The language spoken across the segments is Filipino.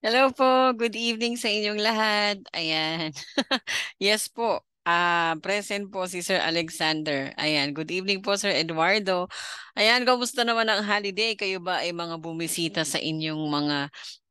Hello po, good evening sa inyong lahat. Ayan. yes po, uh, present po si Sir Alexander. Ayan, good evening po Sir Eduardo. Ayan, kamusta naman ang holiday? Kayo ba ay mga bumisita sa inyong mga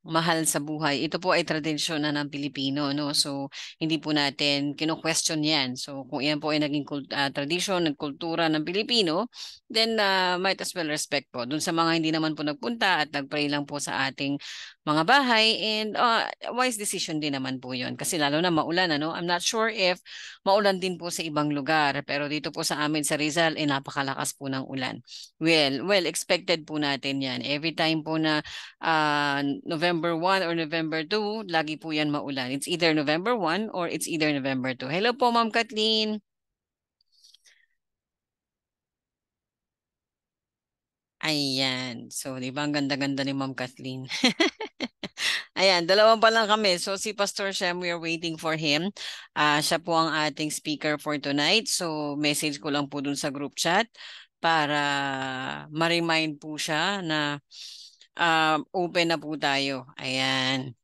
mahal sa buhay. Ito po ay tradisyon na ng Pilipino, no? So, hindi po natin kino-question yan. So, kung yan po ay naging kult- uh, tradisyon at kultura ng Pilipino, then uh, might as well respect po. Doon sa mga hindi naman po nagpunta at nagpray lang po sa ating mga bahay and uh, wise decision din naman po yon kasi lalo na maulan ano I'm not sure if maulan din po sa ibang lugar pero dito po sa amin sa Rizal eh napakalakas po ng ulan well well expected po natin yan every time po na uh, November November 1 or November 2, lagi po yan maulan. It's either November 1 or it's either November 2. Hello po, Ma'am Kathleen. Ayan. So, di ba ang ganda-ganda ni Ma'am Kathleen? Ayan, dalawa pa lang kami. So, si Pastor Shem, we are waiting for him. Uh, siya po ang ating speaker for tonight. So, message ko lang po dun sa group chat para ma-remind po siya na uh, open na po tayo. Ayan.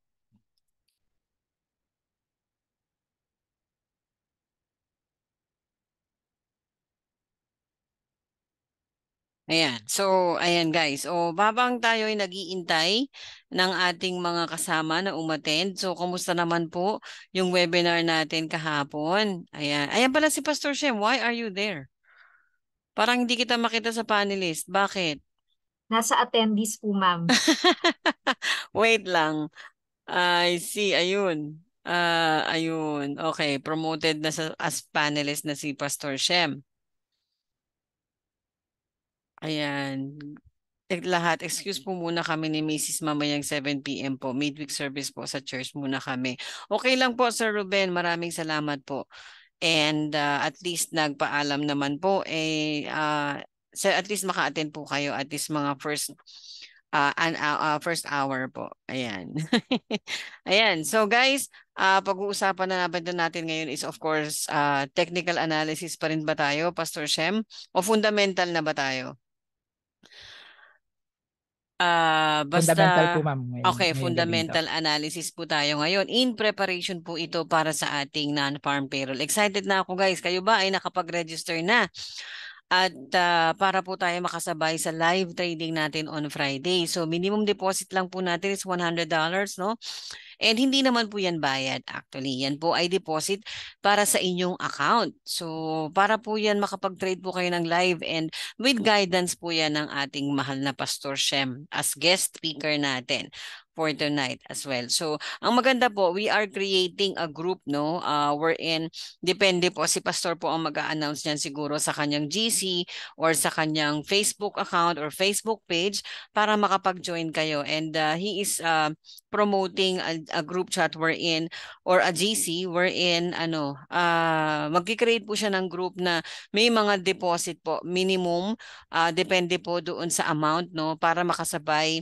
Ayan. So, ayan guys. O, babang tayo ay nagiintay ng ating mga kasama na umattend. So, kumusta naman po yung webinar natin kahapon? Ayan. Ayan pala si Pastor Shem. Why are you there? Parang hindi kita makita sa panelist. Bakit? Nasa attendees po, ma'am. Wait lang. I see. Ayun. Uh, ayun. Okay. Promoted na sa, as panelist na si Pastor Shem. Ayan. Eh, lahat. Excuse po muna kami ni Mrs. Mamayang 7pm po. Midweek service po sa church muna kami. Okay lang po, Sir Ruben. Maraming salamat po. And uh, at least nagpaalam naman po. Eh, uh, so at least maka-attend po kayo at least mga first uh, an uh, first hour po. Ayan. Ayan. So guys, uh, pag-uusapan na natin natin ngayon is of course uh, technical analysis pa rin ba tayo, Pastor Shem? O fundamental na ba tayo? Uh, basta, fundamental po ma'am. okay, fundamental dito. analysis po tayo ngayon. In preparation po ito para sa ating non-farm payroll. Excited na ako guys. Kayo ba ay nakapag-register na? at uh, para po tayo makasabay sa live trading natin on Friday. So minimum deposit lang po natin is $100, no? And hindi naman po yan bayad actually. Yan po ay deposit para sa inyong account. So para po yan makapag-trade po kayo ng live and with guidance po yan ng ating mahal na Pastor Shem as guest speaker natin for the night as well. So, ang maganda po, we are creating a group, no? Uh, wherein, depende po, si Pastor po ang mag announce niyan siguro sa kanyang GC or sa kanyang Facebook account or Facebook page para makapag-join kayo. And uh, he is uh, promoting a, a group chat wherein, or a GC wherein, ano, uh, mag-create po siya ng group na may mga deposit po, minimum, uh, depende po doon sa amount, no? Para makasabay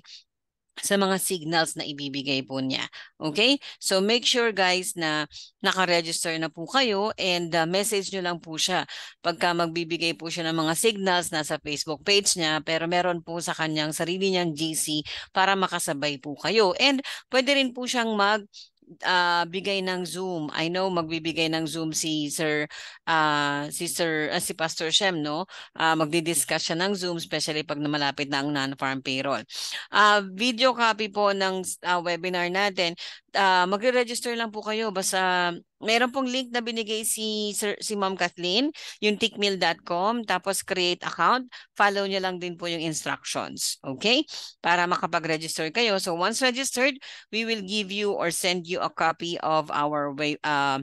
sa mga signals na ibibigay po niya. Hmm. Okay? So make sure guys na nakaregister na po kayo and uh, message nyo lang po siya pagka magbibigay po siya ng mga signals na sa Facebook page niya pero meron po sa kanyang sarili niyang GC para makasabay po kayo. And pwede rin po siyang mag uh, bigay ng Zoom. I know magbibigay ng Zoom si Sir uh, si Sir uh, si Pastor Shem, no? Uh, magdi-discuss siya ng Zoom especially pag malapit na ang non-farm payroll. Uh, video copy po ng uh, webinar natin. Uh, magre-register lang po kayo basta meron pong link na binigay si Sir, si Ma'am Kathleen, yung tickmill.com, tapos create account, follow niyo lang din po yung instructions, okay? Para makapag-register kayo. So once registered, we will give you or send you a copy of our web, uh,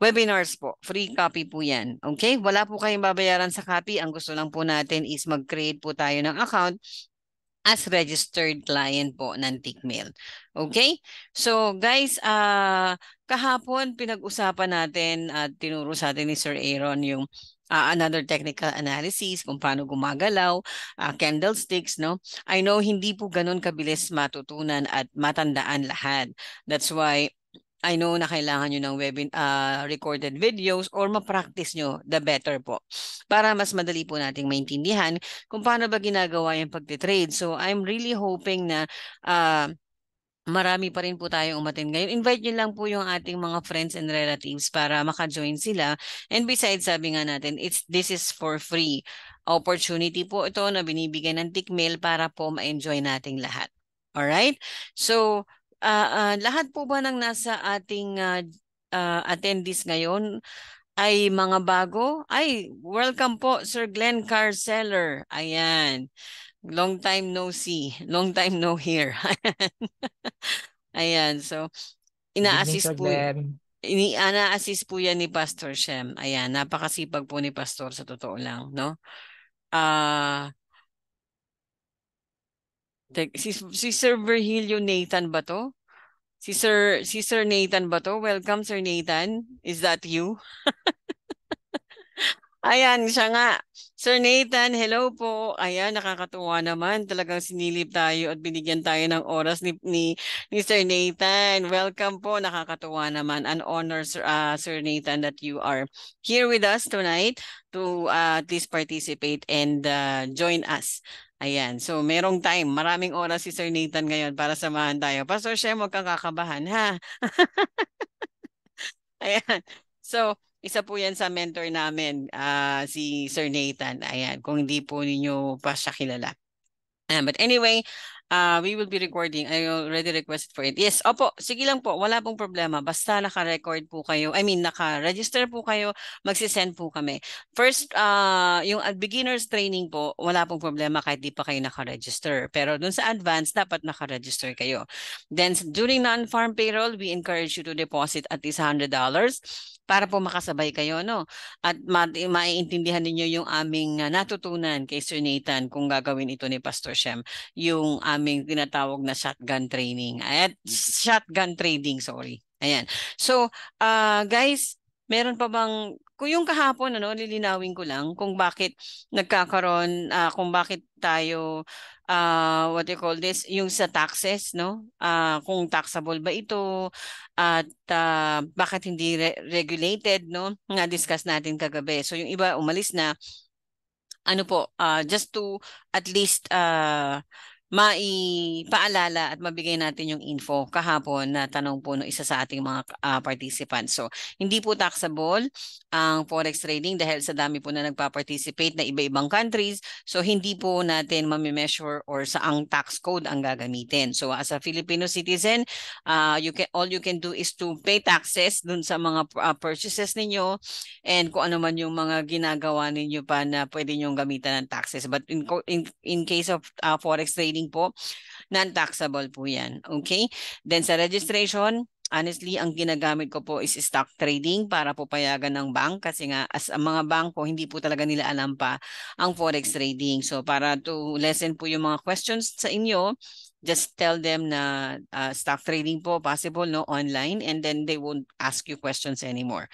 Webinars po, free copy po yan. Okay? Wala po kayong babayaran sa copy. Ang gusto lang po natin is mag-create po tayo ng account as registered client po ng Tickmill. Okay? So guys, uh, kahapon pinag-usapan natin at uh, tinuro sa atin ni Sir Aaron yung uh, another technical analysis kung paano gumagalaw, uh, candlesticks, no? I know hindi po ganun kabilis matutunan at matandaan lahat. That's why I know na kailangan nyo ng webin- uh, ah, recorded videos or ma-practice nyo, the better po. Para mas madali po nating maintindihan kung paano ba ginagawa yung pag-trade. So I'm really hoping na uh, marami pa rin po tayong umatin ngayon. Invite nyo lang po yung ating mga friends and relatives para maka-join sila. And besides, sabi nga natin, it's this is for free. Opportunity po ito na binibigay ng Tikmail para po ma-enjoy nating lahat. Alright? So, uh, uh, lahat po ba ng nasa ating uh, uh, attendees ngayon ay mga bago? Ay, welcome po Sir Glenn Carceller. Ayan. Long time no see. Long time no hear. Ayan. So, ina-assist po. Ini ana-assist po yan ni Pastor Shem. Ayan, napakasipag po ni Pastor sa totoo lang, no? Ah, uh, Tek, si, si Sir Virgilio Nathan ba to? Si Sir, si Sir Nathan ba to? Welcome, Sir Nathan. Is that you? Ayan, siya nga. Sir Nathan, hello po. Ayan, nakakatuwa naman. Talagang sinilip tayo at binigyan tayo ng oras ni, ni, ni Sir Nathan. Welcome po. Nakakatuwa naman. An honor, Sir, uh, Sir Nathan, that you are here with us tonight to uh, at least participate and uh, join us Ayan. So, merong time. Maraming oras si Sir Nathan ngayon para samahan tayo. Pastor Shem, huwag kang kakabahan, ha? Ayan. So, isa po yan sa mentor namin, uh, si Sir Nathan. Ayan, kung hindi po ninyo pa siya kilala. Uh, but anyway, Uh, we will be recording. I already requested for it. Yes, opo. Sige lang po. Wala pong problema. Basta naka-record po kayo. I mean, naka-register po kayo. Magsisend po kami. First, uh, yung beginner's training po, wala pong problema kahit di pa kayo naka-register. Pero dun sa advanced, dapat naka-register kayo. Then, during non-farm payroll, we encourage you to deposit at least $100 para po makasabay kayo no at ma- maiintindihan ninyo yung aming uh, natutunan kay Sir Nathan kung gagawin ito ni Pastor Shem yung aming tinatawag na shotgun training at shotgun trading sorry ayan so uh, guys meron pa bang kung yung kahapon ano lilinawin ko lang kung bakit nagkakaroon uh, kung bakit tayo uh, what you call this, yung sa taxes, no? Uh, kung taxable ba ito at uh, bakit hindi re- regulated, no? Nga discuss natin kagabi. So yung iba umalis na. Ano po, uh, just to at least uh, maipaalala at mabigay natin yung info kahapon na tanong po ng isa sa ating mga uh, participants. So, hindi po taxable ang forex trading dahil sa dami po na nagpa-participate na iba-ibang countries. So, hindi po natin mamimeasure or saang tax code ang gagamitin. So, as a Filipino citizen, uh, you can, all you can do is to pay taxes dun sa mga uh, purchases ninyo and kung ano man yung mga ginagawa ninyo pa na pwede nyong gamitan ng taxes. But in, in, in case of uh, forex trading, reading po, non-taxable po yan. Okay? Then sa registration, honestly, ang ginagamit ko po is stock trading para po payagan ng bank kasi nga as ang mga banko, hindi po talaga nila alam pa ang forex trading. So para to lessen po yung mga questions sa inyo, just tell them na uh, stock trading po possible no online and then they won't ask you questions anymore.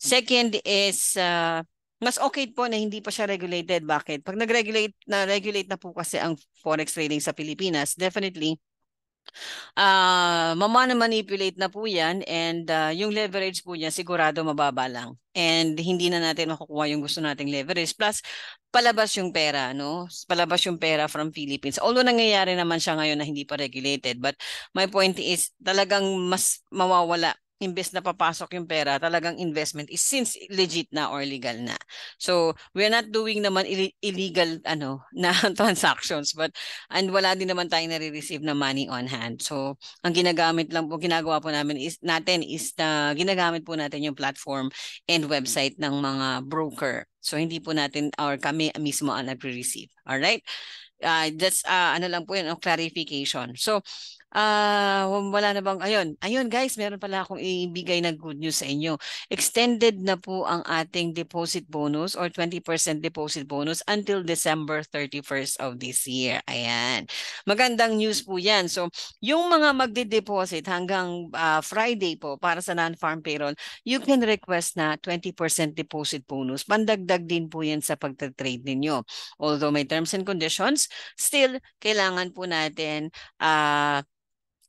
Second is uh, mas okay po na hindi pa siya regulated. Bakit? Pag nag-regulate na regulate na po kasi ang forex trading sa Pilipinas, definitely uh, ah, mamana-manipulate na po yan and uh, yung leverage po niya sigurado mababa lang. And hindi na natin makukuha yung gusto nating leverage. Plus, palabas yung pera, no? Palabas yung pera from Philippines. Although nangyayari naman siya ngayon na hindi pa regulated. But my point is, talagang mas mawawala imbes na papasok yung pera, talagang investment is since legit na or legal na. So, we're not doing naman Ill- illegal ano na transactions but and wala din naman tayong nare-receive na money on hand. So, ang ginagamit lang po ginagawa po namin is natin is na ginagamit po natin yung platform and website ng mga broker. So, hindi po natin or kami mismo ang nagre-receive. All right? Uh, ah, that's uh, ano lang po yun, oh, clarification. So, Ah, wala na bang ayun. Ayun guys, meron pala akong ibigay na good news sa inyo. Extended na po ang ating deposit bonus or 20% deposit bonus until December 31st of this year. Ayan. Magandang news po 'yan. So, yung mga magde-deposit hanggang uh, Friday po para sa non-farm payroll, you can request na 20% deposit bonus. Pandagdag din po 'yan sa pagte trade ninyo. Although may terms and conditions, still kailangan po natin uh,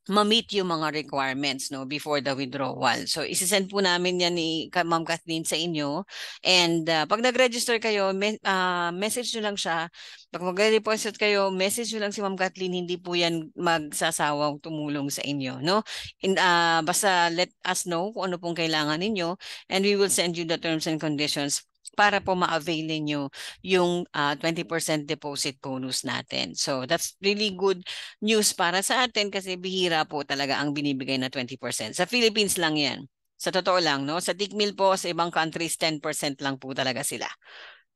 ma-meet yung mga requirements no before the withdrawal. So isi-send po namin yan ni Ma'am Kathleen sa inyo and uh, pag nag-register kayo me- uh, message nyo lang siya. Pag magre-deposit kayo, message nyo lang si Ma'am Kathleen, hindi po yan magsasawang tumulong sa inyo, no? In uh, basta let us know kung ano pong kailangan ninyo and we will send you the terms and conditions para po ma-avail ninyo yung uh, ah, 20% deposit bonus natin. So that's really good news para sa atin kasi bihira po talaga ang binibigay na 20%. Sa Philippines lang yan. Sa totoo lang, no? Sa Tikmil po, sa ibang countries, 10% lang po talaga sila.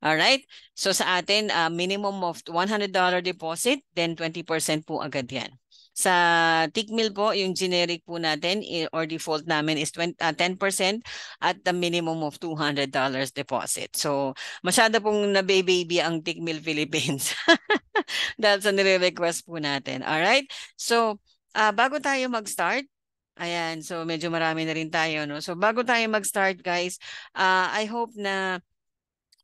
All right? So sa atin, uh, minimum of $100 deposit, then 20% po agad yan. Sa TIGMIL po, yung generic po natin or default namin is 20, uh, 10% at the minimum of $200 deposit. So masyado pong nabe-baby ang TIGMIL Philippines. Dahil sa nire-request po natin. Alright? So uh, bago tayo mag-start, Ayan, so medyo marami na rin tayo. No? So bago tayo mag-start guys, uh, I hope na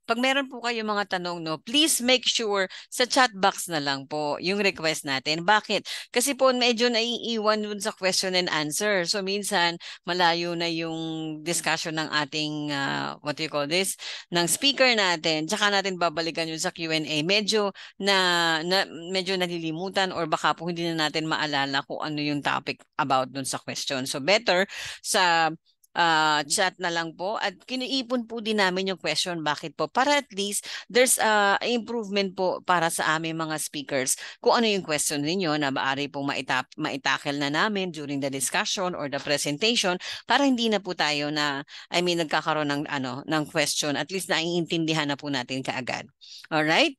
pag meron po kayo mga tanong, no, please make sure sa chat box na lang po yung request natin. Bakit? Kasi po medyo naiiwan dun sa question and answer. So minsan malayo na yung discussion ng ating uh, what do you call this ng speaker natin. Tsaka natin babalikan yun sa Q&A. Medyo na, na medyo nalilimutan or baka po hindi na natin maalala kung ano yung topic about dun sa question. So better sa uh, chat na lang po at kiniipon po din namin yung question bakit po para at least there's uh, improvement po para sa aming mga speakers kung ano yung question ninyo na maaari pong maitap, maitakel na namin during the discussion or the presentation para hindi na po tayo na I mean nagkakaroon ng ano ng question at least naiintindihan na po natin kaagad. All right?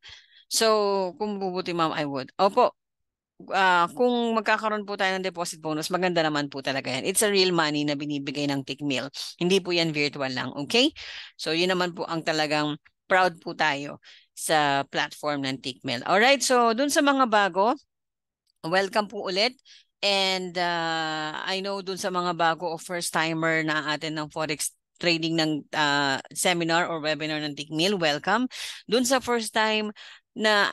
So, kung bubuti ma'am, I would. Opo, uh, kung magkakaroon po tayo ng deposit bonus, maganda naman po talaga yan. It's a real money na binibigay ng Tikmil. Hindi po yan virtual lang, okay? So yun naman po ang talagang proud po tayo sa platform ng Tikmil. Alright, so dun sa mga bago, welcome po ulit. And uh, I know dun sa mga bago o first timer na atin ng Forex trading ng uh, seminar or webinar ng Tikmil, welcome. Dun sa first time na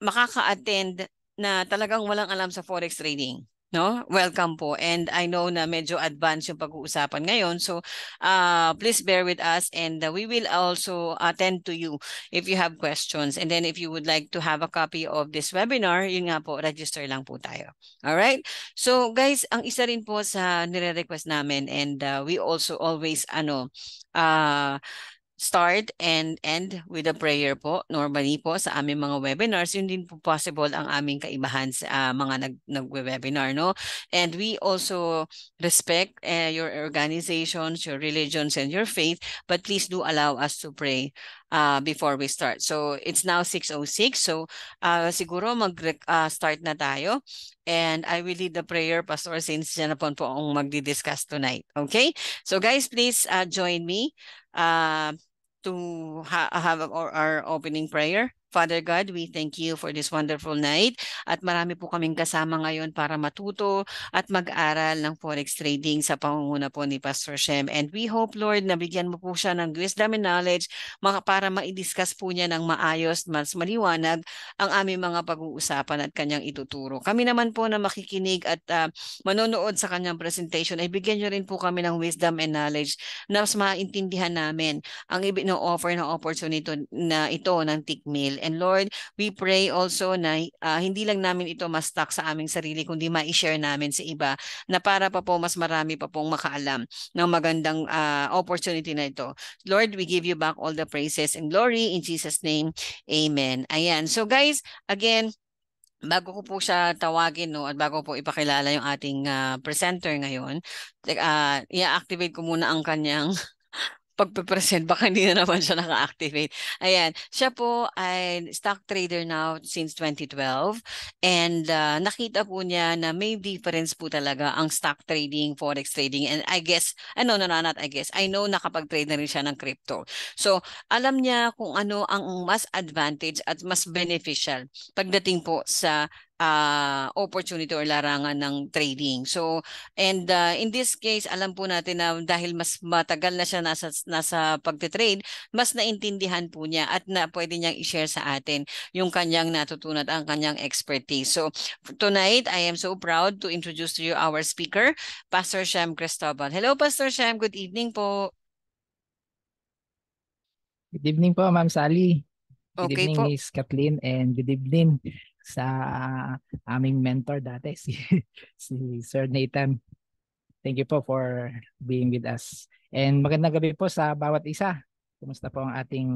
makaka-attend na talagang walang alam sa forex trading. No? Welcome po. And I know na medyo advanced yung pag-uusapan ngayon. So uh, please bear with us and uh, we will also attend to you if you have questions. And then if you would like to have a copy of this webinar, yun nga po, register lang po tayo. All right? So guys, ang isa rin po sa nire-request namin and uh, we also always ano, uh, start and end with a prayer po. Normally po sa aming mga webinars, yun din po possible ang aming kaibahan sa uh, mga nag nagwe-webinar no. And we also respect uh, your organizations, your religions and your faith, but please do allow us to pray uh, before we start. So it's now 6:06. So uh, siguro mag-start uh, na tayo. And I will lead the prayer, Pastor, since yan po ang magdi-discuss tonight. Okay? So guys, please uh, join me. Uh, to ha have our, our opening prayer. Father God, we thank you for this wonderful night at marami po kaming kasama ngayon para matuto at mag-aral ng forex trading sa pangunguna po ni Pastor Shem. And we hope, Lord, na bigyan mo po siya ng wisdom and knowledge para ma-discuss po niya ng maayos, mas maliwanag ang aming mga pag-uusapan at kanyang ituturo. Kami naman po na makikinig at uh, manonood sa kanyang presentation ay bigyan niyo rin po kami ng wisdom and knowledge na mas maintindihan namin ang ibig no offer na opportunity na ito ng Tikmail And Lord, we pray also na uh, hindi lang namin ito ma stock sa aming sarili, kundi ma-share namin sa iba na para pa po mas marami pa pong makaalam ng magandang uh, opportunity na ito. Lord, we give you back all the praises and glory in Jesus' name. Amen. Ayan. So guys, again, bago ko po siya tawagin no at bago po ipakilala yung ating uh, presenter ngayon, uh, i-activate ko muna ang kanyang pagpe baka hindi na naman siya naka-activate. Ayan, siya po ay stock trader now since 2012 and uh, nakita po niya na may difference po talaga ang stock trading, forex trading and I guess, ano no, no, not I guess, I know nakapag-trade na rin siya ng crypto. So, alam niya kung ano ang mas advantage at mas beneficial pagdating po sa uh, opportunity or larangan ng trading. So, and uh, in this case, alam po natin na dahil mas matagal na siya nasa, nasa pagte-trade, mas naintindihan po niya at na pwede niyang i-share sa atin yung kanyang natutunan ang kanyang expertise. So, tonight, I am so proud to introduce to you our speaker, Pastor Shem Cristobal. Hello, Pastor Shem. Good evening po. Good evening po, Ma'am Sally. Good okay evening, po. Miss Kathleen, and good evening sa aming mentor dati si si Sir Nathan. Thank you po for being with us. And magandang gabi po sa bawat isa. Kumusta po ang ating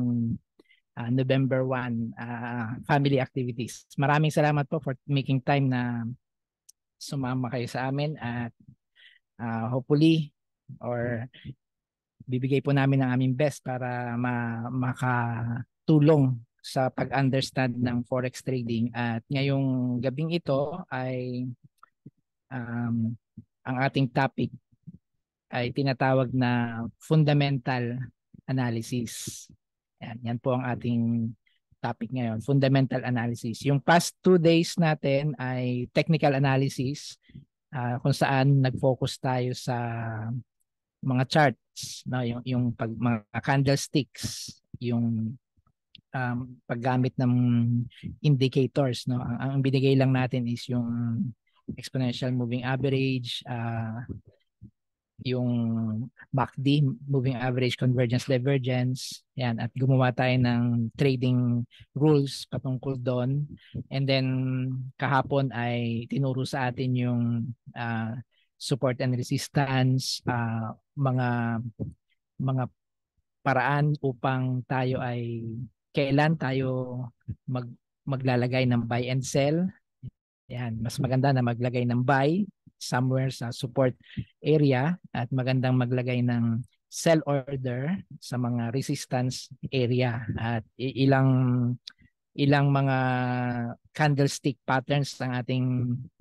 uh, November 1 uh, ah, family activities. Maraming salamat po for making time na sumama kayo sa amin at uh, hopefully or bibigay po namin ang aming best para ma- makatulong sa pag-understand ng forex trading at ngayong gabing ito ay um, ang ating topic ay tinatawag na fundamental analysis. Yan, yan po ang ating topic ngayon, fundamental analysis. Yung past two days natin ay technical analysis uh, kung saan nag-focus tayo sa mga charts, no, yung yung pag, mga candlesticks, yung um, paggamit ng indicators no ang, ang binigay lang natin is yung exponential moving average uh, yung MACD moving average convergence divergence yan at gumawa tayo ng trading rules patungkol doon and then kahapon ay tinuro sa atin yung uh, support and resistance uh, mga mga paraan upang tayo ay kailan tayo mag maglalagay ng buy and sell. Yan, mas maganda na maglagay ng buy somewhere sa support area at magandang maglagay ng sell order sa mga resistance area at ilang ilang mga candlestick patterns ang ating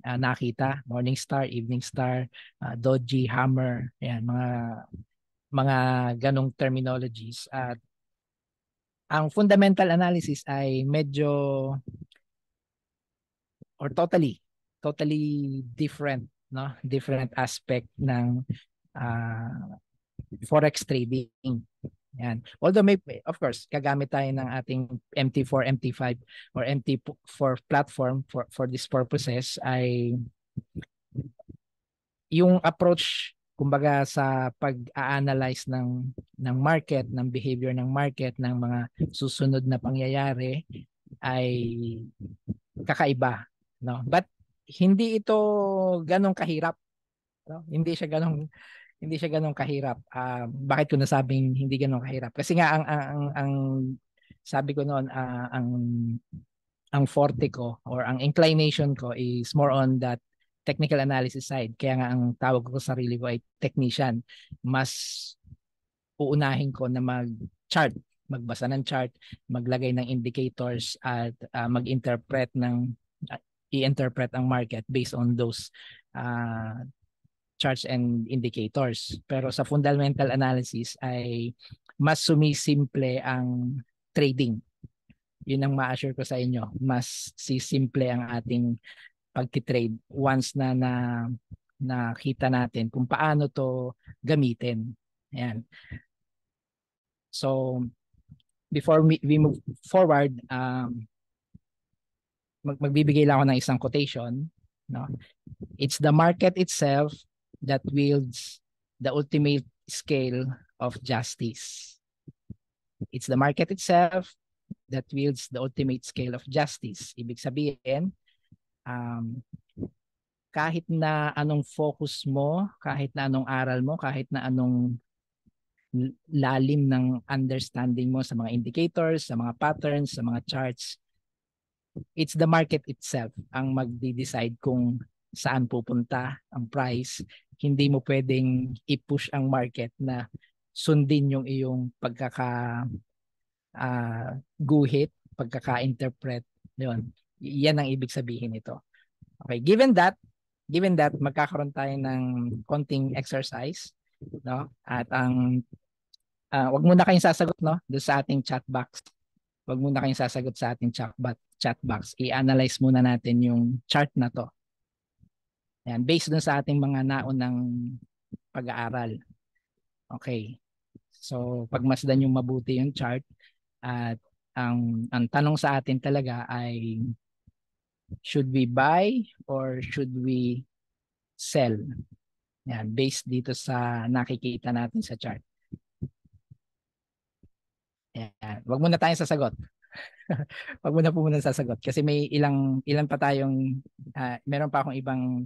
uh, nakita morning star evening star uh, ah, doji hammer yan mga mga ganong terminologies at ang fundamental analysis ay medyo or totally totally different no different aspect ng uh, forex trading yan although may of course gagamit tayo ng ating MT4 MT5 or MT4 platform for for this purposes ay yung approach kumbaga sa pag-analyze ng ng market, ng behavior ng market ng mga susunod na pangyayari ay kakaiba, no? But hindi ito ganong kahirap. No? Hindi siya ganong hindi siya ganong kahirap. Uh, bakit ko nasabing hindi ganong kahirap? Kasi nga ang ang ang, sabi ko noon uh, ang ang forte ko or ang inclination ko is more on that technical analysis side. Kaya nga ang tawag ko sa sarili ko ay technician. Mas uunahin ko na mag-chart, magbasa ng chart, maglagay ng indicators at uh, mag-interpret ng uh, i-interpret ang market based on those uh, charts and indicators. Pero sa fundamental analysis ay mas sumisimple ang trading. Yun ang ma-assure ko sa inyo. Mas sisimple ang ating pagki-trade once na na nakita natin kung paano to gamitin. Ayan. So before we, we move forward, um, mag magbibigay lang ako ng isang quotation. No? It's the market itself that wields the ultimate scale of justice. It's the market itself that wields the ultimate scale of justice. Ibig sabihin, um, kahit na anong focus mo, kahit na anong aral mo, kahit na anong lalim ng understanding mo sa mga indicators, sa mga patterns, sa mga charts, it's the market itself ang magde-decide kung saan pupunta ang price. Hindi mo pwedeng i-push ang market na sundin yung iyong pagkaka uh, guhit, pagkaka-interpret. Yun. Yan ang ibig sabihin nito. Okay, given that, given that magkakaroon tayo ng konting exercise, no? At ang uh, wag muna kayong sasagot no do sa ating chat box. Wag muna kayong sasagot sa ating chat box, chat box. I-analyze muna natin yung chart na to. Yan, based dun sa ating mga naunang pag-aaral. Okay. So, pagmasdan yung mabuti yung chart at ang ang tanong sa atin talaga ay Should we buy or should we sell? Yan, based dito sa nakikita natin sa chart. Yan. Wag muna tayong sasagot. Wag muna po muna sasagot kasi may ilang ilan pa tayong uh, meron pa akong ibang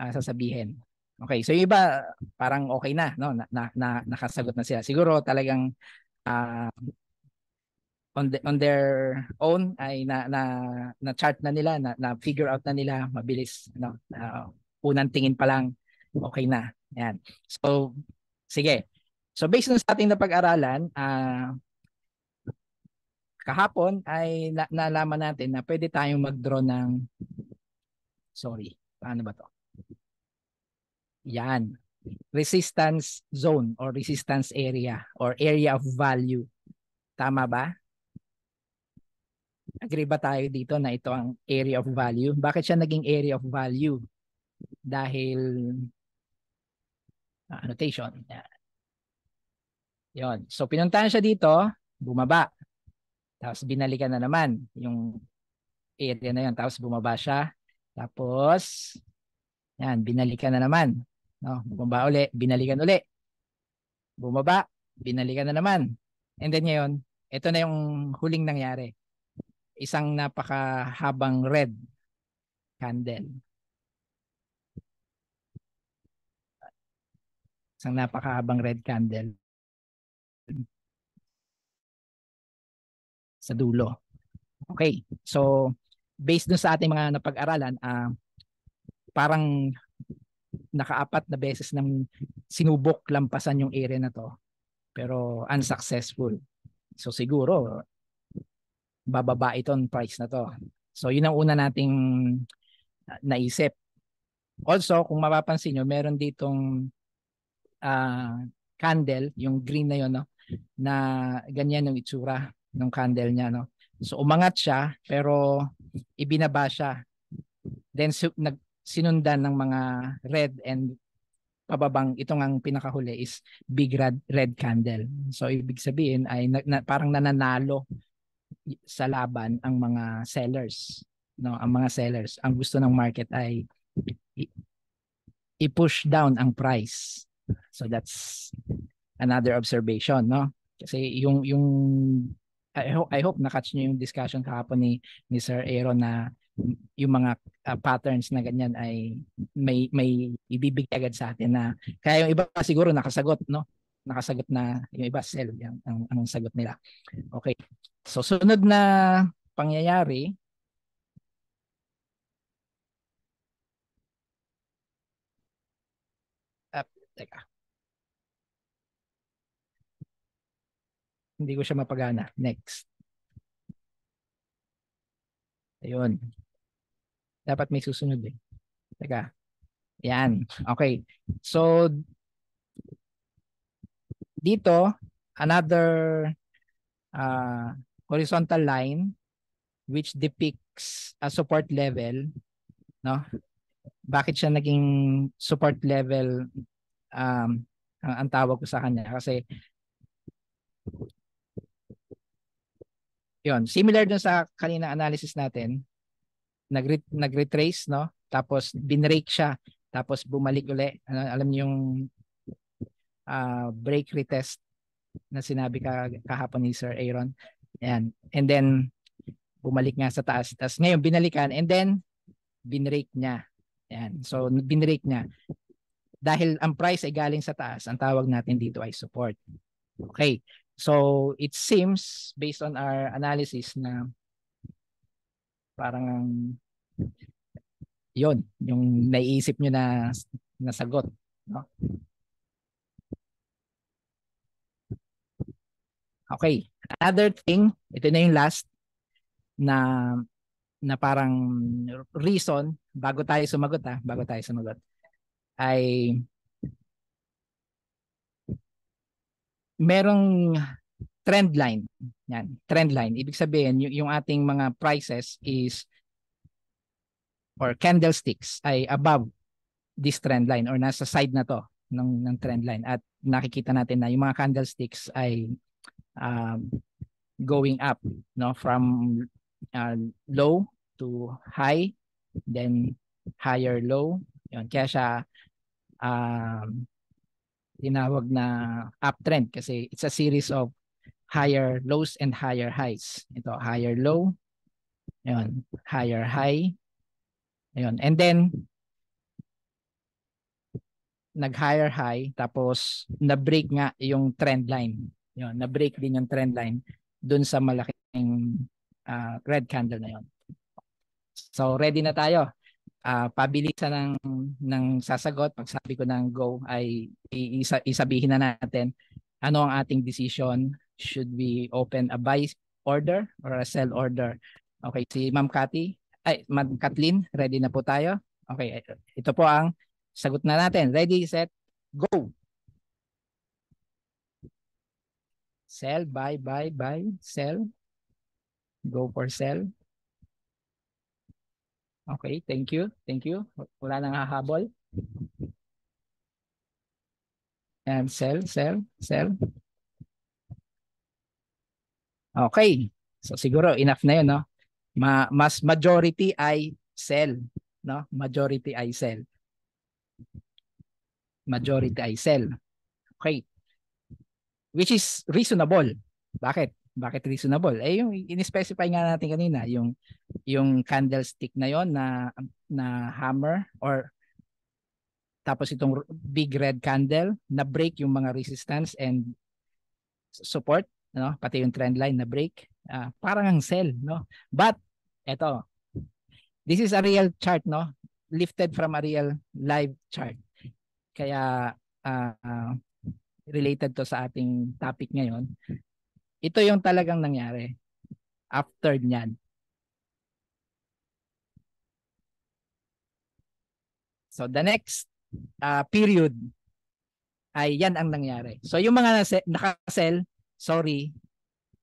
uh, sasabihin. Okay, so yung iba parang okay na no na, na, na nakasagot na sila. Siguro talagang uh, on the, on their own ay na na na chart na nila na, na figure out na nila mabilis no uh, unang tingin pa lang okay na yan so sige so based on sa ating napag-aralan uh, kahapon ay na- nalaman natin na pwede tayong mag-draw ng sorry paano ba to yan resistance zone or resistance area or area of value tama ba Agree ba tayo dito na ito ang area of value? Bakit siya naging area of value? Dahil uh, annotation. Yon. So pinuntahan siya dito, bumaba. Tapos binalikan na naman yung area na yun. Tapos bumaba siya. Tapos, yan, binalikan na naman. No, bumaba uli, binalikan uli. Bumaba, binalikan na naman. And then ngayon, ito na yung huling nangyari isang napakahabang red candle. Isang napakahabang red candle sa dulo. Okay. So, based dun sa ating mga napag-aralan, uh, parang nakaapat na beses nang sinubok lampasan yung area na to pero unsuccessful. So siguro bababa itong price na to. So yun ang una nating naisip. Also, kung mapapansin nyo, meron ditong uh, candle, yung green na yun, no? na ganyan yung itsura ng candle niya. No? So umangat siya, pero ibinaba siya. Then su- nag- sinundan ng mga red and pababang itong ang pinakahuli is big red, red candle. So ibig sabihin ay na, na, parang nananalo sa laban ang mga sellers no ang mga sellers ang gusto ng market ay i-push down ang price so that's another observation no kasi yung yung I hope I hope na-catch niyo yung discussion kahapon ni ni Sir Aaron na yung mga uh, patterns na ganyan ay may may ibibigay agad sa atin na kaya yung iba siguro nakasagot no nakasagot na yung iba sell yung ang, ang sagot nila okay So sunod na pangyayari Up, ah, teka. Hindi ko siya mapagana. Next. Ayun. Dapat may susunod eh. Teka. Yan. Okay. So, dito, another uh, horizontal line which depicts a support level, no? Bakit siya naging support level um ang tawag ko sa kanya kasi yon similar dun sa kanina analysis natin nag nagretrace no tapos binrake siya tapos bumalik uli ano, alam niyo yung uh, ah, break retest na sinabi ka kahapon ni Sir Aaron Ayan. And then, bumalik nga sa taas. Tapos ngayon, binalikan. And then, binrake niya. Ayan. So, binrake niya. Dahil ang price ay galing sa taas, ang tawag natin dito ay support. Okay. So, it seems, based on our analysis, na parang yon yung naiisip nyo na nasagot. No? Okay. Another thing, ito na yung last na na parang reason bago tayo sumagot ha, ah, bago tayo sumagot ay merong trend line. Yan, trend line. Ibig sabihin, y- yung ating mga prices is or candlesticks ay above this trend line or nasa side na to ng ng trend line at nakikita natin na yung mga candlesticks ay um, going up no from uh, low to high then higher low yun kaya siya um, tinawag na uptrend kasi it's a series of higher lows and higher highs ito higher low yun higher high yun and then nag higher high tapos na break nga yung trend line yun, na-break din yung trend line dun sa malaking uh, red candle na yon. So ready na tayo. Uh, pabilisan ng ng sasagot pag sabi ko ng go ay isa, isabihin na natin ano ang ating decision should we open a buy order or a sell order okay si Ma'am Cathy ay Ma'am Kathleen ready na po tayo okay ito po ang sagot na natin ready set go Sell, buy, buy, buy, sell. Go for sell. Okay, thank you. Thank you. Wala nang hahabol. And sell, sell, sell. Okay. So siguro enough na 'yon, no? Ma mas majority ay sell, no? Majority ay sell. Majority ay sell. Okay which is reasonable. Bakit? Bakit reasonable? Eh yung in-specify nga natin kanina, yung yung candlestick na yon na na hammer or tapos itong big red candle na break yung mga resistance and support, no? Pati yung trend line na break, uh, parang ang sell, no? But eto. This is a real chart, no? Lifted from a real live chart. Kaya uh, uh, related to sa ating topic ngayon. Ito yung talagang nangyari after niyan. So the next uh, period ay yan ang nangyari. So yung mga naka-sell, sorry.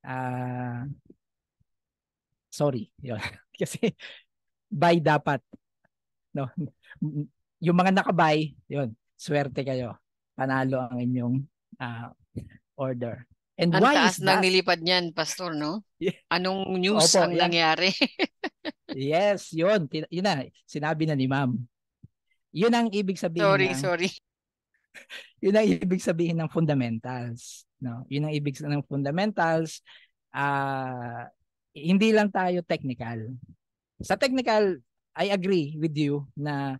Uh, sorry. Yun. Kasi buy dapat. No. Yung mga naka yun, swerte kayo. Panalo ang inyong uh, order. And ang why is that? nilipad niyan, Pastor, no? Anong news Opo, ang yan. nangyari? yes, yun. Yun na, sinabi na ni ma'am. Yun ang ibig sabihin. Sorry, ng, sorry. Yun ang ibig sabihin ng fundamentals. No? Yun ang ibig sabihin ng fundamentals. Uh, hindi lang tayo technical. Sa technical, I agree with you na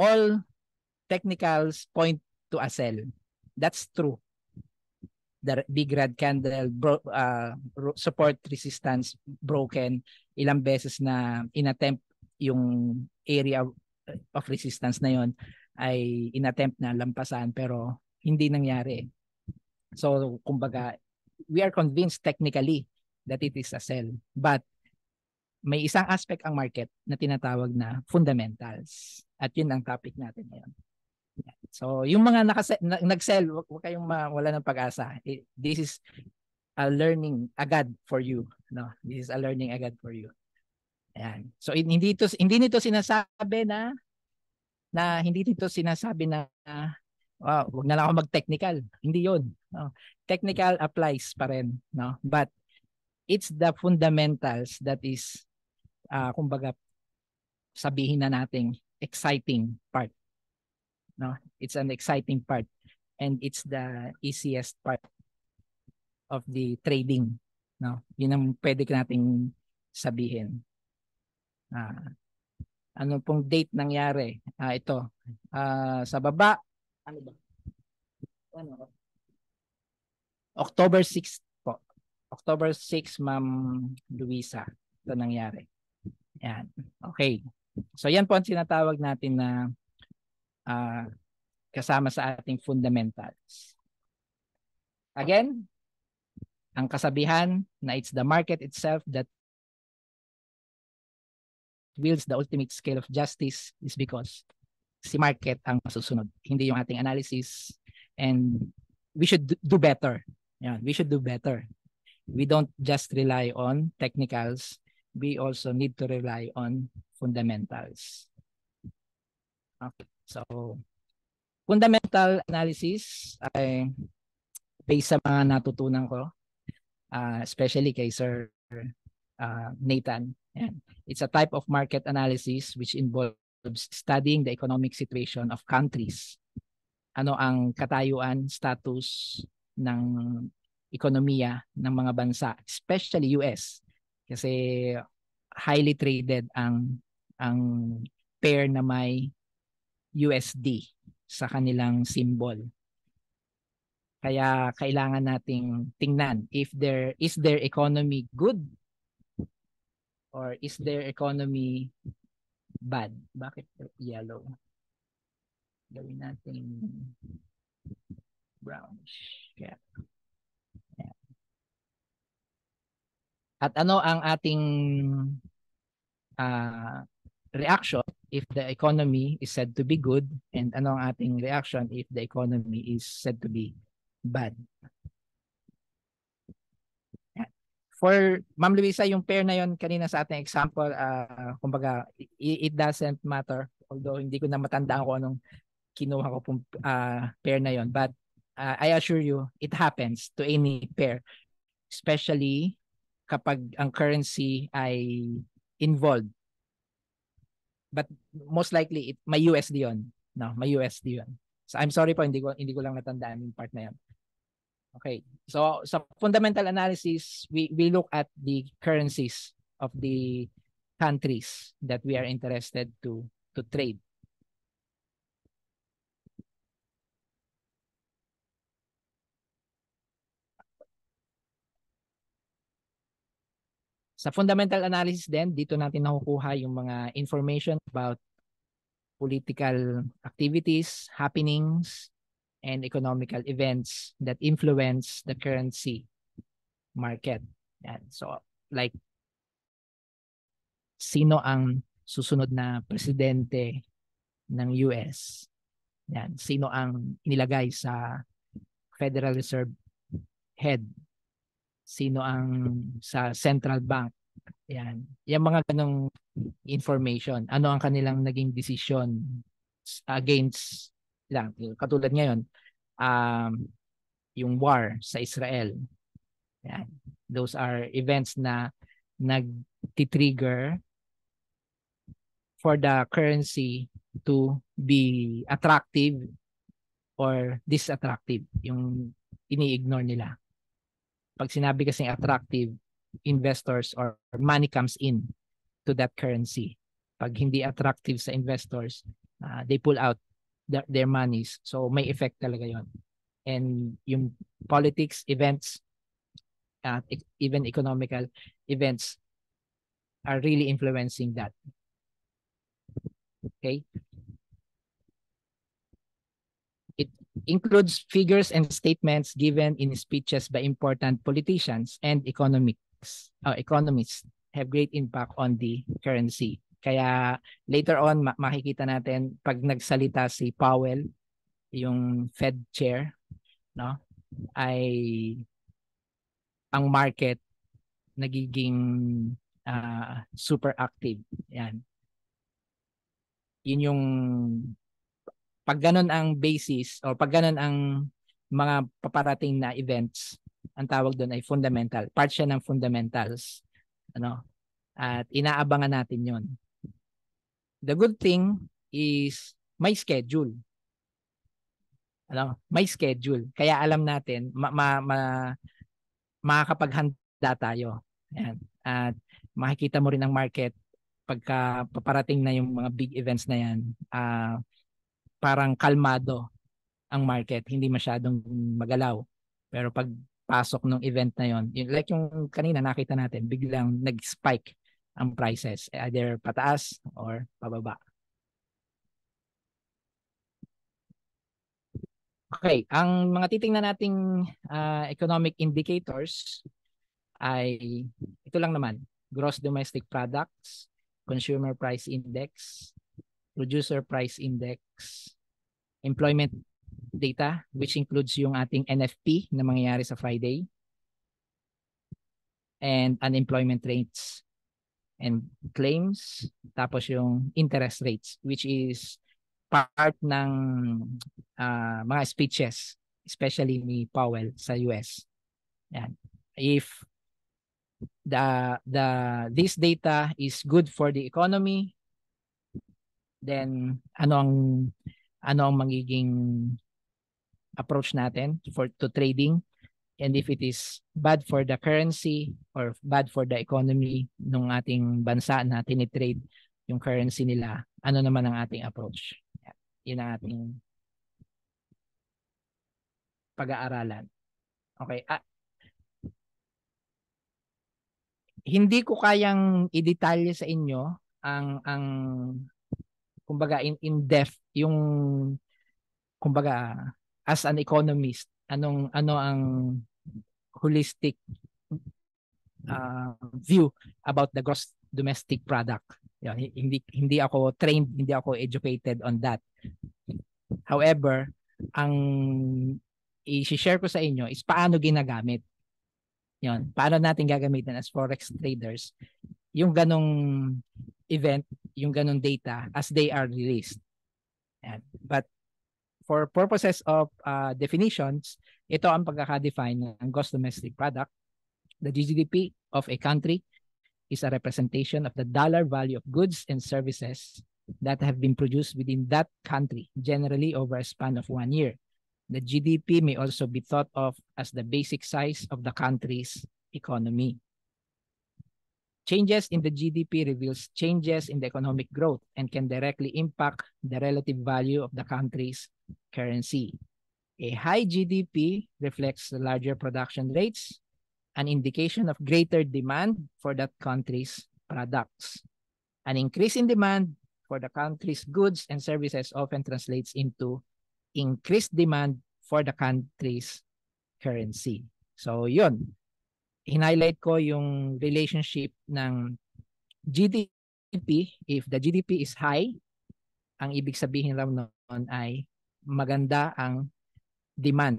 all technicals point to a cell That's true. The big red candle bro, uh, support resistance broken ilang beses na inattempt yung area uh, of resistance na yon ay inattempt na lampasan pero hindi nangyari. So kumbaga we are convinced technically that it is a sell but may isang aspect ang market na tinatawag na fundamentals at yun ang topic natin ngayon. So, yung mga naka nag-sell, wag, kayong wala ng pag-asa. this is a learning agad for you. No, this is a learning agad for you. Ayan. So hindi ito hindi nito sinasabi na na hindi nito sinasabi na wow, ah, wag na lang ako mag-technical. Hindi 'yon. No? Technical applies pa rin, no? But it's the fundamentals that is uh, kumbaga sabihin na nating exciting part no it's an exciting part and it's the easiest part of the trading no yun ang pwede nating sabihin uh, ano pong date nangyari uh, ito uh, sa baba ano ba ano October 6 po October 6 ma'am Luisa ito nangyari yan okay so yan po ang sinatawag natin na uh, kasama sa ating fundamentals. Again, ang kasabihan na it's the market itself that wields the ultimate scale of justice is because si market ang masusunod, hindi yung ating analysis and we should do better. Yan, we should do better. We don't just rely on technicals, we also need to rely on fundamentals. Okay. So, fundamental analysis ay based sa mga natutunan ko, uh, especially kay Sir uh, Nathan. Yan. It's a type of market analysis which involves studying the economic situation of countries. Ano ang katayuan, status ng ekonomiya ng mga bansa, especially US. Kasi highly traded ang ang pair na may USD sa kanilang symbol. Kaya kailangan nating tingnan if there is their economy good or is their economy bad. Bakit yellow? Gawin natin brownish. Yeah. yeah. At ano ang ating uh, reaction if the economy is said to be good and ano ang ating reaction if the economy is said to be bad. For Ma'am Luisa, yung pair na yon kanina sa ating example, uh, kumbaga, it, doesn't matter. Although hindi ko na matandaan kung anong kinuha ko pong uh, pair na yon. But uh, I assure you, it happens to any pair. Especially kapag ang currency ay involved But most likely, it, may USD yon No, may USD yon So I'm sorry po, hindi ko, hindi ko lang natandaan yung part na yun. Okay. So sa fundamental analysis, we, we look at the currencies of the countries that we are interested to to trade. Sa fundamental analysis din, dito natin nakukuha yung mga information about political activities, happenings, and economical events that influence the currency market. Yan. So, like, sino ang susunod na presidente ng US? Yan. Sino ang inilagay sa Federal Reserve head sino ang sa central bank. Yan. Yung mga ganong information. Ano ang kanilang naging decision against lang. Katulad ngayon, um, yung war sa Israel. Yan. Those are events na nag-trigger for the currency to be attractive or disattractive yung ini-ignore nila. Pag sinabi kasi attractive, investors or money comes in to that currency. Pag hindi attractive sa investors, uh, they pull out their, their monies. So may effect talaga yon. And yung politics, events, at uh, even economical events are really influencing that. Okay? includes figures and statements given in speeches by important politicians and economics uh, economists have great impact on the currency. Kaya later on makikita natin pag nagsalita si Powell, yung Fed chair, no? Ay ang market nagiging uh, super active. Yan. Yun yung pag ganun ang basis o pag ganun ang mga paparating na events, ang tawag doon ay fundamental. Part siya ng fundamentals. Ano? At inaabangan natin yon. The good thing is may schedule. Ano? May schedule. Kaya alam natin, ma, ma, ma, makakapaghanda tayo. Ayan. At makikita mo rin ang market pagka paparating na yung mga big events na yan. Uh, parang kalmado ang market, hindi masyadong magalaw. Pero pag pasok ng event na yon, yun, like yung kanina nakita natin, biglang nag-spike ang prices, eh, either pataas or pababa. Okay, ang mga titingnan nating uh, economic indicators ay ito lang naman, gross domestic products, consumer price index, producer price index, employment data which includes yung ating NFP na mangyayari sa Friday and unemployment rates and claims tapos yung interest rates which is part ng uh, mga speeches especially ni Powell sa US. Yan. If the the this data is good for the economy, Then ano ang ano ang magiging approach natin for to trading and if it is bad for the currency or bad for the economy ng ating bansa na tinitrade yung currency nila, ano naman ang ating approach? Yun ang ating pag-aaralan. Okay. Ah, hindi ko kayang i idetalye sa inyo ang ang kumbaga in, in depth yung kumbaga as an economist anong ano ang holistic uh, view about the gross domestic product yeah, hindi hindi ako trained hindi ako educated on that however ang i-share ko sa inyo is paano ginagamit yon paano natin gagamitin as forex traders yung ganong event, yung ganong data as they are released. Yan. But for purposes of uh, definitions, ito ang pagkakadefine ng gross domestic product. The GDP of a country is a representation of the dollar value of goods and services that have been produced within that country, generally over a span of one year. The GDP may also be thought of as the basic size of the country's economy. Changes in the GDP reveals changes in the economic growth and can directly impact the relative value of the country's currency. A high GDP reflects larger production rates, an indication of greater demand for that country's products. An increase in demand for the country's goods and services often translates into increased demand for the country's currency. So yun, hinighlight ko yung relationship ng GDP. If the GDP is high, ang ibig sabihin raw noon ay maganda ang demand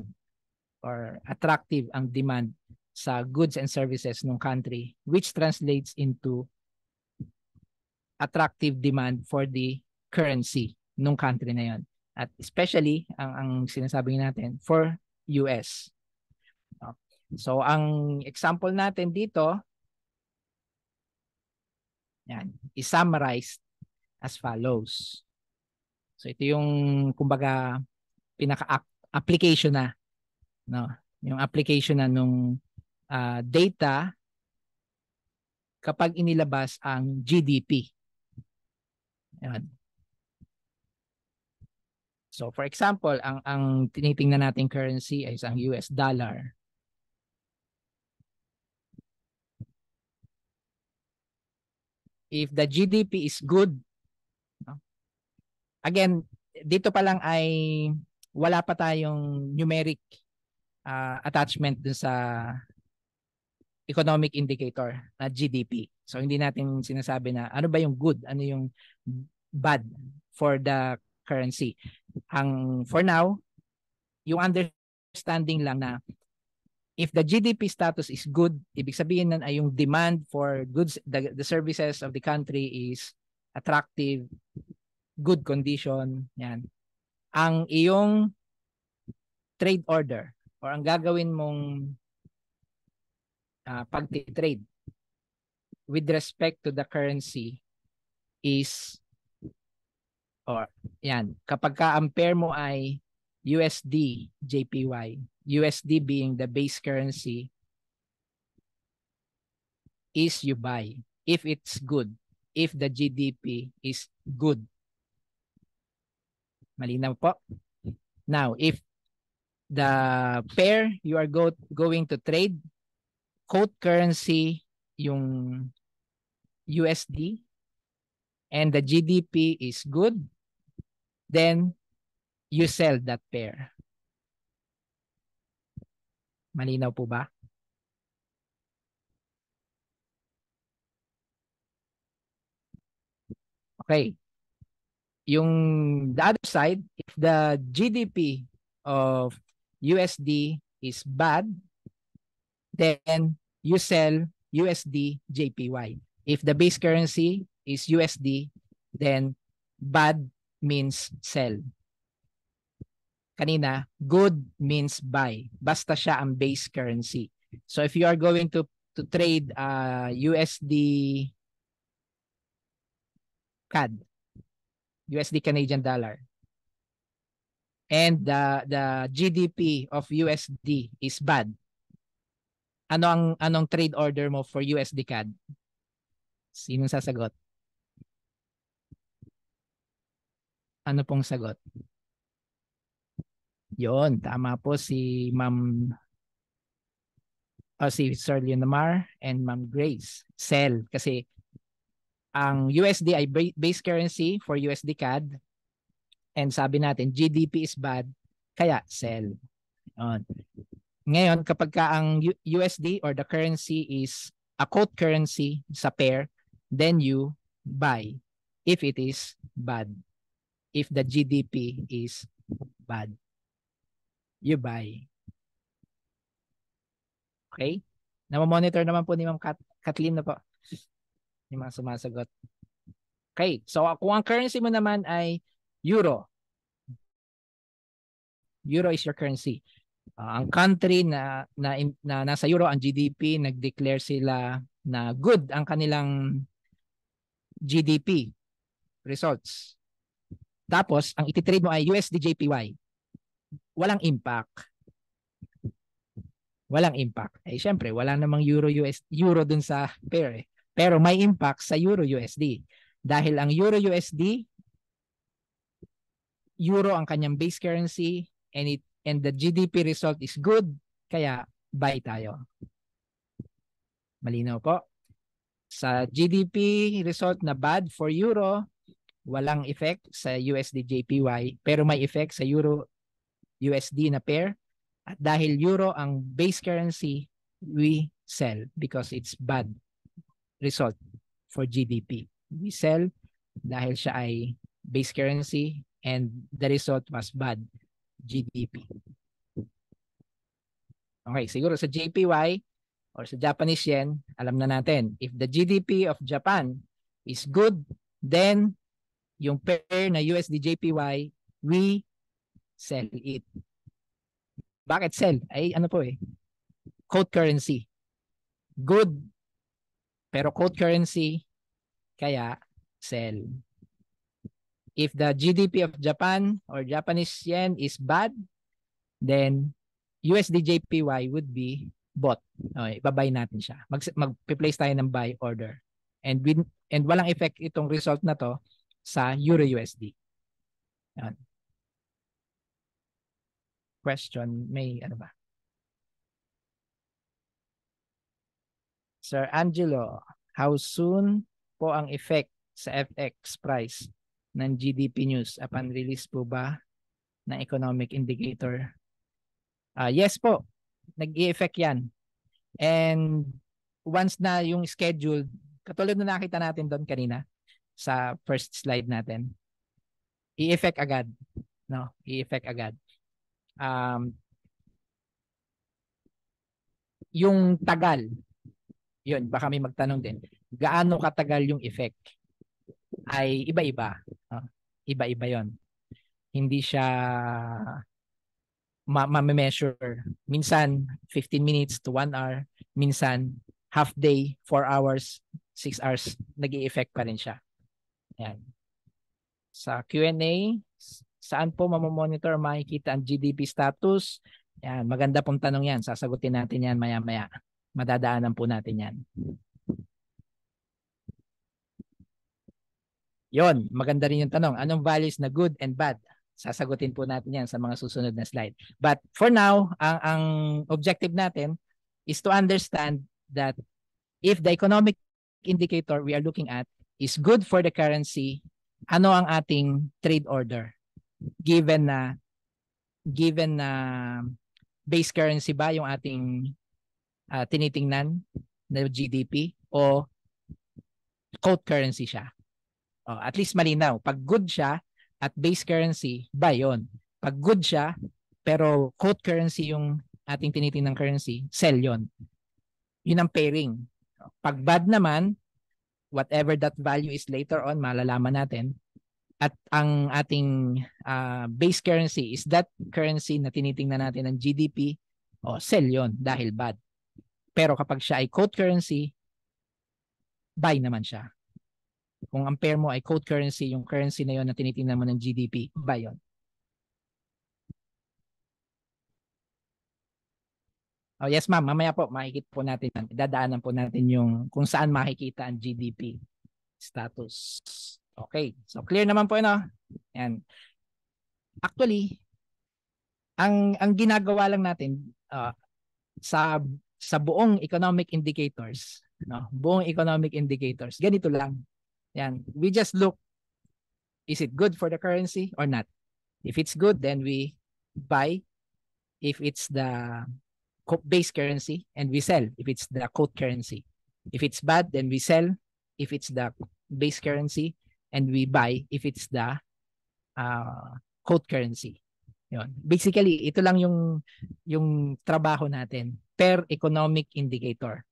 or attractive ang demand sa goods and services ng country which translates into attractive demand for the currency ng country na yon. At especially, ang, ang sinasabi natin, for US. So ang example natin dito, yan, is summarized as follows. So ito yung kumbaga pinaka-application na no, yung application na nung uh, data kapag inilabas ang GDP. Ayan. So for example, ang ang tinitingnan nating currency ay ang US dollar. if the GDP is good, no? again, dito pa lang ay wala pa tayong numeric uh, attachment dun sa economic indicator na GDP. So hindi natin sinasabi na ano ba yung good, ano yung bad for the currency. Ang for now, yung understanding lang na if the GDP status is good, ibig sabihin nun ay yung demand for goods, the, the services of the country is attractive, good condition, yan. Ang iyong trade order or ang gagawin mong uh, ah, pag-trade with respect to the currency is or yan, kapag ka-ampere mo ay USD JPY, USD being the base currency, is you buy if it's good, if the GDP is good. Malinaw po? Now, if the pair you are go going to trade, quote currency yung USD and the GDP is good, then you sell that pair. Malinaw po ba? Okay. Yung the other side, if the GDP of USD is bad, then you sell USD JPY. If the base currency is USD, then bad means sell kanina, good means buy. Basta siya ang base currency. So if you are going to to trade uh, USD CAD, USD Canadian dollar, and the the GDP of USD is bad. Ano ang anong trade order mo for USD CAD? Sinong sasagot? Ano pong sagot? Yon, tama po si Ma'am uh, si Sir Leonamar and Ma'am Grace. Sell kasi ang USD ay base currency for USD CAD and sabi natin GDP is bad kaya sell. Yon. Ngayon kapag ka ang USD or the currency is a quote currency sa pair then you buy if it is bad if the GDP is bad you buy. Okay? Namamonitor naman po ni Ma'am Kat Kathleen na po. Yung mga sumasagot. Okay. So, kung ang currency mo naman ay euro. Euro is your currency. Uh, ang country na, na, na nasa euro, ang GDP, nag-declare sila na good ang kanilang GDP results. Tapos, ang ititrade mo ay USDJPY walang impact. Walang impact. Eh syempre, wala namang euro US euro dun sa pair eh. Pero may impact sa euro USD dahil ang euro USD euro ang kanyang base currency and it and the GDP result is good kaya buy tayo. Malinaw po. Sa GDP result na bad for euro, walang effect sa USD JPY pero may effect sa euro USD na pair. At dahil euro ang base currency, we sell because it's bad result for GDP. We sell dahil siya ay base currency and the result was bad GDP. Okay, siguro sa JPY or sa Japanese yen, alam na natin. If the GDP of Japan is good, then yung pair na USD JPY, we Sell it. Bakit sell? Ay, ano po eh. Code currency. Good. Pero code currency. Kaya, sell. If the GDP of Japan or Japanese yen is bad, then USD JPY would be bought. Okay, babay natin siya. Mag, mag-place tayo ng buy order. And, we, and walang effect itong result na to sa Euro USD. Yan question, may ano ba? Sir Angelo, how soon po ang effect sa FX price ng GDP news upon release po ba ng economic indicator? Uh, yes po, nag-i-effect yan. And once na yung scheduled, katulad na nakita natin doon kanina sa first slide natin, i-effect agad. No, i-effect agad um, yung tagal, yun, baka may magtanong din, gaano katagal yung effect ay iba-iba. Uh, iba-iba yon Hindi siya ma-measure. Ma minsan, 15 minutes to 1 hour. Minsan, half day, 4 hours, 6 hours, nag effect pa rin siya. Yan. Sa Q&A, Saan po mamomonitor makikita ang GDP status? Yan, maganda pong tanong yan. Sasagutin natin yan maya-maya. Madadaanan po natin yan. Yon, maganda rin yung tanong. Anong values na good and bad? Sasagutin po natin yan sa mga susunod na slide. But for now, ang, ang objective natin is to understand that if the economic indicator we are looking at is good for the currency, ano ang ating trade order? given na given na base currency ba yung ating uh, tinitingnan na GDP o quote currency siya. Oh, at least malinaw. Pag good siya at base currency, ba yun? Pag good siya, pero quote currency yung ating tinitingnan currency, sell yon. Yun ang pairing. Pag bad naman, whatever that value is later on, malalaman natin, at ang ating uh, base currency is that currency na tinitingnan natin ng GDP o sell yon dahil bad. Pero kapag siya ay quote currency, buy naman siya. Kung ang pair mo ay quote currency, yung currency na yon na tinitingnan mo ng GDP, buy yon. Oh, yes ma'am, mamaya po makikita po natin, dadaanan po natin yung kung saan makikita ang GDP status. Okay. So clear naman po ano? Yan. Actually, ang ang ginagawa lang natin uh, sa sa buong economic indicators, no? Buong economic indicators. Ganito lang. Yan. We just look is it good for the currency or not? If it's good, then we buy. If it's the base currency and we sell if it's the quote currency. If it's bad, then we sell if it's the base currency and we buy if it's the uh, quote currency. Yun. Basically, ito lang yung yung trabaho natin per economic indicator.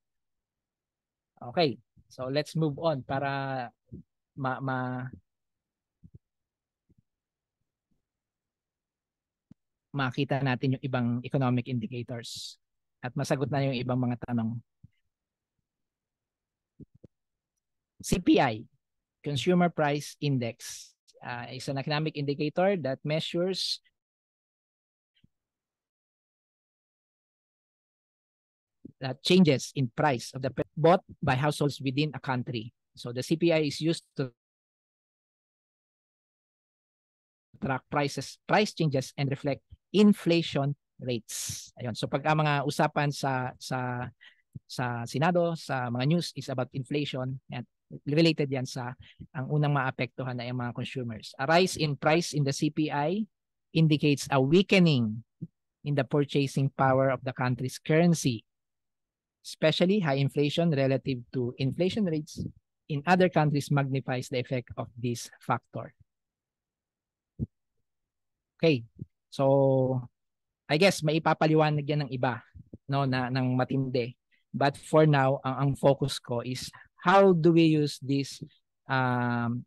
Okay. So let's move on para ma, ma makita natin yung ibang economic indicators at masagot na yung ibang mga tanong. CPI. Consumer Price Index. Uh, it's an economic indicator that measures that changes in price of the bought by households within a country. So the CPI is used to track prices, price changes, and reflect inflation rates. Ayun. So pag mga usapan sa sa sa Senado, sa mga news is about inflation, and related yan sa ang unang maapektuhan na yung mga consumers. A rise in price in the CPI indicates a weakening in the purchasing power of the country's currency, especially high inflation relative to inflation rates in other countries magnifies the effect of this factor. Okay. So I guess maipapaliwanag yan ng iba no na ng matindi. But for now, ang, ang focus ko is how do we use this um,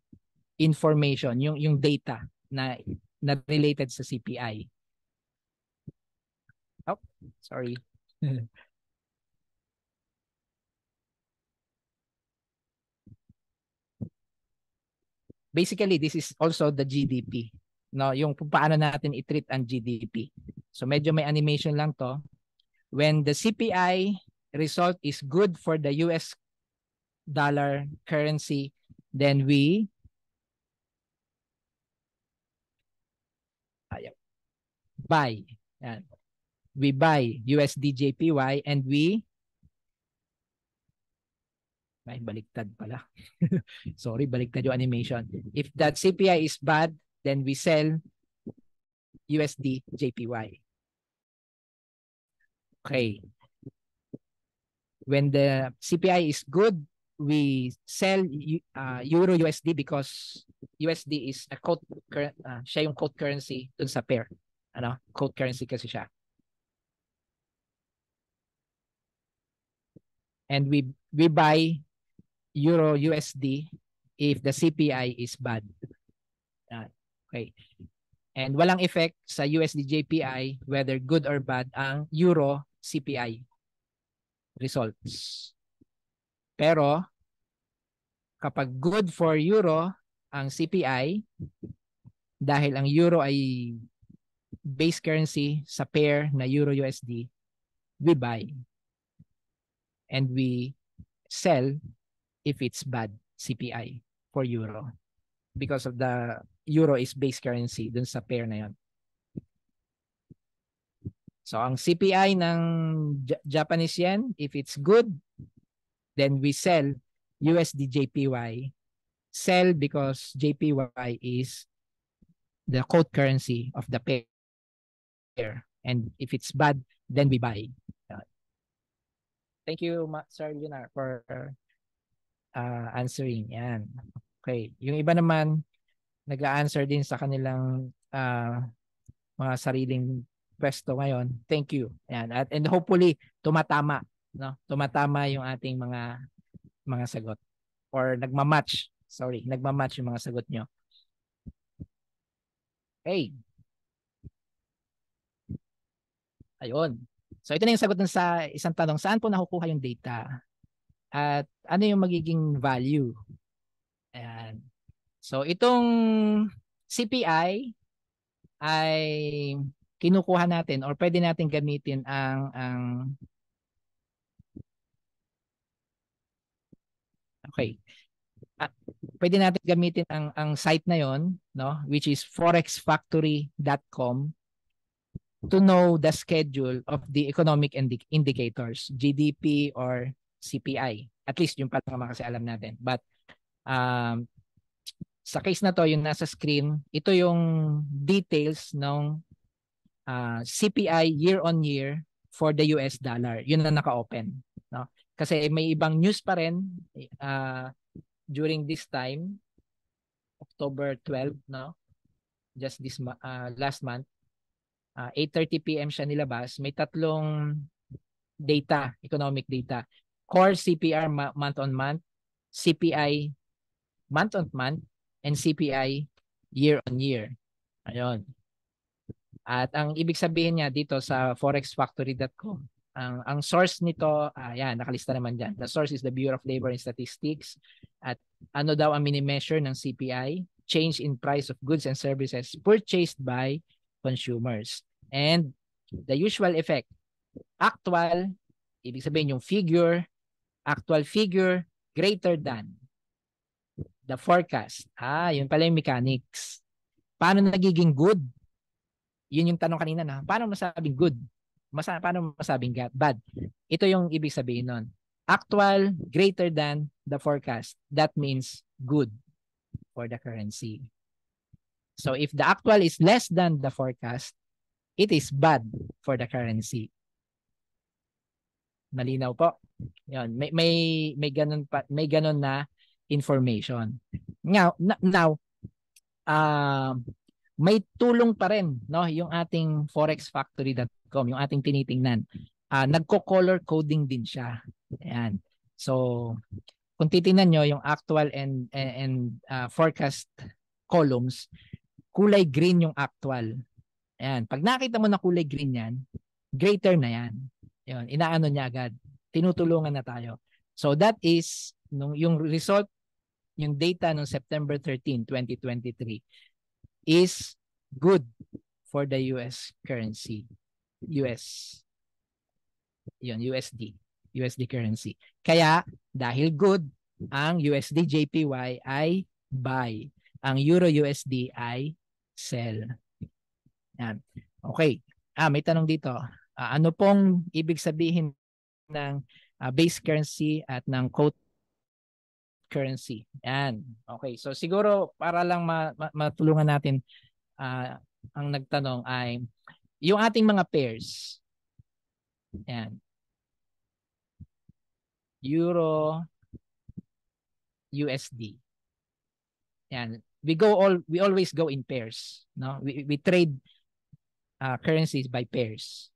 information, yung, yung data na, na related sa CPI? Oh, sorry. Basically, this is also the GDP. No, yung paano natin i-treat ang GDP. So medyo may animation lang to. When the CPI result is good for the US dollar currency, then we buy. Yan. We buy USDJPY and we ay, baliktad pala. Sorry, baliktad yung animation. If that CPI is bad, then we sell USD JPY. Okay. When the CPI is good, we sell uh, euro USD because USD is a quote uh, siya yung quote currency dun sa pair. Ano? Quote currency kasi siya. And we we buy euro USD if the CPI is bad. Uh, okay. And walang effect sa USD JPI whether good or bad ang euro CPI results. Pero kapag good for euro ang CPI dahil ang euro ay base currency sa pair na euro USD, we buy and we sell if it's bad CPI for euro because of the euro is base currency dun sa pair na yon. So ang CPI ng Japanese yen, if it's good, Then we sell USD JPY. Sell because JPY is the quote currency of the pair. And if it's bad, then we buy. Thank you, Sir Leonard, for uh, answering. Yan. Okay. Yung iba naman, nag-answer din sa kanilang uh, mga sariling pwesto ngayon. Thank you. Yan. At, and hopefully, tumatama no tumatama yung ating mga mga sagot or nagma-match sorry nagma-match yung mga sagot nyo okay ayun so ito na yung sagot dun sa isang tanong saan po nakukuha yung data at ano yung magiging value and so itong CPI ay kinukuha natin or pwede natin gamitin ang ang Okay. At ah, pwede natin gamitin ang ang site na 'yon, no, which is forexfactory.com to know the schedule of the economic indi- indicators, GDP or CPI. At least yung para kasi alam natin. But um, sa case na to, yung nasa screen, ito yung details ng uh, ah, CPI year on year for the US dollar. Yun na naka-open. Kasi may ibang news pa rin uh, during this time, October 12, no? Just this uh, last month, uh, 8:30 PM siya nilabas. May tatlong data, economic data. Core CPR month on month, CPI month on month, and CPI year on year. Ayun. At ang ibig sabihin niya dito sa forexfactory.com, ang, ang source nito, ayan, ah, nakalista naman dyan. The source is the Bureau of Labor and Statistics. At ano daw ang mini-measure ng CPI? Change in price of goods and services purchased by consumers. And the usual effect, actual, ibig sabihin yung figure, actual figure greater than the forecast. Ah, yun pala yung mechanics. Paano nagiging good? Yun yung tanong kanina na, paano masabing good? mas paano masabing bad? Ito yung ibig sabihin nun. Actual greater than the forecast. That means good for the currency. So if the actual is less than the forecast, it is bad for the currency. Malinaw po. Yan. may may may ganun pa, may ganun na information. Now, now uh, may tulong pa rin no yung ating forex factory that Coding.com, yung ating tinitingnan. Uh, ah, nagko-color coding din siya. Ayan. So, kung titingnan nyo yung actual and, and, and uh, forecast columns, kulay green yung actual. Ayan. Pag nakita mo na kulay green yan, greater na yan. Yun, inaano niya agad. Tinutulungan na tayo. So that is nung, yung result, yung data noong September 13, 2023 is good for the US currency. US. Yun, USD. USD currency. Kaya dahil good, ang USD JPY ay buy. Ang Euro USD ay sell. Yan. Okay. Ah, may tanong dito. Uh, ano pong ibig sabihin ng uh, base currency at ng quote currency? Yan. Okay. So siguro para lang ma- ma- matulungan natin uh, ang nagtanong ay yung ating mga pairs. Yan. Euro, USD. Yan. We go all we always go in pairs, no? We we trade uh, currencies by pairs.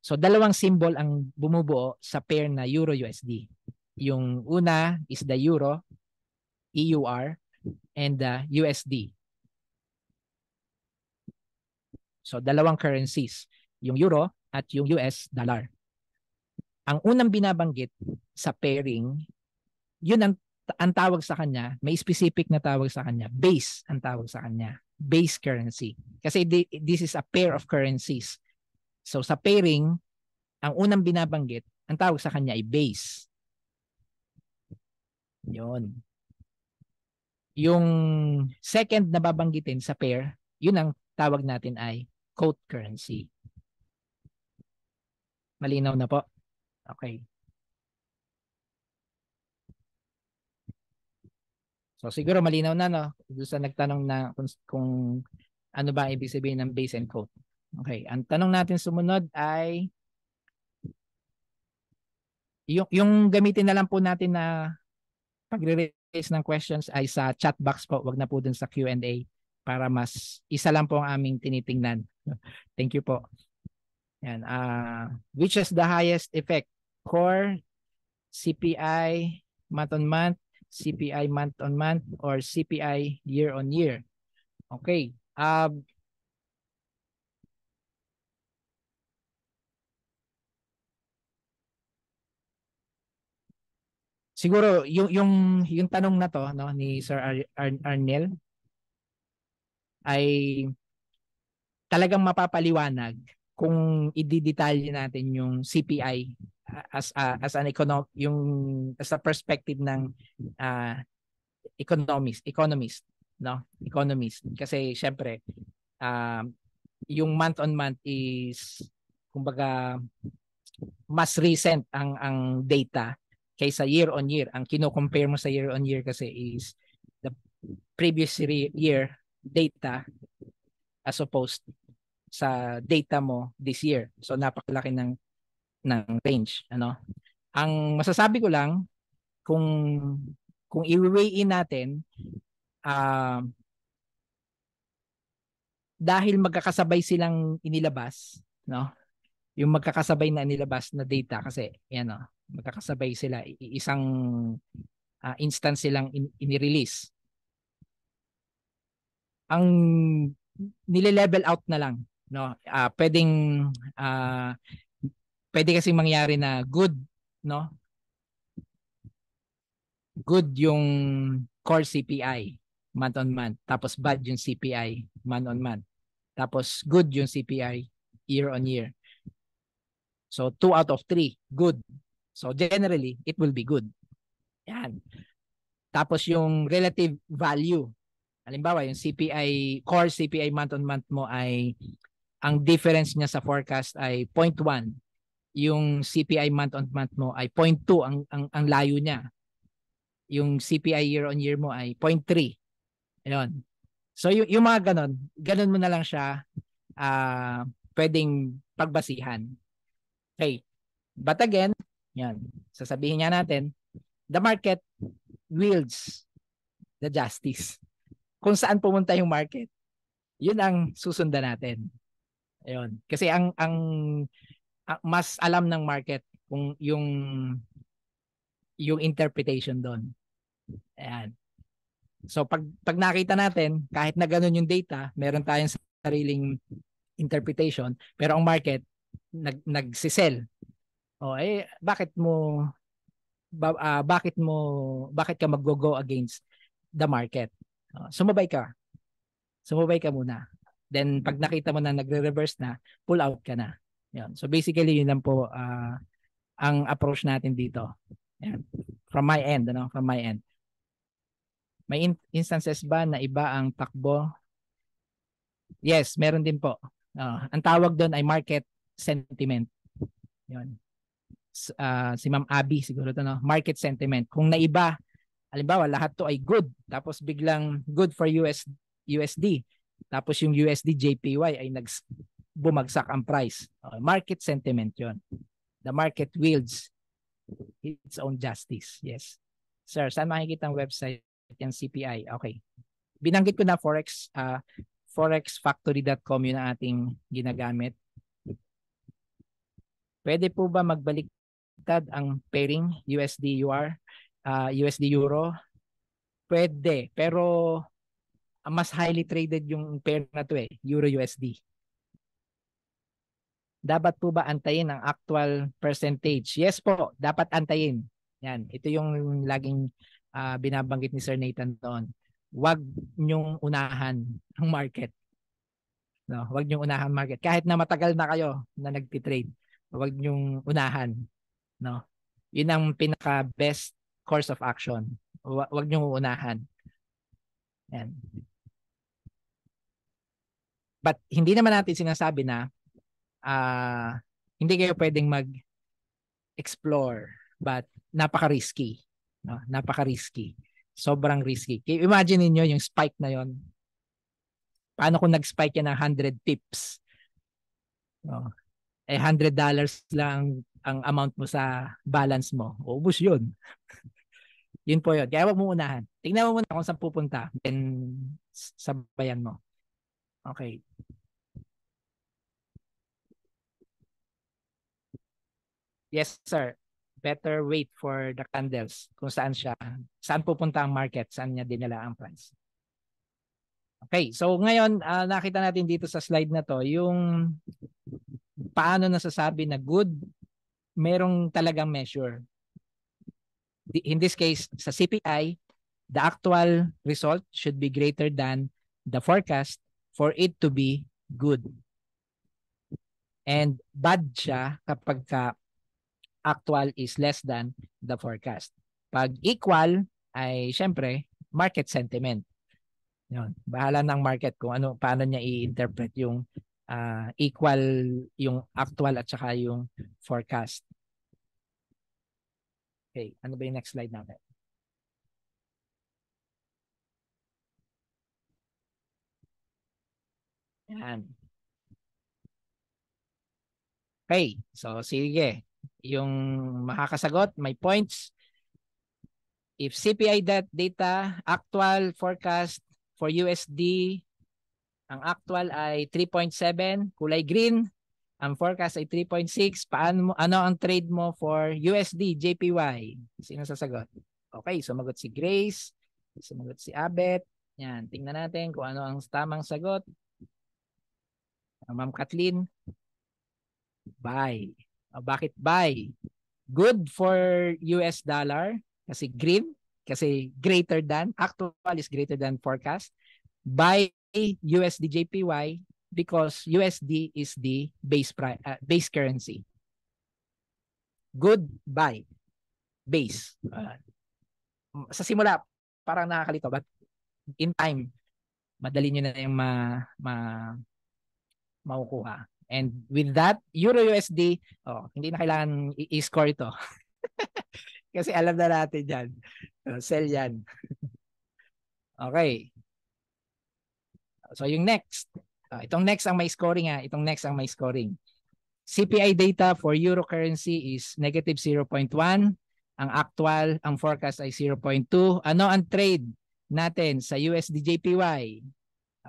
So dalawang symbol ang bumubuo sa pair na Euro USD. Yung una is the Euro, EUR, and the USD, So dalawang currencies, yung euro at yung US dollar. Ang unang binabanggit sa pairing, yun ang, ang tawag sa kanya, may specific na tawag sa kanya, base ang tawag sa kanya, base currency. Kasi this is a pair of currencies. So sa pairing, ang unang binabanggit, ang tawag sa kanya ay base. Yun. Yung second na babanggitin sa pair, yun ang tawag natin ay quote currency. Malinaw na po? Okay. So siguro malinaw na no doon sa nagtanong na kung, kung ano ba ibig sabihin ng base and quote. Okay, ang tanong natin sumunod ay yung yung gamitin na lang po natin na pagre-raise ng questions ay sa chat box po, wag na po dun sa Q&A para mas isa lang po ang aming tinitingnan. Thank you po. Yan. Uh, which is the highest effect? Core, CPI month on month, CPI month on month, or CPI year on year? Okay. Uh, siguro yung yung yung tanong na to no ni Sir Ar Ar Arnel ay talagang mapapaliwanag kung ididetalye natin yung CPI as a, as an econo yung as a perspective ng uh, economist economist no economist kasi syempre uh, yung month on month is kumbaga mas recent ang ang data kaysa year on year ang kino-compare mo sa year on year kasi is the previous year data as opposed sa data mo this year. So napakalaki ng ng range, ano? Ang masasabi ko lang kung kung i-weigh in natin uh, dahil magkakasabay silang inilabas, no? Yung magkakasabay na inilabas na data kasi yan no, magkakasabay sila isang uh, instance silang in- inirelease ang nile-level out na lang no uh, pwedeng uh, pwede kasi mangyari na good no good yung core CPI month on month tapos bad yung CPI month on month tapos good yung CPI year on year so 2 out of 3 good so generally it will be good yan tapos yung relative value Halimbawa, yung CPI, core CPI month-on-month mo ay, ang difference niya sa forecast ay 0.1. Yung CPI month-on-month mo ay 0.2, ang, ang, ang layo niya. Yung CPI year-on-year mo ay 0.3. Ayun. So yung, yung mga ganun, ganun mo na lang siya uh, pwedeng pagbasihan. Okay. But again, yan. Sasabihin niya natin, the market wields the justice kung saan pumunta yung market. Yun ang susundan natin. Ayun. Kasi ang, ang mas alam ng market kung yung yung interpretation doon. Ayan. So pag pag nakita natin kahit na ganun yung data, meron tayong sariling interpretation, pero ang market nag nagsisell. O eh bakit mo ba, uh, bakit mo bakit ka maggo-go against the market? Ah, sumabay ka. Sumabay ka muna. Then pag nakita mo na nagre-reverse na, pull out ka na. Yan. So basically yun lang po uh, ang approach natin dito. Yan. From my end, ano? From my end. May in- instances ba na iba ang takbo? Yes, meron din po. Uh, ang tawag doon ay market sentiment. Yun. Uh, si Ma'am Abby siguro to, no? Market sentiment. Kung naiba halimbawa lahat to ay good tapos biglang good for US USD tapos yung USD JPY ay nag bumagsak ang price okay, uh, market sentiment yon the market wields its own justice yes sir saan makikita ang website yan CPI okay binanggit ko na forex uh, forexfactory.com yung ating ginagamit pwede po ba magbaliktad ang pairing USD UR uh, ah, USD Euro? Pwede, pero ah, mas highly traded yung pair na to eh, Euro USD. Dapat po ba antayin ang actual percentage? Yes po, dapat antayin. Yan, ito yung laging uh, binabanggit ni Sir Nathan doon. Huwag niyong unahan ang market. No, huwag niyong unahan market. Kahit na matagal na kayo na nagtitrade, huwag niyong unahan. No? Yun ang pinaka-best course of action. Huwag niyong uunahan. Yan. But hindi naman natin sinasabi na uh, hindi kayo pwedeng mag-explore but napaka-risky. No? Napaka-risky. Sobrang risky. Imagine niyo yung spike na yon. Paano kung nag-spike yan ng 100 pips? No? Eh, $100 dollars lang ang amount mo sa balance mo. Ubus yun. Yun po yun. Kaya wag mong unahan. Tingnan mo muna kung saan pupunta. Then, sabayan mo. Okay. Yes, sir. Better wait for the candles kung saan siya, saan pupunta ang market, saan niya dinala ang price. Okay, so ngayon uh, nakita natin dito sa slide na to yung paano nasasabi na good merong talagang measure in this case, sa CPI, the actual result should be greater than the forecast for it to be good. And bad siya kapag ka actual is less than the forecast. Pag equal ay syempre market sentiment. Yun. Bahala ng market kung ano paano niya i-interpret yung uh, equal yung actual at saka yung forecast. Okay, ano ba yung next slide natin? Yan. Okay, so sige. Yung makakasagot, may points. If CPI data, actual forecast for USD, ang actual ay 3.7, kulay green. Ang forecast ay 3.6. Paano mo, ano ang trade mo for USD, JPY? Sino sasagot? Okay, sumagot si Grace. Sumagot si Abet. Yan, tingnan natin kung ano ang tamang sagot. Ma'am Kathleen, buy. O, ah, bakit buy? Good for US dollar kasi green, kasi greater than, actual is greater than forecast. Buy USD JPY because USD is the base price, uh, base currency. Good buy base. Uh, sa simula parang nakakalito but in time madali niyo na yung ma, ma makukuha. And with that, Euro USD, oh, hindi na kailangan i-score ito. Kasi alam na natin yan. So, oh, sell yan. okay. So yung next, Uh, itong next ang may scoring ha. Ah. Itong next ang may scoring. CPI data for euro currency is negative 0.1. Ang actual, ang forecast ay 0.2. Ano ang trade natin sa USD-JPY?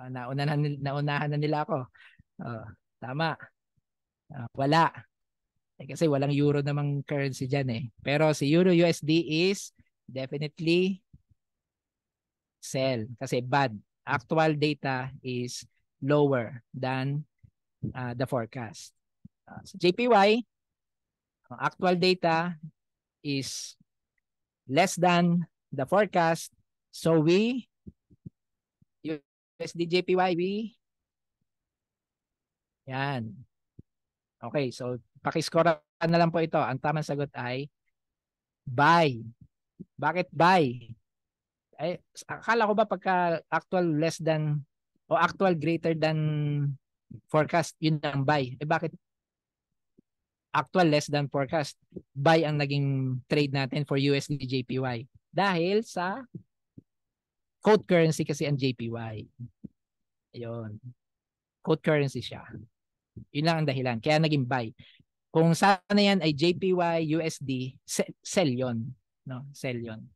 Uh, ah, naunahan, naunahan na nila ako. Uh, tama. Uh, wala. Eh, kasi walang euro namang currency dyan eh. Pero si euro-USD is definitely sell kasi bad. Actual data is lower than uh, the forecast. Uh, so JPY, actual data is less than the forecast. So we, USD JPY, we, yan. Okay, so pakiscorean na lang po ito. Ang tamang sagot ay buy. Bakit buy? Ay, eh, akala ko ba pagka actual less than o actual greater than forecast, yun ang buy. Eh bakit actual less than forecast? Buy ang naging trade natin for USD JPY. Dahil sa quote currency kasi ang JPY. Ayun. Quote currency siya. Yun lang ang dahilan. Kaya naging buy. Kung sana yan ay JPY, USD, sell yon No? Sell yon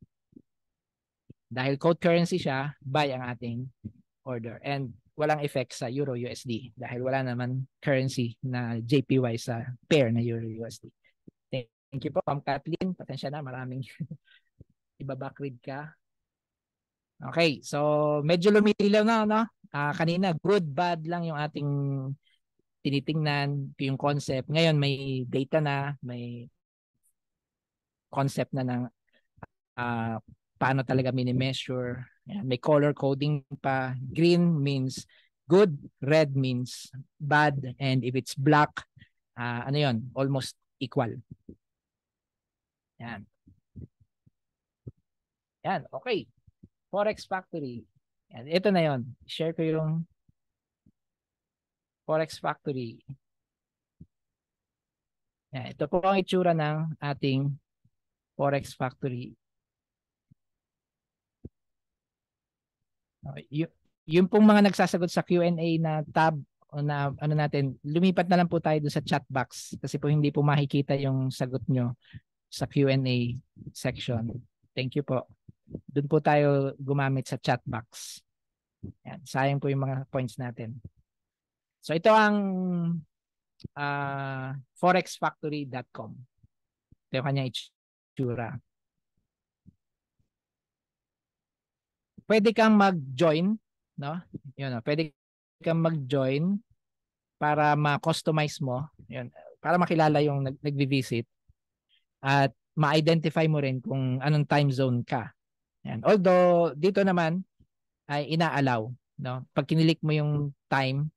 Dahil quote currency siya, buy ang ating order and walang effect sa Euro USD dahil wala naman currency na JPY sa pair na Euro USD. Thank you po, Ma'am Kathleen. Patensya na, maraming ibabackread ka. Okay, so medyo lumililaw na, no? Uh, kanina, good, bad lang yung ating tinitingnan, yung concept. Ngayon, may data na, may concept na ng uh, paano talaga mini-measure Ayan, may color coding pa. Green means good, red means bad, and if it's black, uh, ano yon almost equal. Yan. Yan, okay. Forex Factory. Yan, ito na yon Share ko yung Forex Factory. Yan, ito po ang itsura ng ating Forex Factory. Y- yung pong mga nagsasagot sa Q&A na tab o na ano natin, lumipat na lang po tayo sa chat box kasi po hindi po makikita yung sagot nyo sa Q&A section. Thank you po. Doon po tayo gumamit sa chat box. Yan, sayang po yung mga points natin. So ito ang uh, ah, forexfactory.com. Ito yung kanyang itsura. pwede kang mag-join, no? Yun, no? pwede kang mag-join para ma-customize mo, yun, para makilala yung nag- nagbi-visit at ma-identify mo rin kung anong time zone ka. Yan. Although dito naman ay inaalaw, no? Pag kinilik mo yung time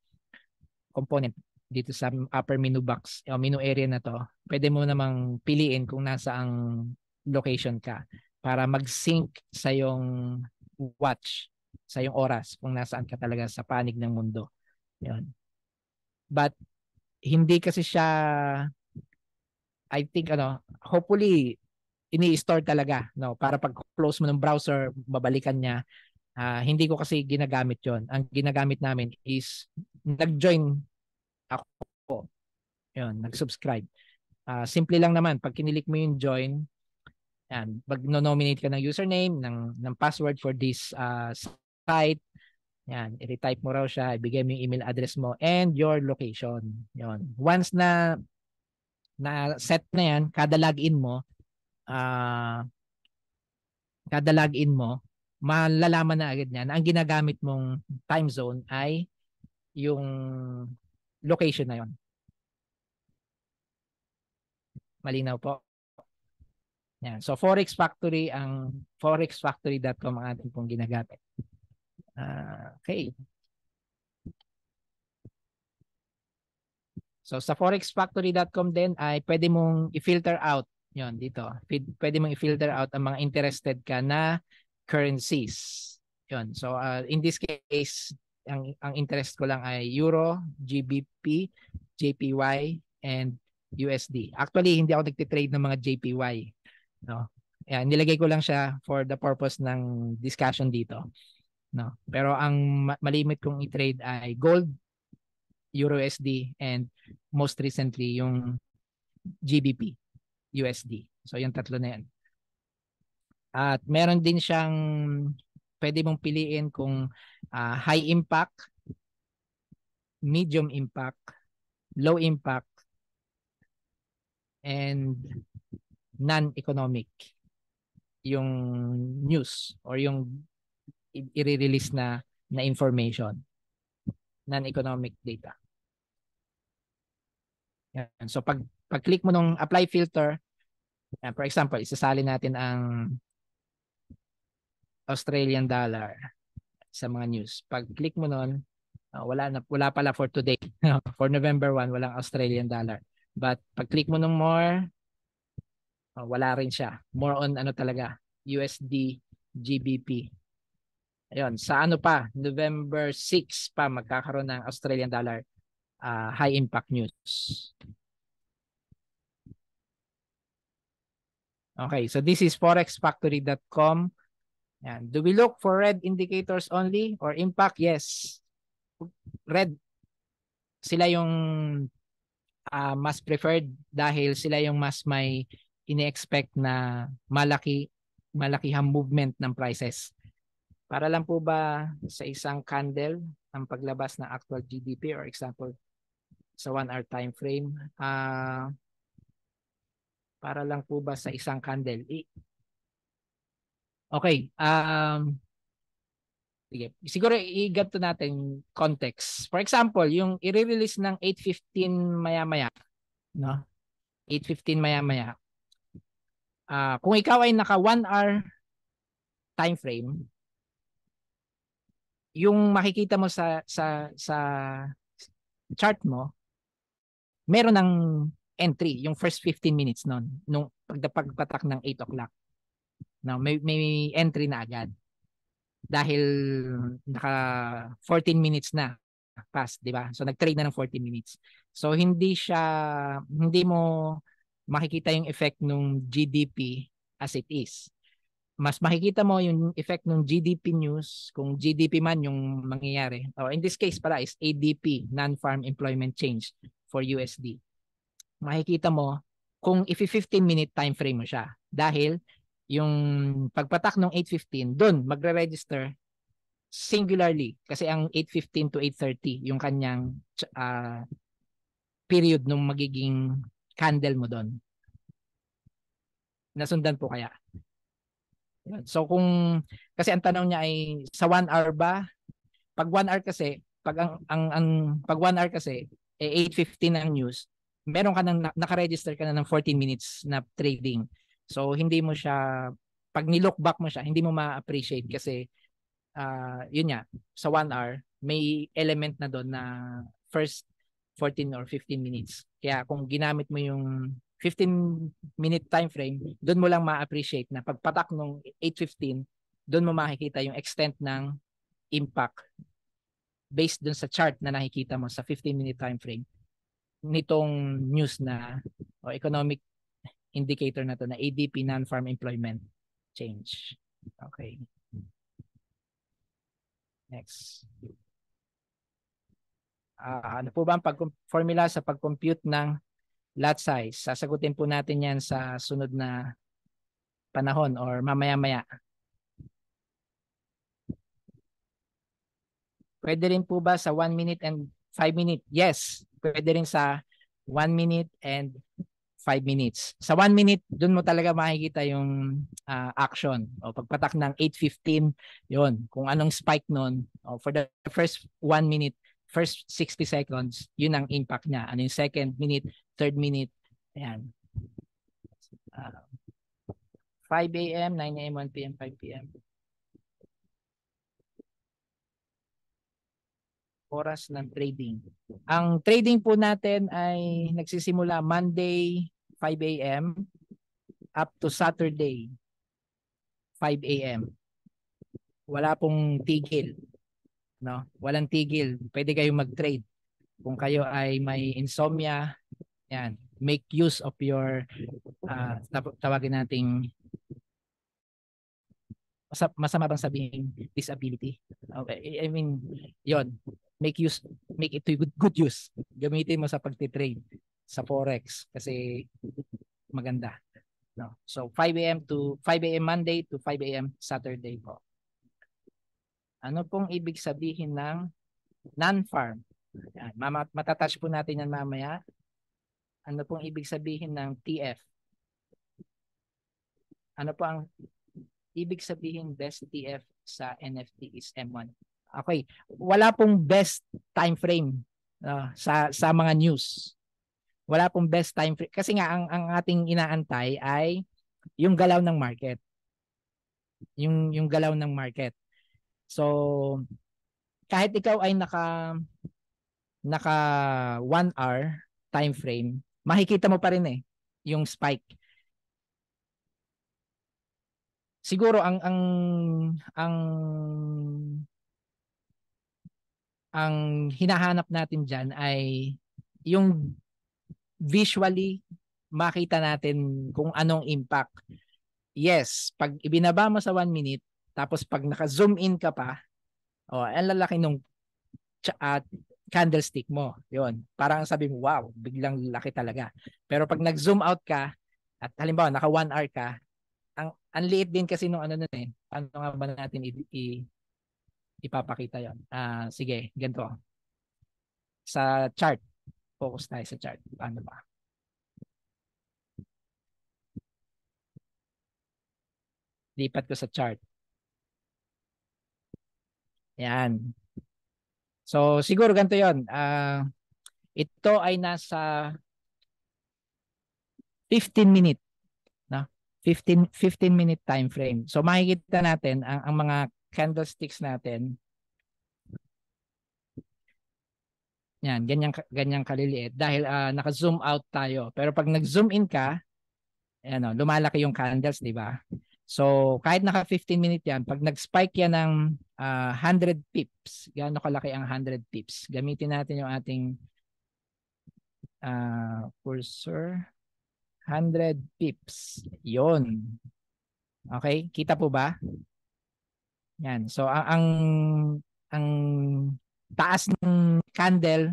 component dito sa upper menu box o menu area na to, pwede mo namang piliin kung nasa ang location ka para mag-sync sa yung watch sa iyong oras kung nasaan ka talaga sa panig ng mundo. Yun. But hindi kasi siya I think ano, hopefully ini-store talaga no para pag close mo ng browser babalikan niya uh, hindi ko kasi ginagamit yon ang ginagamit namin is nag-join ako yun nag-subscribe uh, simple lang naman pag kinilik mo yung join yan, no nominate ka ng username, ng, ng password for this uh, site. Yan, i-type mo raw siya, ibigay mo yung email address mo and your location. Yon. Once na na set na yan, kada login mo, uh, kada login mo, malalaman na agad na ang ginagamit mong time zone ay yung location na yon. Malinaw po. Yan. So Forex Factory ang forexfactory.com ang ating pong ginagamit. Uh, okay. So sa forexfactory.com din ay pwede mong i-filter out yon dito. Pwede mong i-filter out ang mga interested ka na currencies. Yon. So uh, in this case, ang ang interest ko lang ay euro, GBP, JPY and USD. Actually, hindi ako nagte-trade ng mga JPY No? yeah nilagay ko lang siya for the purpose ng discussion dito. No? Pero ang malimit kong i-trade ay gold, Euro USD, and most recently yung GBP, USD. So yung tatlo na yan. At meron din siyang pwede mong piliin kung uh, high impact, medium impact, low impact, and non-economic yung news or yung i-release na na information non-economic data. Yan. So pag pag-click mo nung apply filter, uh, for example, isasali natin ang Australian dollar sa mga news. Pag-click mo nun, uh, wala na wala pala for today. for November 1, walang Australian dollar. But pag-click mo nung more, Uh, wala rin siya. More on ano talaga, USD, GBP. Ayun, sa ano pa, November 6 pa magkakaroon ng Australian dollar uh, high impact news. Okay, so this is forexfactory.com. Yan. Do we look for red indicators only or impact? Yes. Red. Sila yung uh, mas preferred dahil sila yung mas may ini-expect na malaki malakihang movement ng prices. Para lang po ba sa isang candle ang paglabas ng actual GDP or example sa 1 hour time frame uh, para lang po ba sa isang candle eh, okay um sige siguro igat to natin context for example yung i-release ng 815 maya-maya no 815 maya-maya uh, kung ikaw ay naka 1 hour time frame, yung makikita mo sa sa sa chart mo, meron ng entry, yung first 15 minutes noon, nung pagpagpatak ng 8 o'clock. Now, may, may entry na agad. Dahil naka 14 minutes na past di ba? So nagtrade na ng 14 minutes. So hindi siya hindi mo makikita yung effect ng GDP as it is. Mas makikita mo yung effect ng GDP news kung GDP man yung mangyayari. Or in this case pala is ADP, Non-Farm Employment Change for USD. Makikita mo kung if 15 minute time frame mo siya. Dahil yung pagpatak ng 8.15, doon magre-register singularly kasi ang 8.15 to 8.30 yung kanyang uh, period nung magiging candle mo doon. Nasundan po kaya? So kung kasi ang tanong niya ay sa 1 hour ba? Pag 1 hour kasi, pag ang ang, ang pag 1 hour kasi eh 8:15 ang news, meron ka nang naka-register ka na ng 14 minutes na trading. So hindi mo siya pag nilook back mo siya, hindi mo ma-appreciate kasi uh, yun nga, sa 1 hour may element na doon na first 14 or 15 minutes. Kaya kung ginamit mo yung 15 minute time frame, doon mo lang ma-appreciate na pagpatak nung 8:15, doon mo makikita yung extent ng impact based doon sa chart na nakikita mo sa 15 minute time frame nitong news na o economic indicator na to na ADP non-farm employment change. Okay. Next uh, ano po ba ang pag formula sa pag-compute ng lot size? Sasagutin po natin yan sa sunod na panahon or mamaya-maya. Pwede rin po ba sa 1 minute and 5 minutes? Yes, pwede rin sa 1 minute and 5 minutes. Sa 1 minute, doon mo talaga makikita yung uh, action. O pagpatak ng 8.15, yun. Kung anong spike nun. O for the first 1 minute, first 60 seconds, yun ang impact niya. Ano yung second minute, third minute, ayan. Uh, 5 a.m., 9 a.m., 1 p.m., 5 p.m. Oras ng trading. Ang trading po natin ay nagsisimula Monday 5 a.m. up to Saturday 5 a.m. Wala pong tigil no? Walang tigil. Pwede kayong mag-trade. Kung kayo ay may insomnia, yan, make use of your uh, tawagin nating masama bang sabihin disability? Okay. I mean, yon make use make it to good, good use. Gamitin mo sa pagte-trade sa forex kasi maganda. No. So 5 a.m. to 5 a.m. Monday to 5 a.m. Saturday po. Ano pong ibig sabihin ng non-farm? Yan. Matatouch po natin yan mamaya. Ano pong ibig sabihin ng TF? Ano po ang ibig sabihin best TF sa NFT is M1? Okay, wala pong best time frame uh, sa sa mga news. Wala pong best time frame kasi nga ang ang ating inaantay ay yung galaw ng market. Yung yung galaw ng market. So, kahit ikaw ay naka naka 1 hour time frame, makikita mo pa rin eh yung spike. Siguro ang ang ang ang hinahanap natin diyan ay yung visually makita natin kung anong impact. Yes, pag ibinaba mo sa 1 minute, tapos pag naka-zoom in ka pa, oh, ang lalaki nung at ah, candlestick mo. 'Yon. Parang sabi mo, wow, biglang laki talaga. Pero pag nag-zoom out ka at halimbawa naka 1 hour ka, ang ang liit din kasi nung ano nun eh. Ano nga ba natin i-, i- ipapakita 'yon? Ah, uh, sige, ganito. Sa chart. Focus tayo sa chart. Paano ba? Lipat ko sa chart. Yan. So siguro ganito 'yon. Uh, ah, ito ay nasa 15 minute no 15 15 minute time frame. So makikita natin ang, ang mga candlesticks natin. Yan, ganyan ganyan kaliliit dahil uh, naka-zoom out tayo. Pero pag nag-zoom in ka, ano, lumalaki yung candles, di ba? So kahit naka 15 minute yan, pag nag-spike yan ng uh, ah, 100 pips, gaano kalaki ang 100 pips? Gamitin natin yung ating uh, cursor. 100 pips. Yon. Okay? Kita po ba? Yan. So ang ang, ang taas ng candle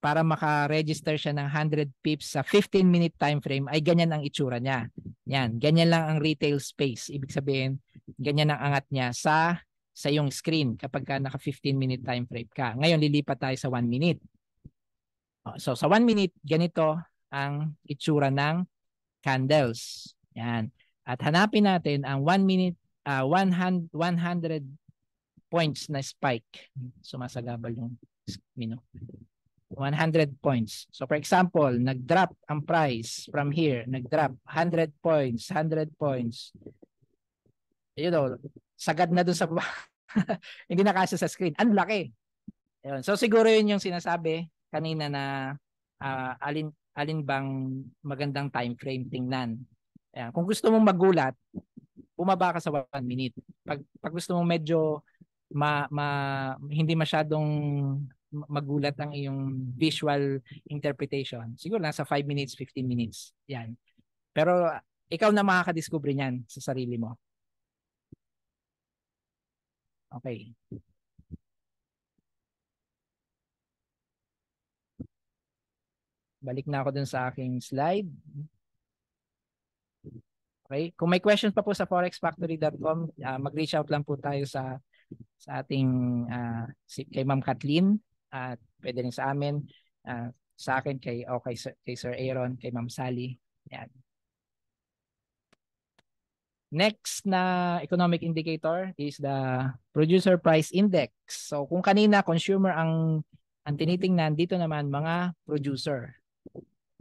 para maka-register siya ng 100 pips sa 15-minute time frame ay ganyan ang itsura niya. Yan, ganyan lang ang retail space. Ibig sabihin, ganyan ang angat niya sa sa yung screen kapag ka naka 15 minute time frame ka. Ngayon lilipat tayo sa 1 minute. Oh, so sa 1 minute ganito ang itsura ng candles. Yan. At hanapin natin ang 1 minute uh, 100 100 points na spike. Sumasagabal yung mino. 100 points. So for example, nag-drop ang price from here, nag-drop 100 points, 100 points. You know, sagad na doon sa hindi na kasi sa screen. Ang laki. Ayun. So siguro 'yun yung sinasabi kanina na uh, alin alin bang magandang time frame tingnan. Ayan. Kung gusto mong magulat, umaba ka sa 1 minute. Pag pag gusto mong medyo ma, ma hindi masyadong magulat ang iyong visual interpretation. Siguro nasa 5 minutes, 15 minutes. Yan. Pero ikaw na makakadiscover niyan sa sarili mo. Okay. Balik na ako dun sa aking slide. Okay? Kung may questions pa po sa forexfactory.com, uh, ah, mag-reach out lang po tayo sa sa ating uh, si, kay Ma'am Kathleen at pwede rin sa amin, uh, sa akin, kay, o kay, Sir, kay Sir Aaron, kay Ma'am Sally. Yan. Next na economic indicator is the producer price index. So kung kanina consumer ang ang tinitingnan dito naman mga producer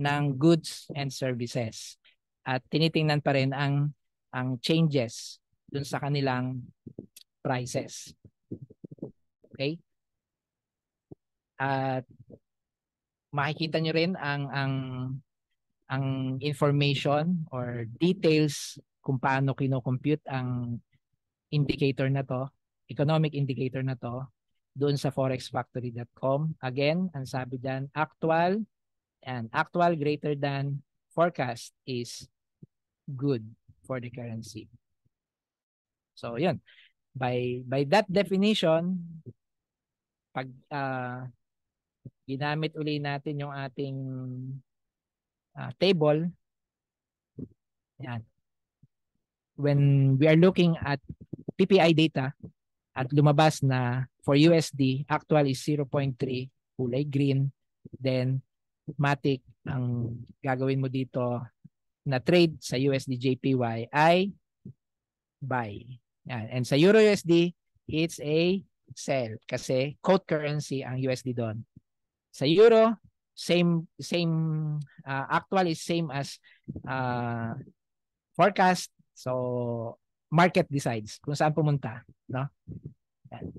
ng goods and services. At tinitingnan pa rin ang ang changes dun sa kanilang prices. Okay? at makikita nyo rin ang ang ang information or details kung paano kino-compute ang indicator na to, economic indicator na to doon sa forexfactory.com. Again, ang sabi diyan actual and actual greater than forecast is good for the currency. So, yun. By by that definition, pag uh, ginamit uli natin yung ating uh, table. Yan. When we are looking at PPI data at lumabas na for USD, actual is 0.3, kulay green. Then, matic ang gagawin mo dito na trade sa USD JPY ay buy. Yan. And sa Euro USD, it's a sell kasi quote currency ang USD doon. Sa euro, same same uh, actual is same as uh, forecast. So market decides kung saan pumunta, no? Yan.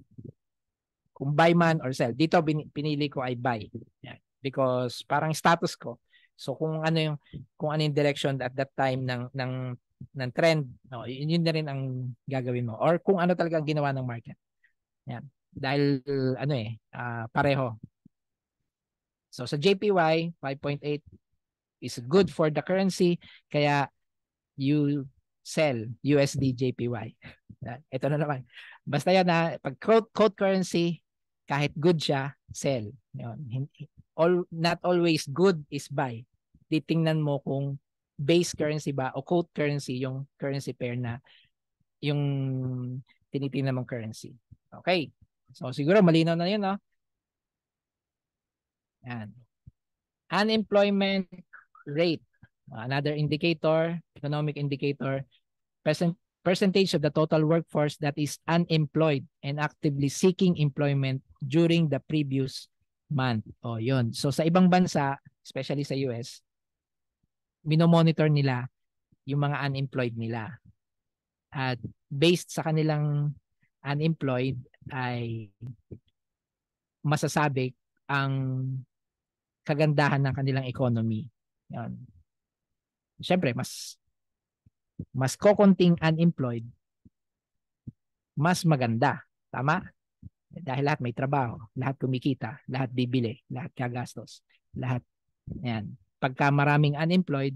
Kung buy man or sell. Dito pinili ko ay buy. Yan. Because parang status ko. So kung ano yung kung ano yung direction at that time ng ng ng trend, no, yun, yun na rin ang gagawin mo or kung ano talaga ang ginawa ng market. Yan. Dahil ano eh, uh, pareho So sa JPY, 5.8 is good for the currency. Kaya you sell USD JPY. Ito na naman. Basta yan na pag quote, quote currency, kahit good siya, sell. Yun. All, not always good is buy. Titingnan mo kung base currency ba o quote currency yung currency pair na yung tinitingnan mong currency. Okay. So siguro malinaw na yun, no? Yan. Unemployment rate, another indicator, economic indicator, percent percentage of the total workforce that is unemployed and actively seeking employment during the previous month. O yun. So sa ibang bansa, especially sa US, minomonitor nila yung mga unemployed nila. At based sa kanilang unemployed ay masasabi ang kagandahan ng kanilang economy. Yan. Siyempre, mas mas kokonting unemployed, mas maganda. Tama? Dahil lahat may trabaho, lahat kumikita, lahat bibili, lahat kagastos, lahat. Yan. Pagka maraming unemployed,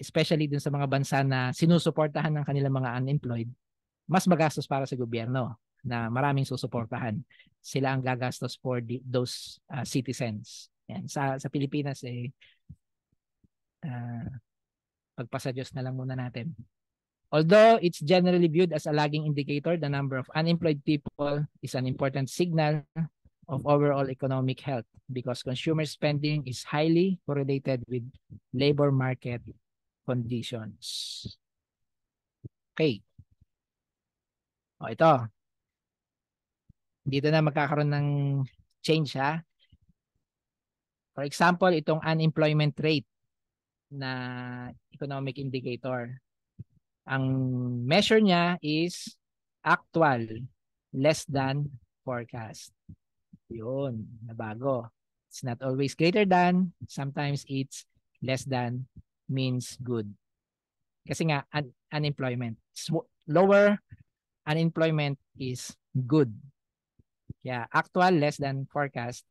especially dun sa mga bansa na sinusuportahan ng kanilang mga unemployed, mas magastos para sa gobyerno na maraming susuportahan. Sila ang gagastos for the, those uh, citizens. Yan. Sa, sa Pilipinas, eh, uh, ah, pagpasadyos na lang muna natin. Although it's generally viewed as a lagging indicator, the number of unemployed people is an important signal of overall economic health because consumer spending is highly correlated with labor market conditions. Okay. Oh, ito, dito na magkakaroon ng change ha. For example, itong unemployment rate na economic indicator. Ang measure niya is actual less than forecast. Yun, nabago. It's not always greater than, sometimes it's less than means good. Kasi nga, un unemployment. Lower unemployment is good Yeah, actual less than forecast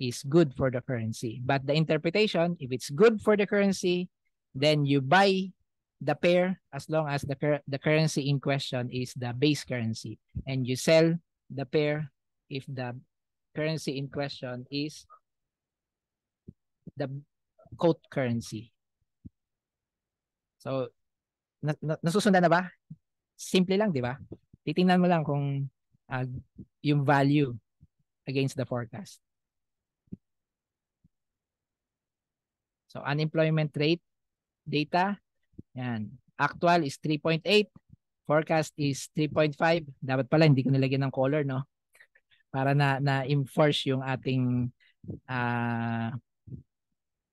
is good for the currency. But the interpretation, if it's good for the currency, then you buy the pair as long as the, cur the currency in question is the base currency. And you sell the pair if the currency in question is the quote currency. So, na na nasusundan na ba? Simple lang, di ba? Titingnan mo lang kung uh, yung value against the forecast. So unemployment rate data, yan. Actual is 3.8, forecast is 3.5. Dapat pala hindi ko nilagyan ng color, no? Para na na-enforce yung ating uh,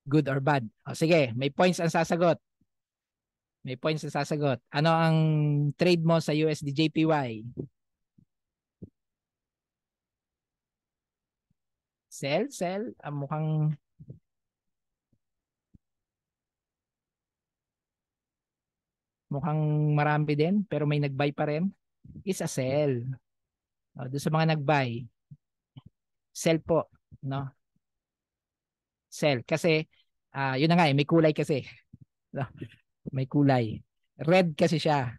good or bad. O sige, may points ang sasagot. May points ang sasagot. Ano ang trade mo sa USD JPY? Sel, sel. Ah, mukhang... Mukhang marami din, pero may nag-buy pa rin. Is a sell. Oh, doon sa mga nag-buy, sell po. No? Sell. Kasi, uh, yun na nga eh, may kulay kasi. No? May kulay. Red kasi siya.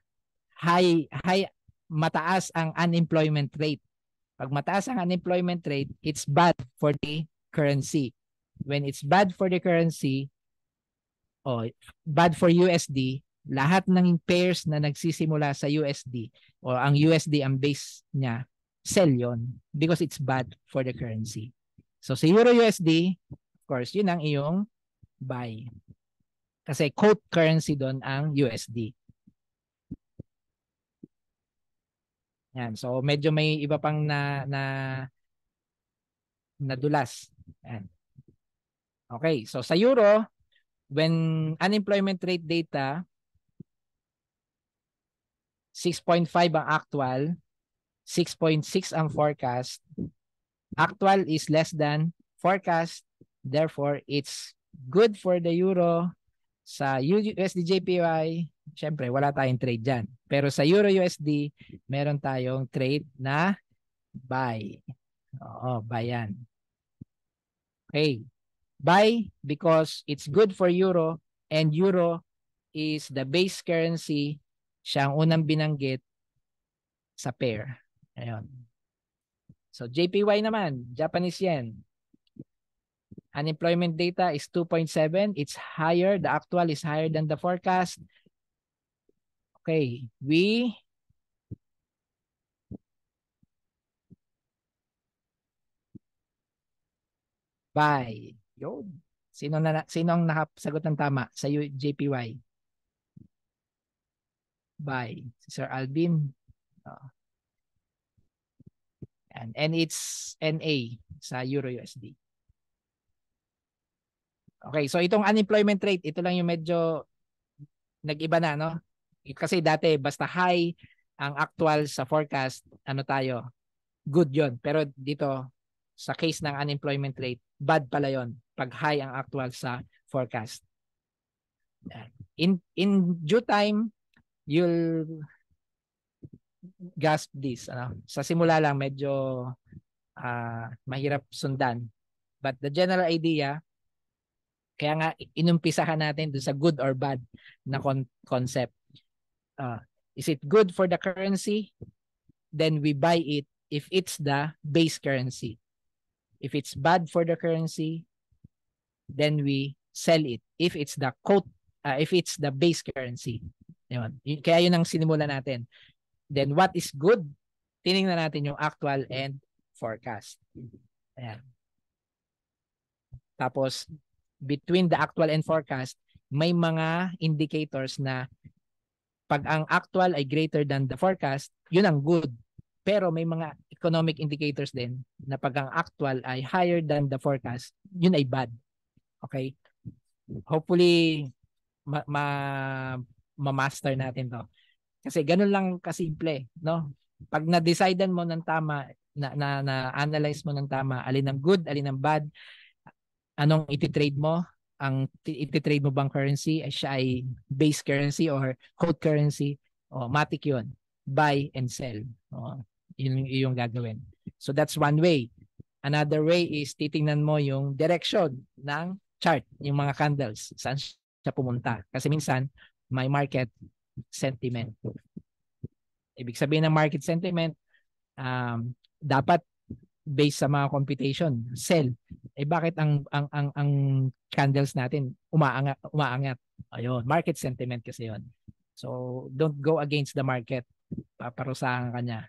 High, high, mataas ang unemployment rate pag mataas ang unemployment rate, it's bad for the currency. When it's bad for the currency, o oh, bad for USD, lahat ng pairs na nagsisimula sa USD o ang USD ang base niya, sell yon because it's bad for the currency. So sa Euro USD, of course, yun ang iyong buy. Kasi quote currency doon ang USD. Yan. So medyo may iba pang na na nadulas. Yan. Okay, so sa euro when unemployment rate data 6.5 ang actual, 6.6 ang forecast. Actual is less than forecast, therefore it's good for the euro sa USDJPY Siyempre, wala tayong trade dyan. Pero sa Euro USD, meron tayong trade na buy. Oo, buy yan. Okay. Buy because it's good for Euro and Euro is the base currency. Siya ang unang binanggit sa pair. Ayun. So JPY naman, Japanese yen. Unemployment data is 2.7. It's higher. The actual is higher than the forecast. Okay, we buy. Yo, Sino na sino ang nakasagot ng tama sa JPY? Buy. Sir Alvin. Oh. Ah. And, and it's NA sa Euro USD. Okay, so itong unemployment rate, ito lang yung medyo nag-iba na, no? Kasi dati basta high ang actual sa forecast, ano tayo, good yon Pero dito, sa case ng unemployment rate, bad pala yon pag high ang actual sa forecast. In, in due time, you'll gasp this. Ano? Sa simula lang, medyo uh, mahirap sundan. But the general idea, kaya nga inumpisahan natin dun sa good or bad na con- concept. Uh, is it good for the currency? Then we buy it if it's the base currency. If it's bad for the currency, then we sell it. If it's the quote, uh, if it's the base currency. Yun. Kaya yun ang sinimula natin. Then what is good? Tiningnan natin yung actual and forecast. Ayan. Tapos, between the actual and forecast, may mga indicators na pag ang actual ay greater than the forecast, yun ang good. Pero may mga economic indicators din na pag ang actual ay higher than the forecast, yun ay bad. Okay? Hopefully, ma, ma, ma-master natin to. Kasi ganun lang kasimple, no? Pag na-decidean mo ng tama, na, na, na-analyze mo ng tama, alin ang good, alin ang bad, anong iti-trade mo, ang ititrade mo bang currency ay siya ay base currency or quote currency o matic yun buy and sell oh, yun yung gagawin so that's one way another way is titingnan mo yung direction ng chart yung mga candles saan siya pumunta kasi minsan may market sentiment ibig sabihin ng market sentiment um, dapat based sa mga computation, sell. Eh bakit ang ang ang, ang candles natin umaangat umaangat? Ayun, market sentiment kasi 'yon. So don't go against the market. Paparusahan ka niya.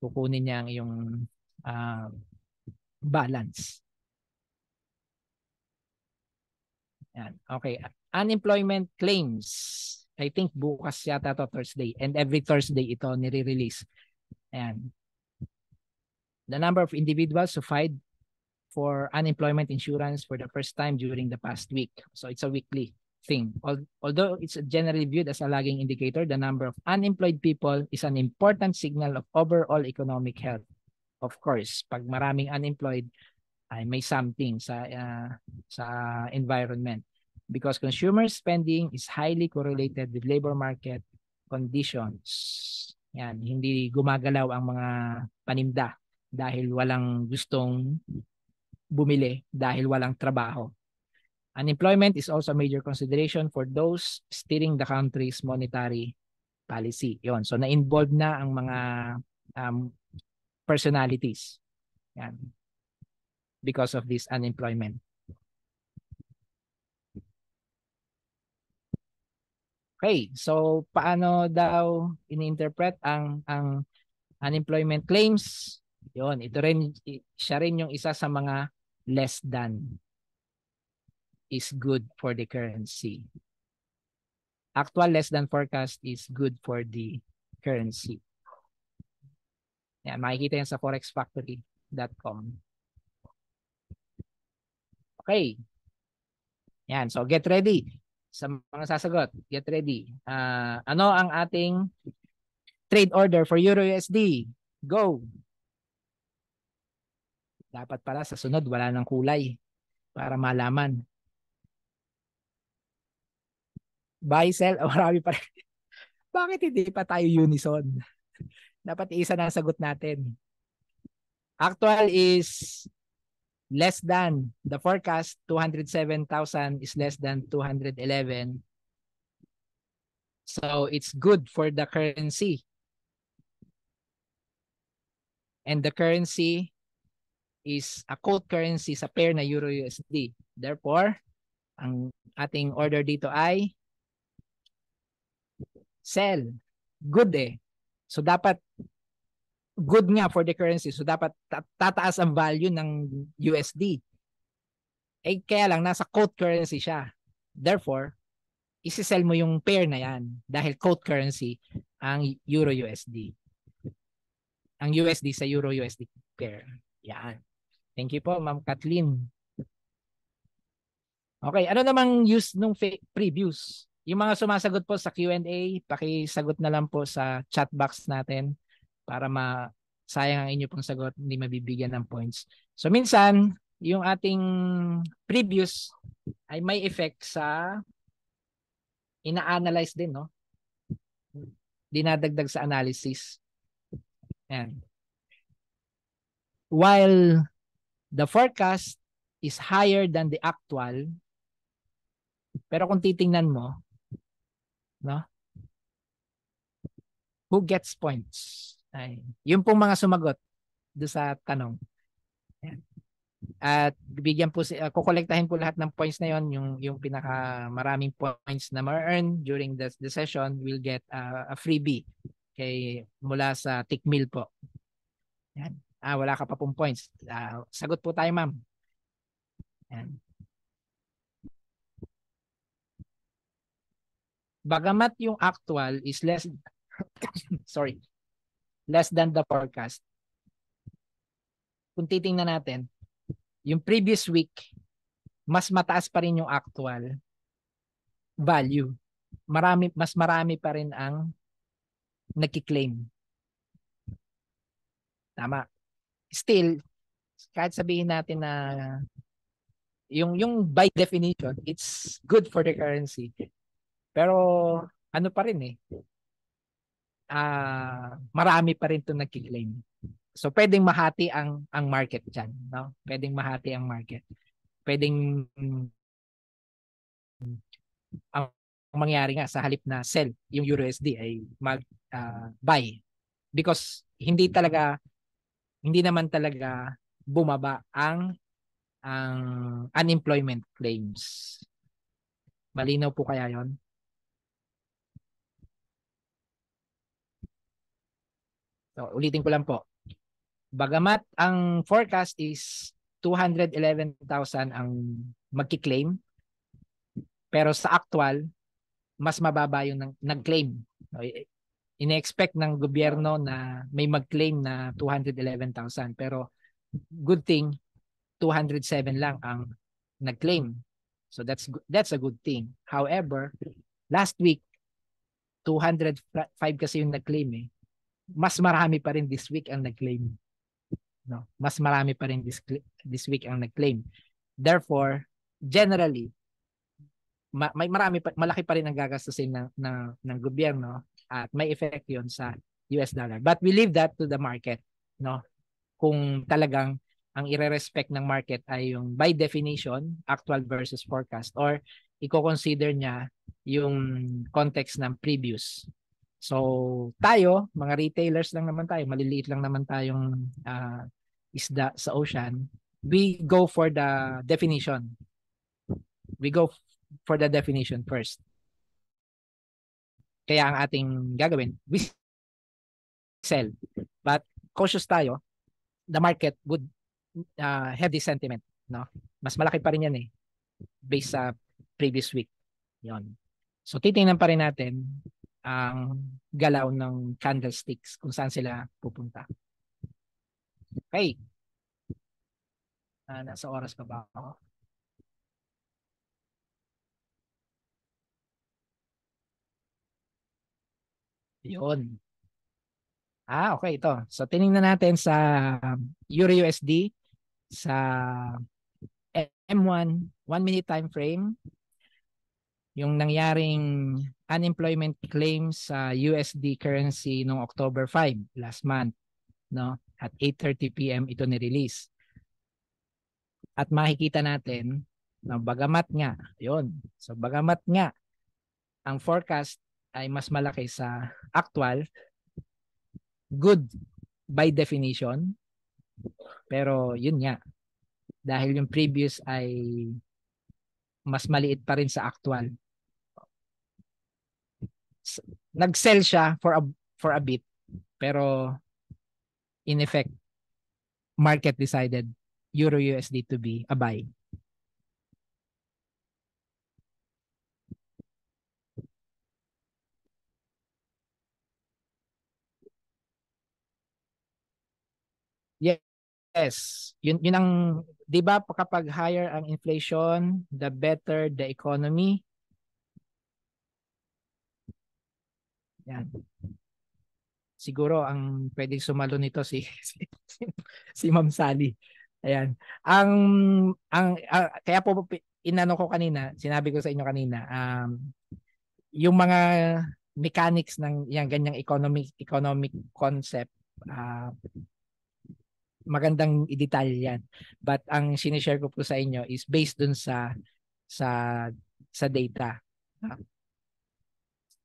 Kukunin niya ang iyong uh, balance. Yan. Okay. Unemployment claims. I think bukas yata to Thursday. And every Thursday ito nire-release. Ayan the number of individuals who filed for unemployment insurance for the first time during the past week. So it's a weekly thing. Although it's generally viewed as a lagging indicator, the number of unemployed people is an important signal of overall economic health. Of course, pag maraming unemployed, ay may something sa uh, sa environment because consumer spending is highly correlated with labor market conditions. Yan, hindi gumagalaw ang mga panimda dahil walang gustong bumili dahil walang trabaho. Unemployment is also a major consideration for those steering the country's monetary policy. Yon. So na-involve na ang mga um, personalities. Yan. Because of this unemployment. Okay, so paano daw ini ang ang unemployment claims? Yon, ito rin siya rin yung isa sa mga less than is good for the currency. Actual less than forecast is good for the currency. Yan, makikita yan sa forexfactory.com. Okay. Yan, so get ready sa mga sasagot. Get ready. Uh, ano ang ating trade order for Euro USD? Go! Dapat pala sa sunod wala ng kulay para malaman. Buy, sell, oh, marami pa rin. Bakit hindi pa tayo unison? Dapat isa na ang sagot natin. Actual is less than the forecast 207,000 is less than 211. So it's good for the currency. And the currency is a quote currency sa pair na Euro USD. Therefore, ang ating order dito ay sell. Good eh. So dapat good nga for the currency. So dapat tataas ang value ng USD. Eh kaya lang nasa quote currency siya. Therefore, isi-sell mo yung pair na yan dahil quote currency ang Euro USD. Ang USD sa Euro USD pair. Yan. Thank you po, Ma'am Kathleen. Okay, ano namang use nung previews? Yung mga sumasagot po sa Q&A, pakisagot na lang po sa chat box natin para ma sayang ang inyo pong sagot, hindi mabibigyan ng points. So minsan, yung ating previews ay may effect sa ina-analyze din, no? Dinadagdag sa analysis. Yan. While the forecast is higher than the actual. Pero kung titingnan mo, no? Who gets points? Ay, yung pong mga sumagot do sa tanong. At bibigyan po si uh, kukolektahin po lahat ng points na yon yung yung pinaka maraming points na ma-earn during the, the session will get uh, a freebie kay mula sa Tikmil po. Yan. Ah, wala ka pa pong points. Ah, sagot po tayo, ma'am. Ayan. Bagamat yung actual is less sorry, less than the forecast. Kung titingnan natin, yung previous week, mas mataas pa rin yung actual value. Marami, mas marami pa rin ang nagki-claim. Tama still, kahit sabihin natin na yung yung by definition, it's good for the currency. Pero ano pa rin eh, uh, marami pa rin 'tong nagki-claim. So pwedeng mahati ang ang market diyan, no? Pwedeng mahati ang market. Pwedeng ang mangyari nga sa halip na sell yung USD ay mag uh, buy because hindi talaga hindi naman talaga bumaba ang ang unemployment claims. Malinaw po kaya 'yon? So, ulitin ko lang po. Bagamat ang forecast is 211,000 ang magki-claim, pero sa actual mas mababa yung nag-claim. Ine-expect ng gobyerno na may mag-claim na 211,000 pero good thing 207 lang ang nag-claim. So that's that's a good thing. However, last week 205 kasi yung nag-claim eh. Mas marami pa rin this week ang nag-claim. No, mas marami pa rin this this week ang nag-claim. Therefore, generally ma- may marami pa, malaki pa rin ang gagastusin ng, ng ng gobyerno at may effect 'yon sa US dollar. But we leave that to the market, no? Kung talagang ang ire-respect ng market ay yung by definition, actual versus forecast or i-consider niya yung context ng previous. So tayo, mga retailers lang naman tayo, maliliit lang naman tayong uh, isda sa ocean, we go for the definition. We go for the definition first. Kaya ang ating gagawin, we sell. But cautious tayo, the market would uh, have this sentiment. No? Mas malaki pa rin yan eh, based sa previous week. Yon. So titingnan pa rin natin ang galaw ng candlesticks kung saan sila pupunta. Okay. Uh, nasa oras pa ba ako? Yun. Ah, okay ito. So tiningnan natin sa EURUSD sa M1 1 minute time frame yung nangyaring unemployment claims sa USD currency noong October 5 last month no at 8:30 PM ito ni-release. At makikita natin na bagamat nga, yon. So bagamat nga ang forecast ay mas malaki sa actual, good by definition. Pero yun nga. Dahil yung previous ay mas maliit pa rin sa actual. Nag-sell siya for a, for a bit. Pero in effect, market decided Euro USD to be a buy. Yes. Yun, yun ang, di ba kapag higher ang inflation, the better the economy. Yan. Siguro ang pwedeng sumalo nito si, si, si, si Ma'am Sally. Ayan. Ang, ang, uh, kaya po inano ko kanina, sinabi ko sa inyo kanina, um, yung mga mechanics ng yang ganyang economic economic concept uh, magandang i-detail yan. But ang sinishare ko po sa inyo is based dun sa sa sa data. Ah.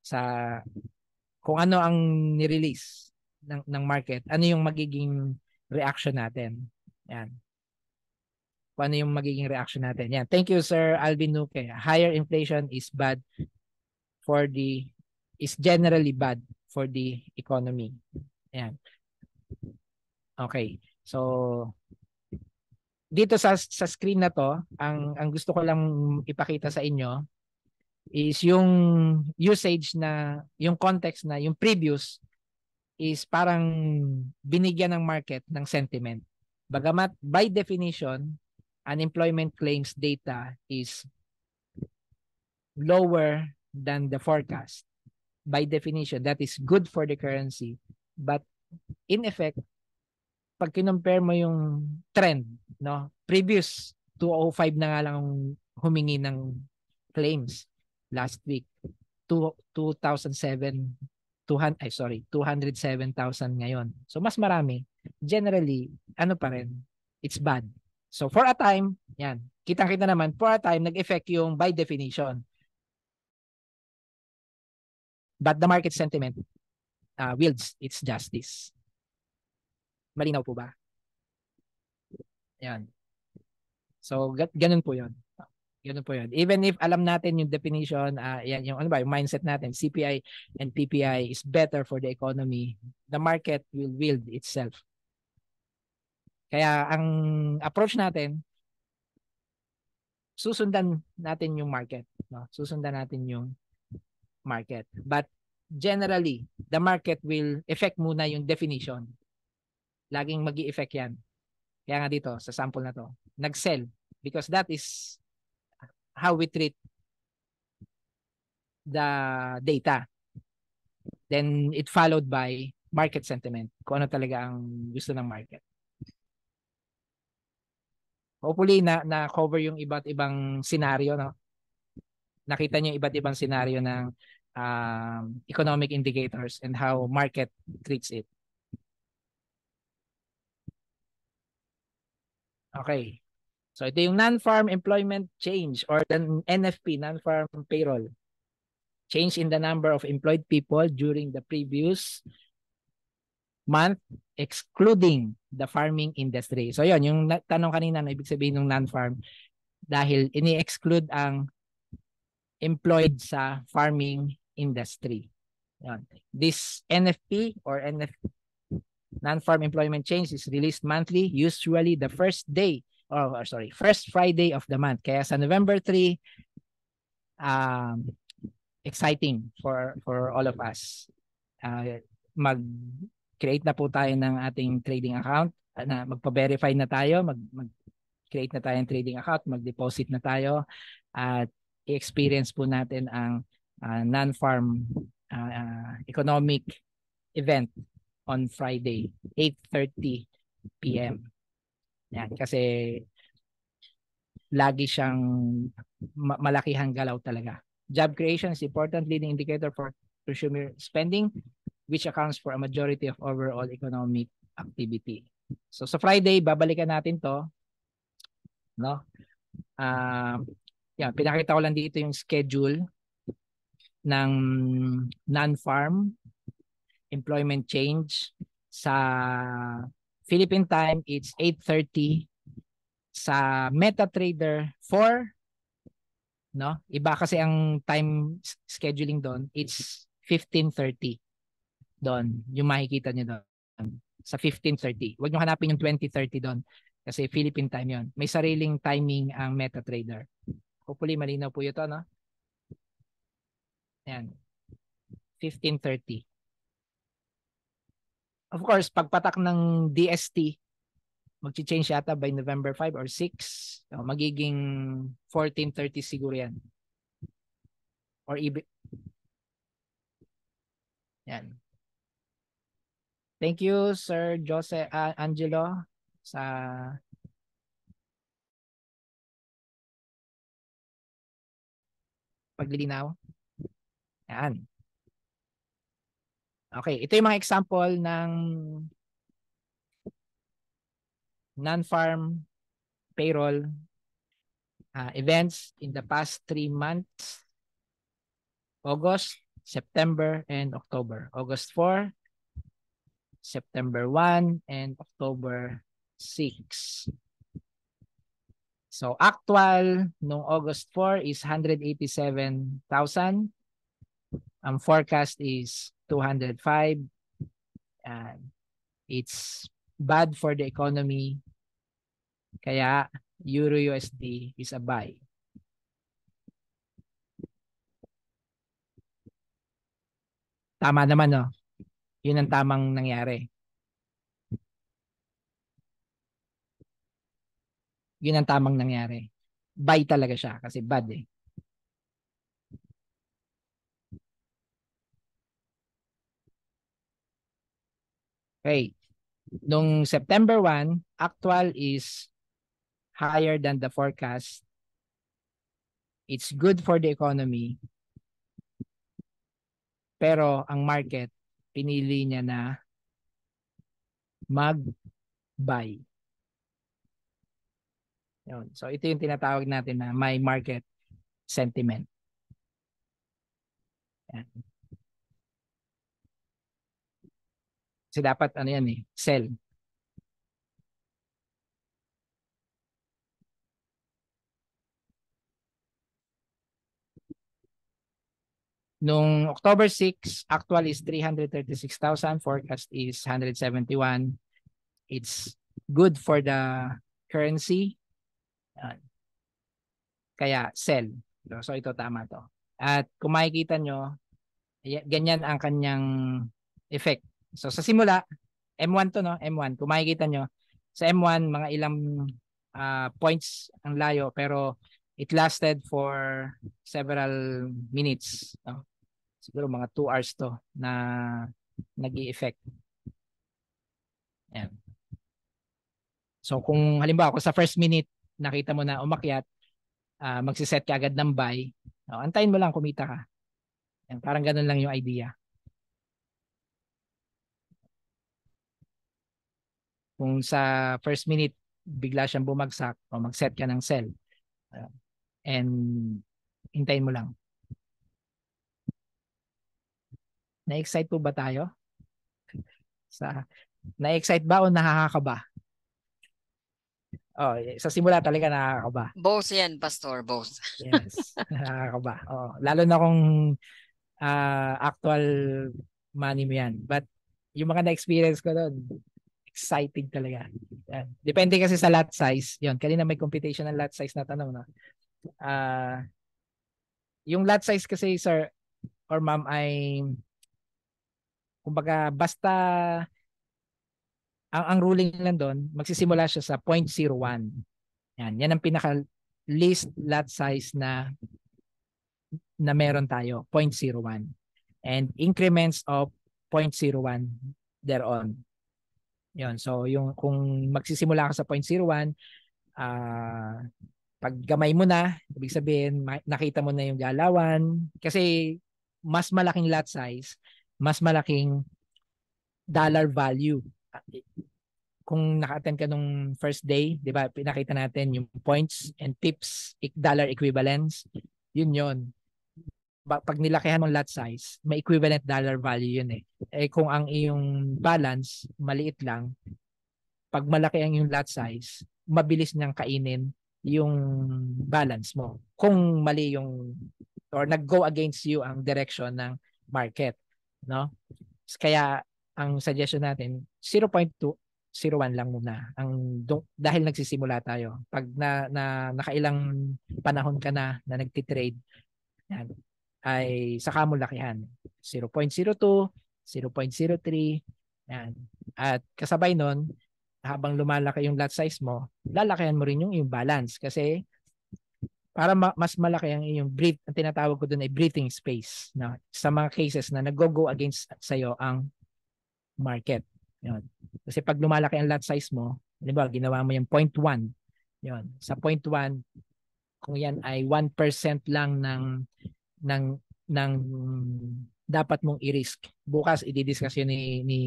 Sa kung ano ang ni-release ng ng market, ano yung magiging reaction natin. Yan. Kung ano yung magiging reaction natin. Yan. Thank you Sir Alvin Nuke. Higher inflation is bad for the is generally bad for the economy. Yan. Okay. So dito sa sa screen na to, ang mm. ang gusto ko lang ipakita sa inyo is yung usage na yung context na yung previous is parang binigyan ng market ng sentiment. Bagamat by definition, unemployment claims data is lower than the forecast. By definition, that is good for the currency. But in effect, pag kinompare mo yung trend, no? Previous 205 na nga lang humingi ng claims last week. 2007 200 ay sorry, 207,000 ngayon. So mas marami. Generally, ano pa rin, it's bad. So for a time, yan. Kitang-kita naman for a time nag-effect yung by definition. But the market sentiment uh, wields its justice. Malinaw po ba? Yan. So, ganun po yun. Ganun po yun. Even if alam natin yung definition, uh, yan, yung, ano ba, yung mindset natin, CPI and PPI is better for the economy, the market will wield itself. Kaya ang approach natin, susundan natin yung market. No? Susundan natin yung market. But generally, the market will affect muna yung definition Laging mag effect yan. Kaya nga dito, sa sample na to, nag-sell. Because that is how we treat the data. Then it followed by market sentiment. Kung ano talaga ang gusto ng market. Hopefully na na cover yung iba't ibang scenario no. Nakita niyo yung iba't ibang scenario ng um, economic indicators and how market treats it. Okay. So ito yung non-farm employment change or the NFP, non-farm payroll. Change in the number of employed people during the previous month excluding the farming industry. So yon yung tanong kanina na ano, ibig sabihin ng non-farm dahil ini-exclude ang employed sa farming industry. Yan. This NFP or NF Non-farm employment change is released monthly, usually the first day, or, or sorry, first Friday of the month. Kaya sa November 3, um, exciting for for all of us. Uh, mag-create na po tayo ng ating trading account, ah, na magpa-verify na tayo, mag, create na tayo ng trading account, mag-deposit na tayo at i-experience po natin ang uh, non-farm uh, economic event on Friday, 8.30 p.m. Yan, kasi lagi siyang ma- malakihang galaw talaga. Job creation is important leading indicator for consumer spending which accounts for a majority of overall economic activity. So sa Friday, babalikan natin to. No? Uh, yan, pinakita ko lang dito yung schedule ng non-farm employment change. Sa Philippine time, it's 8.30. Sa MetaTrader 4, no? Iba kasi ang time scheduling doon, it's 15.30 doon, yung makikita niyo doon sa 15.30. wag niyo hanapin yung 20.30 doon kasi Philippine time yon. May sariling timing ang MetaTrader. Hopefully malinaw po ito no? Ayan. 15.30 of course, pagpatak ng DST, magchi-change yata by November 5 or 6. So, magiging 14.30 siguro yan. Or ibi... Yan. Thank you, Sir Jose uh, Angelo, sa paglilinaw. Yan. Okay, ito yung mga example ng non-farm payroll uh, events in the past three months, August, September, and October. August 4, September 1, and October 6. So actual nung August 4 is 187,000. Ang forecast is 205 and it's bad for the economy kaya euro USD is a buy tama naman no yun ang tamang nangyari yun ang tamang nangyari buy talaga siya kasi bad eh Okay. Nung September 1, actual is higher than the forecast. It's good for the economy. Pero ang market, pinili niya na mag-buy. Yun. So ito yung tinatawag natin na my market sentiment. Yan. Kasi dapat ano yan eh, sell. Nung October 6, actual is 336,000. Forecast is 171. It's good for the currency. Yan. Kaya sell. So ito tama to. At kung makikita nyo, ganyan ang kanyang effect. So sa simula, M1 to no, M1. Kung makikita nyo, sa M1 mga ilang uh, points ang layo pero it lasted for several minutes. No? Siguro mga 2 hours to na nag effect Ayan. So kung halimbawa kung sa first minute nakita mo na umakyat, uh, ah, magsiset ka agad ng buy, no? antayin mo lang kumita ka. Ayan, parang ganun lang yung idea. Kung sa first minute, bigla siyang bumagsak o mag-set ka ng cell Uh, and hintayin mo lang. Na-excite po ba tayo? Sa na-excite ba o nakakakaba? Oh, eh, sa simula talaga nakakaba. Both 'yan, pastor, both. yes, nakakaba. Oh, lalo na kung uh, actual money mo 'yan. But yung mga na-experience ko doon, exciting talaga. Yan. Depende kasi sa lot size. Yun, kanina may computation ng lot size na tanong. No? Uh, yung lot size kasi, sir, or ma'am, ay kumbaga basta ang, ang ruling lang doon, magsisimula siya sa 0.01. Yan, yan ang pinaka least lot size na na meron tayo, 0.01. And increments of 0.01 thereon. Yun. So, yung, kung magsisimula ka sa 0.01, uh, ah, pag gamay mo na, ibig sabihin, nakita mo na yung galawan. Kasi, mas malaking lot size, mas malaking dollar value. Kung naka-attend ka nung first day, di ba, pinakita natin yung points and tips, dollar equivalents, yun yun pag nilakihan ng lot size, may equivalent dollar value yun eh. Eh kung ang iyong balance maliit lang, pag malaki ang iyong lot size, mabilis niyang kainin yung balance mo. Kung mali yung or nag-go against you ang direction ng market, no? Kaya ang suggestion natin 0.2 0.1 lang muna. Ang dahil nagsisimula tayo. Pag na, na nakailang panahon ka na na nagti-trade, yan, ay saka mo lakihan. 0.02, 0.03, yan. At kasabay nun, habang lumalaki yung lot size mo, lalakihan mo rin yung, yung balance kasi para ma- mas malaki ang iyong breath, ang tinatawag ko doon ay breathing space na no? sa mga cases na nag-go against sa iyo ang market. Yun. Kasi pag lumalaki ang lot size mo, halimbawa ginawa mo yung 0.1, yun. Sa 0.1, kung yan ay 1% lang ng ng ng dapat mong i-risk. Bukas i-discuss yun ni ni,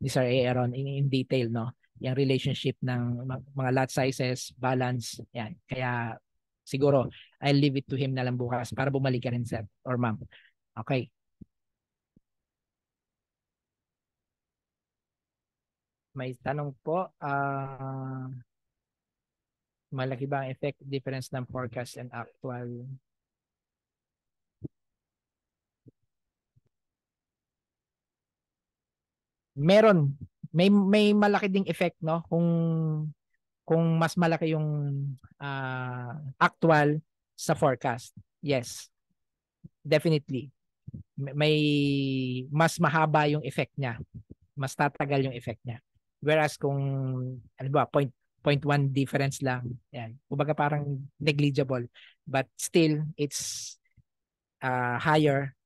ni Sir Aaron in, in detail no yung relationship ng mga lot sizes, balance, yan. Kaya siguro I'll leave it to him na lang bukas para bumalik ka rin sir or ma'am. Okay. May tanong po, uh, malaki ba ang effect difference ng forecast and actual meron may may malaki ding effect no kung kung mas malaki yung uh, actual sa forecast. Yes. Definitely. May mas mahaba yung effect niya. Mas tatagal yung effect niya. Whereas kung ano ba point 0.1 difference lang. Yan. Kumbaga parang negligible. But still, it's uh, higher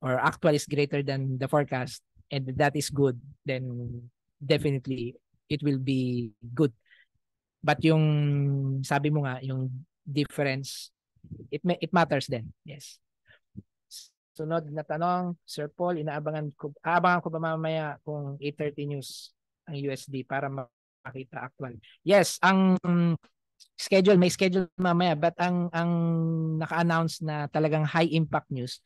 or actual is greater than the forecast and that is good, then definitely it will be good. But yung sabi mo nga, yung difference, it it matters then. Yes. Sunod na tanong, Sir Paul, inaabangan ko, aabangan ko ba mamaya kung 8.30 news ang USD para makita actual? Yes, ang schedule, may schedule mamaya, but ang, ang naka-announce na talagang high impact news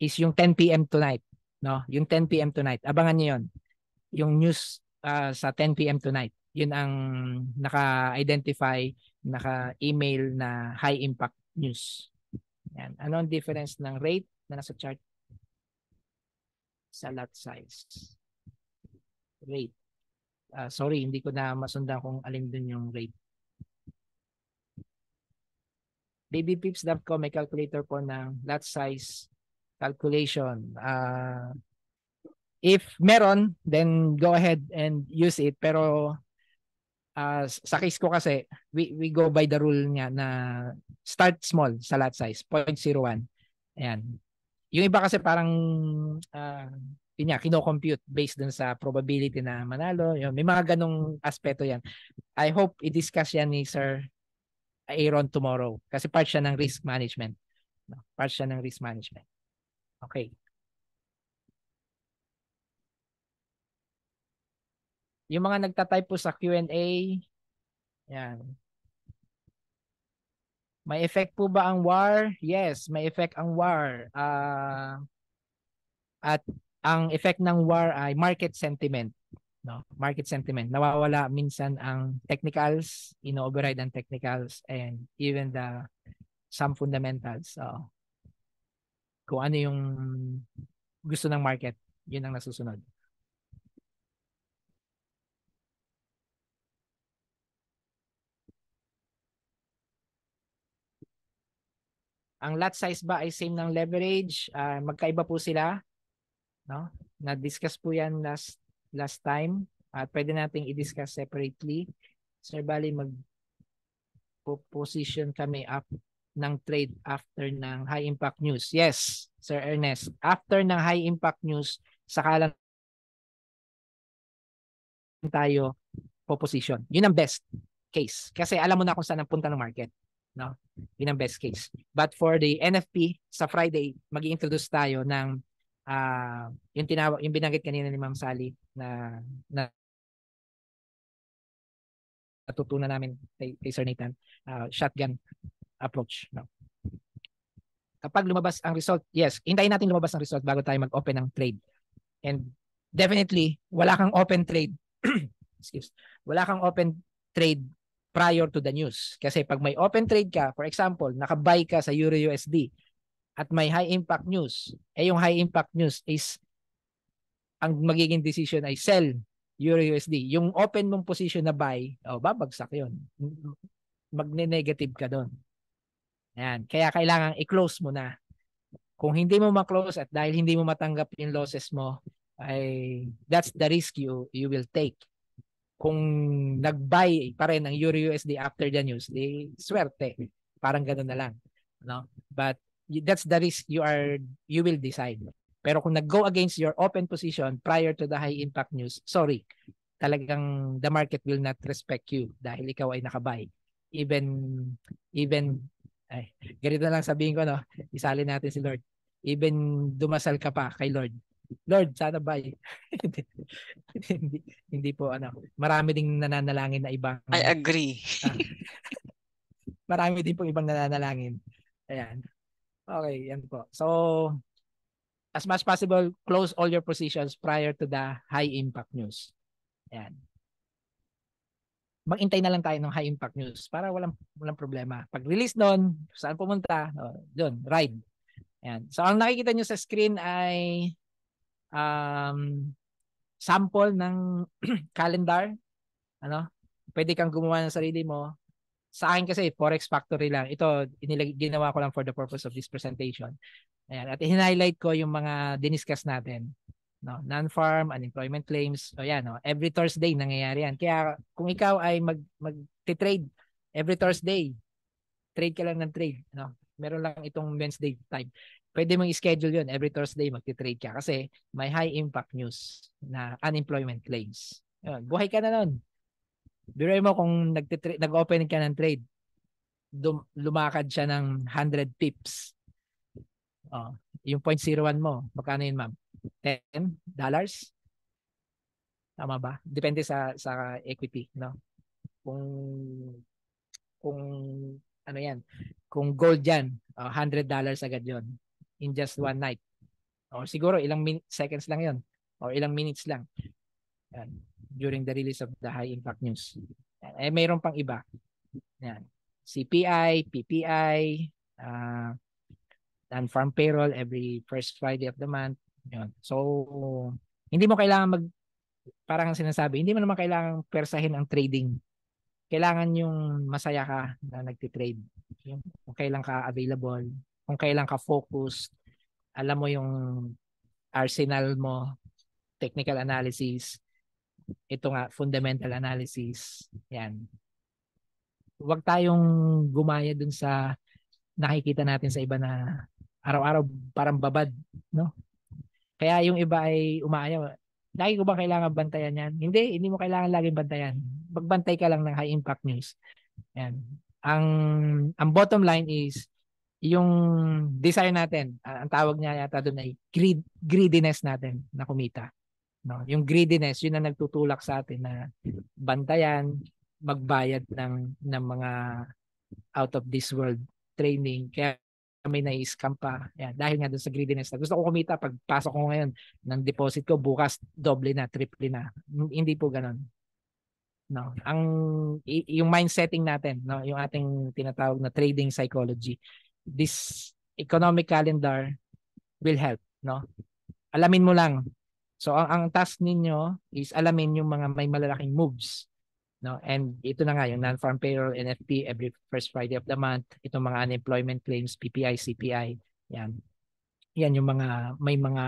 is yung 10 p.m. tonight no? Yung 10 PM tonight. Abangan niyo 'yon. Yung news uh, sa 10 PM tonight. 'Yun ang naka-identify, naka-email na high impact news. Yan. Ano ang difference ng rate na nasa chart sa lot size? Rate. Uh, sorry, hindi ko na masundan kung alin dun yung rate. babypips.com may calculator po ng lot size calculation. Uh, if meron, then go ahead and use it. Pero uh, sa case ko kasi, we, we go by the rule niya na start small sa lot size, 0.01. Ayan. Yung iba kasi parang uh, yun niya, based dun sa probability na manalo. Yun, may mga ganong aspeto yan. I hope i-discuss yan ni Sir Aaron tomorrow kasi part siya ng risk management. Part siya ng risk management. Okay. Yung mga nagtatype po sa Q&A, yan. May effect po ba ang war? Yes, may effect ang war. Uh, at ang effect ng war ay market sentiment. No? Market sentiment. Nawawala minsan ang technicals, ino-override ang technicals, and even the some fundamentals. So, kung ano yung gusto ng market, yun ang nasusunod. Ang lot size ba ay same ng leverage? Uh, magkaiba po sila. No? Na-discuss po yan last last time. At uh, pwede nating i-discuss separately. Sir Bali, mag-position kami up ng trade after ng high impact news. Yes, Sir Ernest. After ng high impact news, saka lang tayo position. Yun ang best case. Kasi alam mo na kung saan ang punta ng market. No? Yun ang best case. But for the NFP, sa Friday, mag introduce tayo ng uh, yung, tinawa, yung binanggit kanina ni Ma'am Sally na, na natutunan namin kay, kay Sir Nathan, uh, shotgun approach. No? Kapag lumabas ang result, yes, hintayin natin lumabas ang result bago tayo mag-open ng trade. And definitely, wala kang open trade. excuse. Wala kang open trade prior to the news. Kasi pag may open trade ka, for example, nakabuy ka sa EURUSD at may high impact news, eh yung high impact news is ang magiging decision ay sell EURUSD. Yung open mong position na buy, oh, babagsak yun. Magne-negative ka doon. Yan. Kaya kailangan i-close mo na. Kung hindi mo ma-close at dahil hindi mo matanggap yung losses mo, ay that's the risk you you will take. Kung nag-buy pa rin ng Euro USD after the news, di swerte. Parang ganoon na lang. No? But that's the risk you are you will decide. Pero kung nag-go against your open position prior to the high impact news, sorry, talagang the market will not respect you dahil ikaw ay nakabuy. Even even ay, ganito lang sabihin ko, no? Isali natin si Lord. Even dumasal ka pa kay Lord. Lord, sana ba? hindi, hindi, po, ano, marami ding nananalangin na ibang. I agree. ah, marami din pong ibang nananalangin. Ayan. Okay, yan po. So, as much possible, close all your positions prior to the high impact news. Ayan maghintay na lang tayo ng high impact news para walang walang problema. Pag release noon, saan pumunta? Oh, doon, ride. Ayan. So ang nakikita niyo sa screen ay um, sample ng calendar. Ano? Pwede kang gumawa ng sarili mo. Sa akin kasi Forex Factory lang. Ito inilagay ginawa ko lang for the purpose of this presentation. Ayan. At hinighlight ko yung mga diniscuss natin no non-farm unemployment claims so yan no every Thursday nangyayari yan kaya kung ikaw ay mag magte-trade every Thursday trade ka lang ng trade no meron lang itong Wednesday time pwede mong schedule yon every Thursday magte-trade ka kasi may high impact news na unemployment claims yun buhay ka na noon biro mo kung nagte nag-open ka ng trade dum- lumakad siya ng 100 pips oh yung 0.01 mo magkano yun ma'am 10 dollars. Tama ba? Depende sa sa equity, no? Kung kung ano 'yan, kung gold 'yan, uh, ah, 100 dollars agad 'yon in just one night. O siguro ilang min- seconds lang 'yon o ilang minutes lang. Yan, during the release of the high impact news. Yan. Eh mayroon pang iba. Yan. CPI, PPI, uh, ah, and farm payroll every first Friday of the month. Yun. So, hindi mo kailangan mag, parang sinasabi, hindi mo naman kailangan persahin ang trading. Kailangan yung masaya ka na nagtitrade. Yung, kung kailan ka available, kung kailan ka focused, alam mo yung arsenal mo, technical analysis, ito nga, fundamental analysis, yan. Huwag tayong gumaya dun sa nakikita natin sa iba na araw-araw parang babad, no? Kaya yung iba ay umaayaw. Lagi ko ba kailangan bantayan yan? Hindi, hindi mo kailangan laging bantayan. Magbantay ka lang ng high impact news. Yan. Ang, ang bottom line is, yung desire natin, ang tawag niya yata doon ay greed, greediness natin na kumita. No? Yung greediness, yun ang nagtutulak sa atin na bantayan, magbayad ng, ng mga out of this world training. Kaya may nai-scam pa. Yan, dahil nga dun sa greediness na gusto ko kumita pagpasok ko ngayon ng deposit ko bukas doble na, triple na. Hindi po ganoon. No. Ang yung mind setting natin, no, yung ating tinatawag na trading psychology. This economic calendar will help, no. Alamin mo lang. So ang, ang task ninyo is alamin yung mga may malalaking moves No? And ito na nga, yung non-farm payroll, NFP, every first Friday of the month, itong mga unemployment claims, PPI, CPI, yan. Yan yung mga, may mga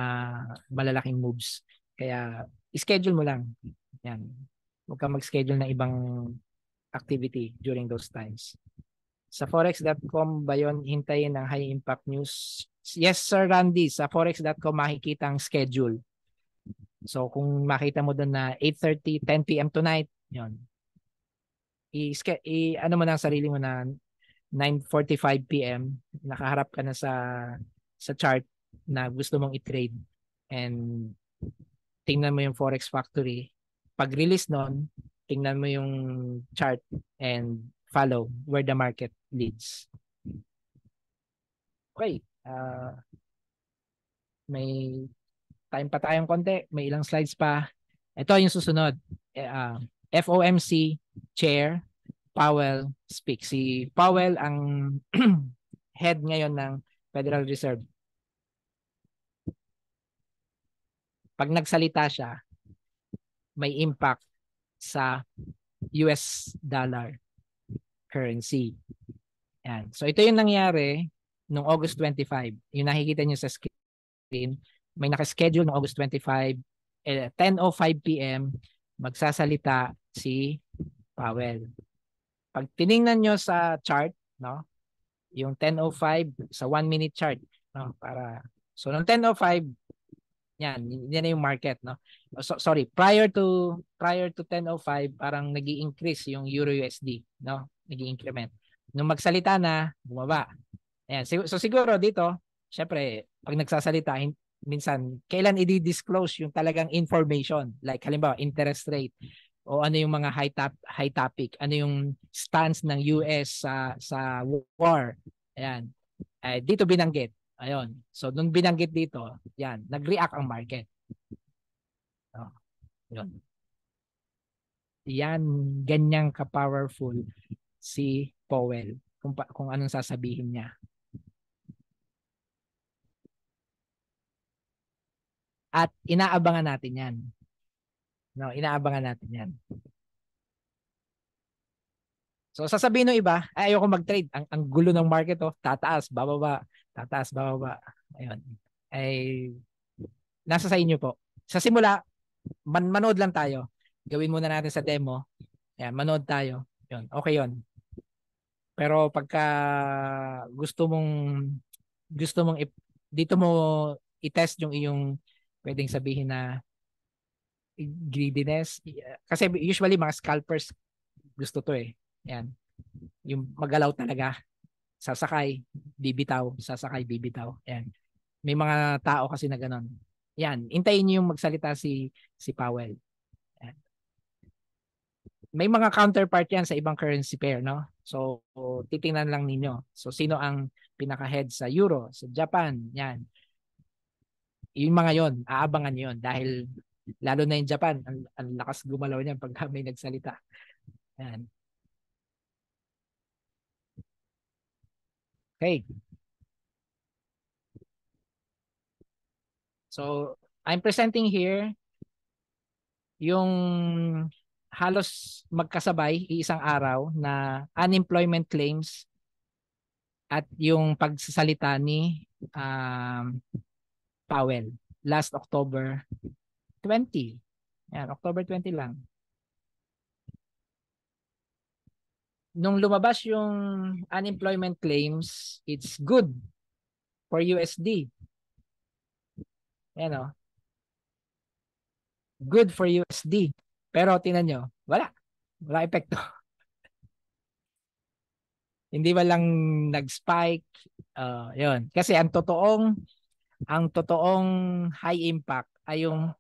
malalaking moves. Kaya, schedule mo lang. Yan. Huwag kang mag-schedule ng ibang activity during those times. Sa forex.com ba yun hintayin ang high impact news? Yes, Sir Randy. Sa forex.com makikita ang schedule. So kung makita mo doon na 8.30, 10 p.m. tonight, yon i-, i ano mo na ang sarili mo na 9:45 PM nakaharap ka na sa sa chart na gusto mong i-trade and tingnan mo yung forex factory pag release noon tingnan mo yung chart and follow where the market leads okay uh, may time pa tayong konti may ilang slides pa ito yung susunod uh, FOMC Chair Powell speak. Si Powell ang head ngayon ng Federal Reserve. Pag nagsalita siya, may impact sa US dollar currency. Yan. So ito yung nangyari noong August 25. Yung nakikita niyo sa screen, may naka-schedule noong August 25, eh, 10.05 p.m. magsasalita si Powell. Pag tiningnan nyo sa chart, no? Yung 10.05 sa 1 minute chart, no? Para so nung 10.05 yan, yan na yung market, no? So, sorry, prior to prior to 10.05, parang nag increase yung Euro USD, no? nag increment Nung magsalita na, bumaba. Ayan. So, so siguro dito, syempre, pag nagsasalita, minsan, kailan i-disclose yung talagang information? Like halimbawa, interest rate o ano yung mga high top high topic ano yung stance ng US sa sa war ayan eh, dito binanggit ayun so nung binanggit dito yan nag-react ang market oh, yun yan ganyang ka powerful si Powell kung pa, kung anong sasabihin niya at inaabangan natin yan No, inaabangan natin 'yan. So sasabihin ng iba, ay, ayoko mag-trade. Ang, ang gulo ng market oh, tataas, bababa, tataas, bababa. Ayun. Ay nasa sa inyo po. Sa simula, man manood lang tayo. Gawin muna natin sa demo. Ayun, manood tayo. Yun, okay 'yon. Pero pagka gusto mong gusto mong dito mo i-test yung iyong pwedeng sabihin na greediness. Kasi usually mga scalpers gusto to eh. Yan. Yung magalaw talaga. Sasakay, bibitaw. Sasakay, bibitaw. Yan. May mga tao kasi na ganun. Yan. Intayin niyo yung magsalita si, si Powell. Yan. May mga counterpart yan sa ibang currency pair, no? So, titingnan lang ninyo. So, sino ang pinaka-head sa Euro, sa Japan, yan. Yung mga yon aabangan yon dahil Lalo na yung Japan, ang, ang lakas gumalaw niyan pag may nagsalita. Ayan. Okay. So, I'm presenting here yung halos magkasabay iisang araw na unemployment claims at yung pagsasalita ni um, Powell last October 20. Yan, October 20 lang. Nung lumabas yung unemployment claims, it's good for USD. Yan o. Oh. Good for USD. Pero tinan nyo, wala. Wala epekto. Hindi ba lang nag-spike? Uh, yun. Kasi ang totoong ang totoong high impact ay yung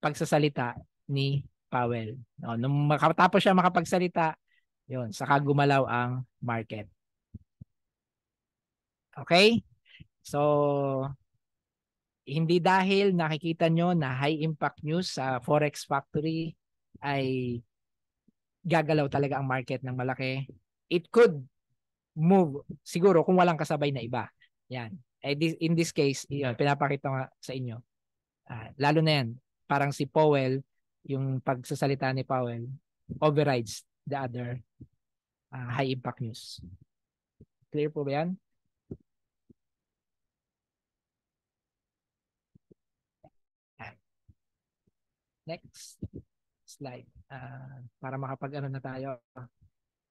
pagsasalita ni Powell. No, nung makatapos siya makapagsalita, yun, saka gumalaw ang market. Okay? So, hindi dahil nakikita nyo na high impact news sa Forex Factory ay gagalaw talaga ang market ng malaki. It could move siguro kung walang kasabay na iba. Yan. Eh, in this case, pinapakita nga sa inyo. Uh, lalo na yan, parang si Powell, yung pagsasalita ni Powell, overrides the other uh, high impact news. Clear po ba yan? Next slide. Uh, para makapag-ano na tayo.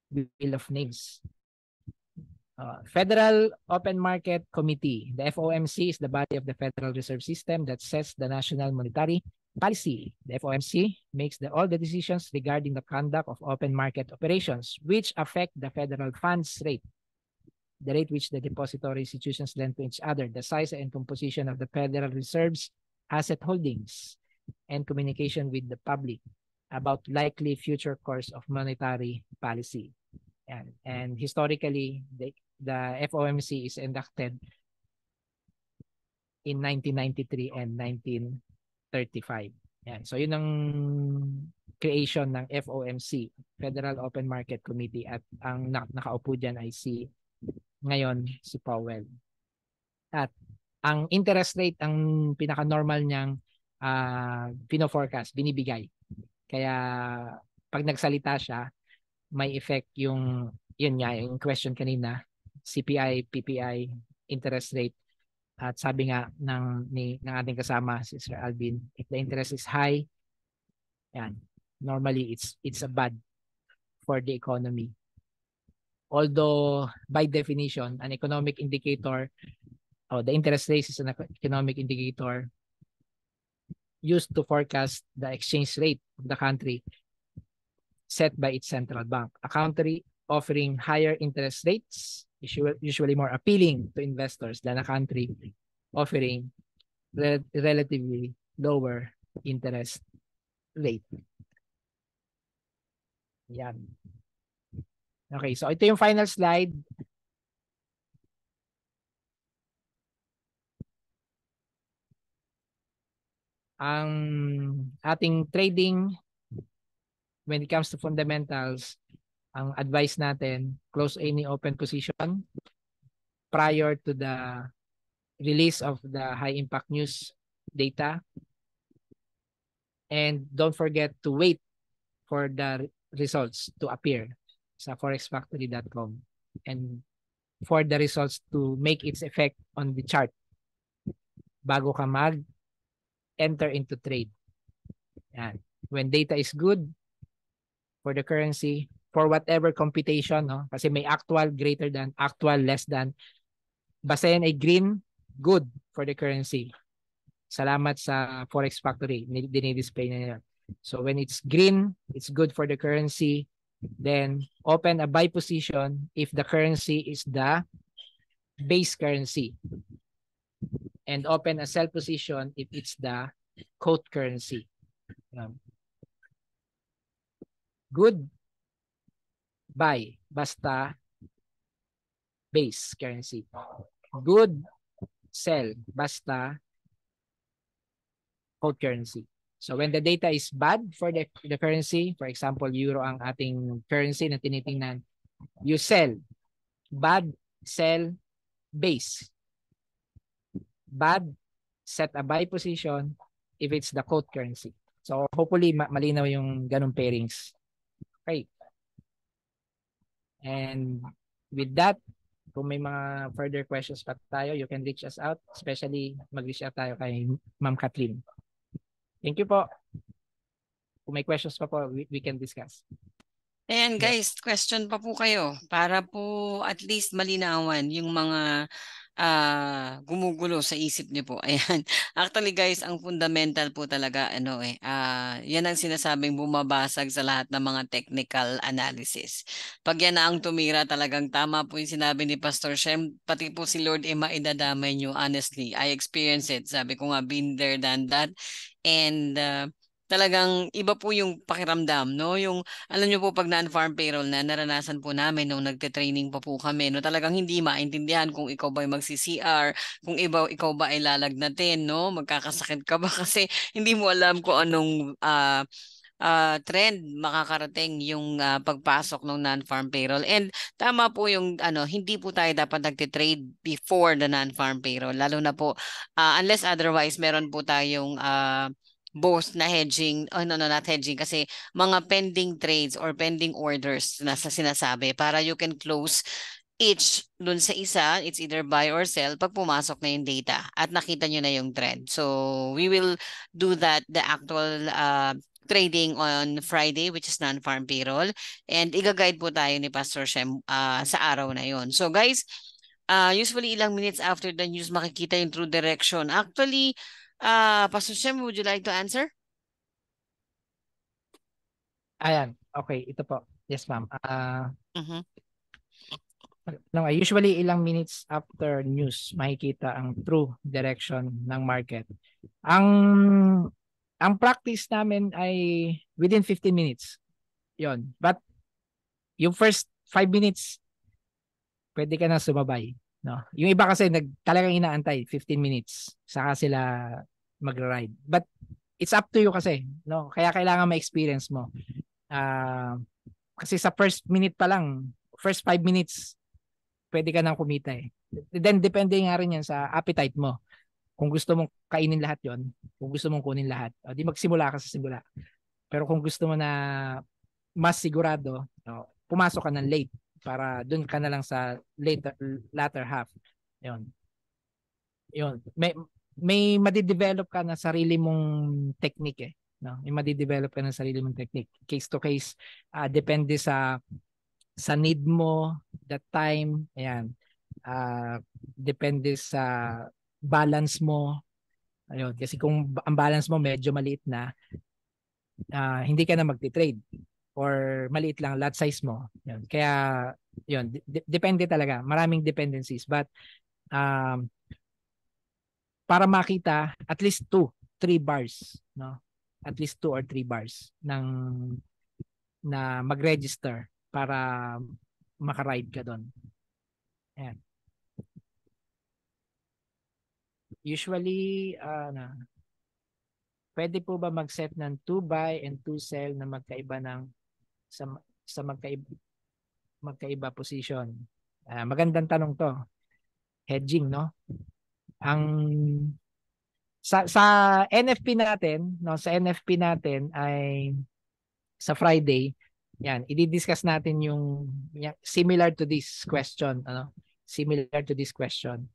Bill of Names. Uh, Federal Open Market Committee. The FOMC is the body of the Federal Reserve System that sets the national monetary policy. The FOMC makes the, all the decisions regarding the conduct of open market operations, which affect the federal funds rate, the rate which the depository institutions lend to each other, the size and composition of the Federal Reserve's asset holdings, and communication with the public about likely future course of monetary policy. And, and historically, the, the FOMC is enacted in 1993 and 19 35. Yan. So yun ang creation ng FOMC, Federal Open Market Committee at ang nakaupo diyan ay si ngayon si Powell. At ang interest rate ang pinaka-normal niyang uh, ah, pino-forecast, binibigay. Kaya pag nagsalita siya, may effect yung yun nga yung question kanina, CPI, PPI, interest rate at sabi nga ng, ni, ng ating kasama, si Sir Alvin, if the interest is high, yan, normally it's, it's a bad for the economy. Although by definition, an economic indicator, or oh, the interest rate is an economic indicator used to forecast the exchange rate of the country set by its central bank. A country offering higher interest rates usually more appealing to investors than a country offering rel relatively lower interest rate. Yan. Okay, so ito yung final slide. Ang ating trading when it comes to fundamentals ang advice natin, close any open position prior to the release of the high impact news data. And don't forget to wait for the results to appear sa forexfactory.com and for the results to make its effect on the chart bago ka mag enter into trade. Yan. When data is good for the currency, for whatever computation, no? kasi may actual greater than, actual less than. Basta yan ay green, good for the currency. Salamat sa Forex Factory. Dinidisplay na nila. So when it's green, it's good for the currency. Then open a buy position if the currency is the base currency. And open a sell position if it's the quote currency. Um, good buy basta base currency. Good sell basta cold currency. So when the data is bad for the, the currency, for example, euro ang ating currency na tinitingnan, you sell bad sell base. Bad set a buy position if it's the quote currency. So hopefully malinaw yung ganung pairings. Okay. And with that, kung may mga further questions pa tayo, you can reach us out. Especially, mag-reach out tayo kay Ma'am Kathleen. Thank you po. Kung may questions pa po, we, we can discuss. Ayan guys, question pa po kayo para po at least malinawan yung mga uh, gumugulo sa isip niyo po. Ayan. Actually guys, ang fundamental po talaga ano eh, uh, yan ang sinasabing bumabasag sa lahat ng mga technical analysis. Pag yan ang tumira talagang tama po yung sinabi ni Pastor Shem, pati po si Lord Emma eh, maidadamay niyo honestly. I experience it. Sabi ko nga been there than that. And uh, talagang iba po yung pakiramdam, no? Yung, alam niyo po, pag non-farm payroll na, naranasan po namin nung nagte-training pa po kami, no? Talagang hindi maintindihan kung ikaw ba ay magsi-CR, kung iba, ikaw ba ay lalagnatin, no? Magkakasakit ka ba? Kasi hindi mo alam kung anong uh, uh, trend makakarating yung uh, pagpasok ng non-farm payroll. And tama po yung ano, hindi po tayo dapat nagte-trade before the non-farm payroll. Lalo na po, uh, unless otherwise, meron po tayong... Uh, both na hedging, oh, no, no, not hedging, kasi mga pending trades or pending orders na sa sinasabi para you can close each dun sa isa, it's either buy or sell pag pumasok na yung data at nakita nyo na yung trend. So, we will do that, the actual uh, trading on Friday, which is non-farm payroll. And igaguide po tayo ni Pastor Shem uh, sa araw na yon. So guys, uh, usually ilang minutes after the news, makikita yung true direction. Actually, Uh, Pastor Shem, would you like to answer? Ayan. Okay, ito po. Yes, ma'am. Uh, mm-hmm. No, usually ilang minutes after news makikita ang true direction ng market. Ang ang practice namin ay within 15 minutes. 'Yon. But yung first 5 minutes pwede ka na sumabay. No? Yung iba kasi nag, talagang inaantay 15 minutes saka sila mag-ride. But it's up to you kasi. No? Kaya kailangan ma-experience mo. Uh, kasi sa first minute pa lang, first 5 minutes, pwede ka nang kumita eh. Then depende nga rin yan sa appetite mo. Kung gusto mong kainin lahat yon kung gusto mong kunin lahat, o, di magsimula ka sa simula. Pero kung gusto mo na mas sigurado, no, pumasok ka ng late para doon ka na lang sa later latter half. 'Yon. 'Yon. May may madidevelop ka na sarili mong technique eh. No? May madidevelop ka na sarili mong technique. Case to case, uh, depende sa sa need mo, the time, ayan. Uh, depende sa balance mo. Ayun, kasi kung ang balance mo medyo maliit na, uh, hindi ka na magti-trade or maliit lang lot size mo. Yun. Kaya yun, d- depende talaga. Maraming dependencies but um, para makita at least 2, 3 bars, no? At least 2 or 3 bars ng na mag-register para makaride ka doon. Ayan. Usually, uh, ano, na, pwede po ba mag-set ng 2 buy and 2 sell na magkaiba ng sa sa magkaiba, magkaiba position. Uh, ah, magandang tanong to. Hedging, no? Ang sa sa NFP natin, no, sa NFP natin ay sa Friday, yan, i-discuss natin yung, yung similar to this question, ano? Similar to this question.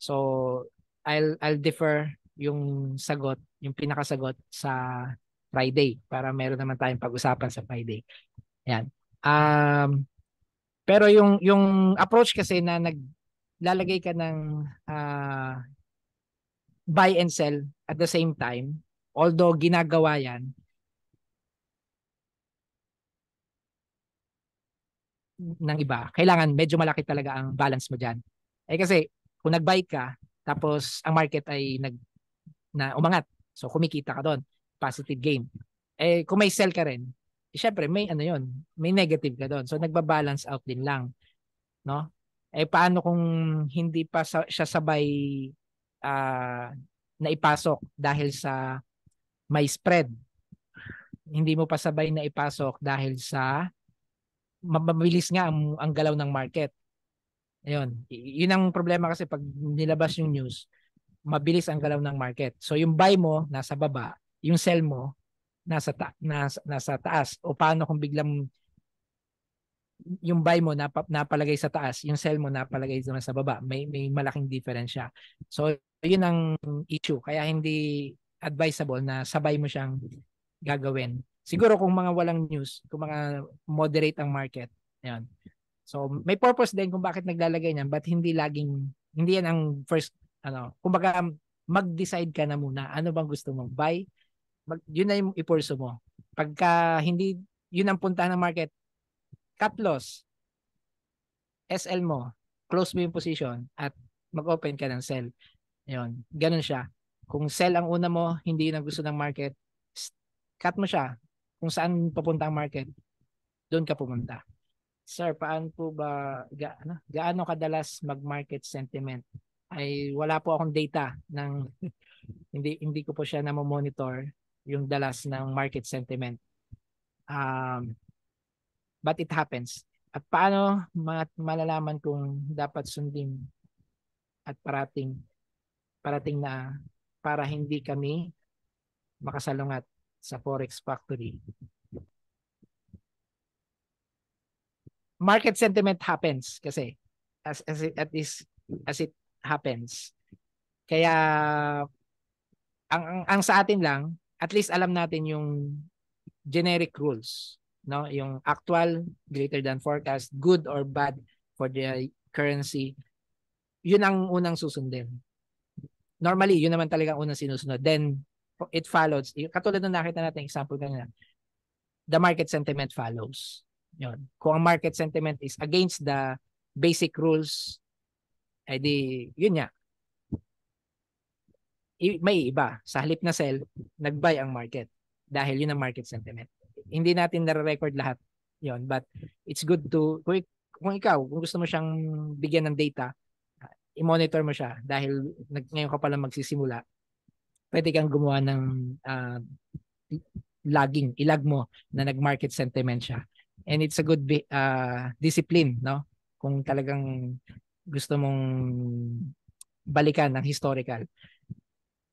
So I'll I'll defer yung sagot, yung pinakasagot sa Friday para meron naman tayong pag-usapan sa Friday. Yan. Um, pero yung yung approach kasi na naglalagay ka ng uh, buy and sell at the same time, although ginagawa 'yan, ng iba, kailangan medyo malaki talaga ang balance mo diyan. Eh kasi kung nag-buy ka, tapos ang market ay nag na umangat, so kumikita ka doon, positive game. Eh kung may sell ka rin, syempre may ano yon may negative ka doon so nagba-balance out din lang no eh paano kung hindi pa sa, siya sabay uh, ah, ipasok dahil sa may spread hindi mo pa sabay na ipasok dahil sa mabilis nga ang, ang galaw ng market. Ayun, yun ang problema kasi pag nilabas yung news, mabilis ang galaw ng market. So yung buy mo nasa baba, yung sell mo nasa, ta- nasa, nasa taas o paano kung biglang yung buy mo nap- napalagay sa taas, yung sell mo napalagay naman sa baba. May may malaking difference siya. So, yun ang issue. Kaya hindi advisable na sabay mo siyang gagawin. Siguro kung mga walang news, kung mga moderate ang market, yan. So, may purpose din kung bakit naglalagay niyan, but hindi laging, hindi yan ang first, ano, kumbaga, mag-decide ka na muna, ano bang gusto mong buy, mag, yun na yung ipurso mo. Pagka hindi, yun ang puntahan ng market, cut loss, SL mo, close mo yung position at mag-open ka ng sell. Yun, ganun siya. Kung sell ang una mo, hindi na gusto ng market, cut mo siya. Kung saan papunta ang market, doon ka pumunta. Sir, paano po ba, ga, ano, gaano kadalas mag-market sentiment? Ay wala po akong data ng hindi hindi ko po siya na monitor yung dalas ng market sentiment. Um, but it happens. At paano malalaman kung dapat sundin at parating parating na para hindi kami makasalungat sa Forex Factory. Market sentiment happens kasi as, as it, at least as it happens. Kaya ang, ang ang sa atin lang at least alam natin yung generic rules, no? Yung actual greater than forecast, good or bad for the currency. Yun ang unang susundin. Normally, yun naman talaga unang sinusunod. Then it follows. Katulad na nakita natin example kanina. The market sentiment follows. Yun. Kung ang market sentiment is against the basic rules, edi yun niya, may iba. Sa halip na sell, nag-buy ang market dahil yun ang market sentiment. Hindi natin nare-record lahat yon but it's good to, kung, kung ikaw, kung gusto mo siyang bigyan ng data, ah, i-monitor mo siya dahil ngayon ka pala magsisimula, pwede kang gumawa ng uh, ah, logging ilag mo na nag-market sentiment siya. And it's a good uh, discipline, no? Kung talagang gusto mong balikan ng historical.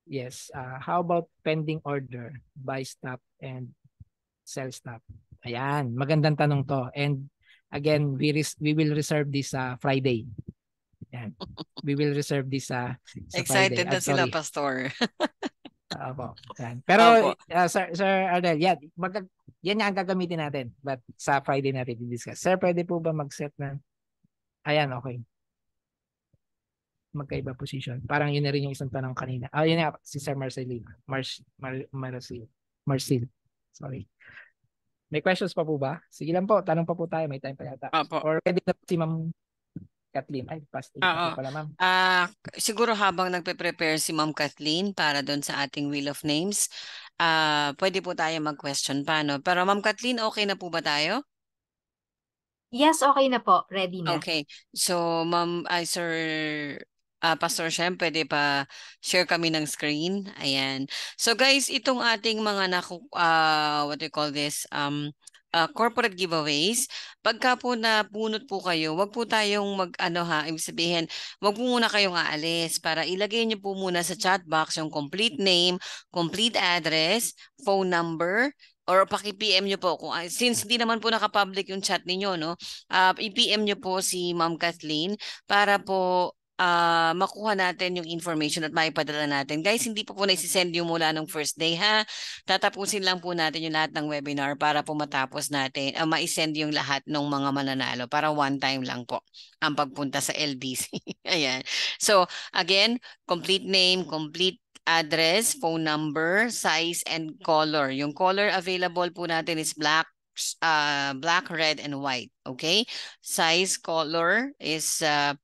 Yes. Uh, how about pending order, buy stop and sell stop? Ayan, magandang tanong to. And again, we res- we will reserve this uh, Friday. Ayan. We will reserve this uh, sa Excited Friday. na sila, Pastor. Opo. Yan. Pero Opo. Uh, sir Sir Ardel, yan, mag yan ang gagamitin natin. But sa Friday natin i-discuss. Sir, pwede po ba mag-set ng Ayan, okay magkaiba position. Parang yun na rin yung isang tanong kanina. Ah, yun nga, si Sir Marcelino. Mar Mar Marcel. Marcel. Sorry. May questions pa po ba? Sige lang po, tanong pa po tayo. May time pa yata. Opo. Or pwede na po si Ma'am Kathleen. Ay, past eight ah, Oo. pala, ma'am. Uh, siguro habang nagpe-prepare si Ma'am Kathleen para doon sa ating Wheel of Names, uh, pwede po tayo mag-question pa. No? Pero Ma'am Kathleen, okay na po ba tayo? Yes, okay na po. Ready na. Okay. So, Ma'am, uh, Sir Uh, Pastor Shem, pwede pa share kami ng screen. Ayan. So guys, itong ating mga naku, uh, ah, what do you call this, um, uh, corporate giveaways, pagka po na punot po kayo, wag po tayong mag ano ha, ibig sabihin, wag po muna kayong aalis para ilagay niyo po muna sa chat box yung complete name, complete address, phone number, or paki-PM niyo po kung since hindi naman po naka-public yung chat niyo no uh, i-PM niyo po si Ma'am Kathleen para po uh, makuha natin yung information at maipadala natin. Guys, hindi pa po mm-hmm. naisisend yung mula nung first day ha. Tatapusin lang po natin yung lahat ng webinar para po matapos natin, uh, maisend yung lahat ng mga mananalo para one time lang po ang pagpunta sa LBC. Ayan. So again, complete name, complete address, phone number, size, and color. Yung color available po natin is black, uh, black, red, and white. Okay? Size, color is uh,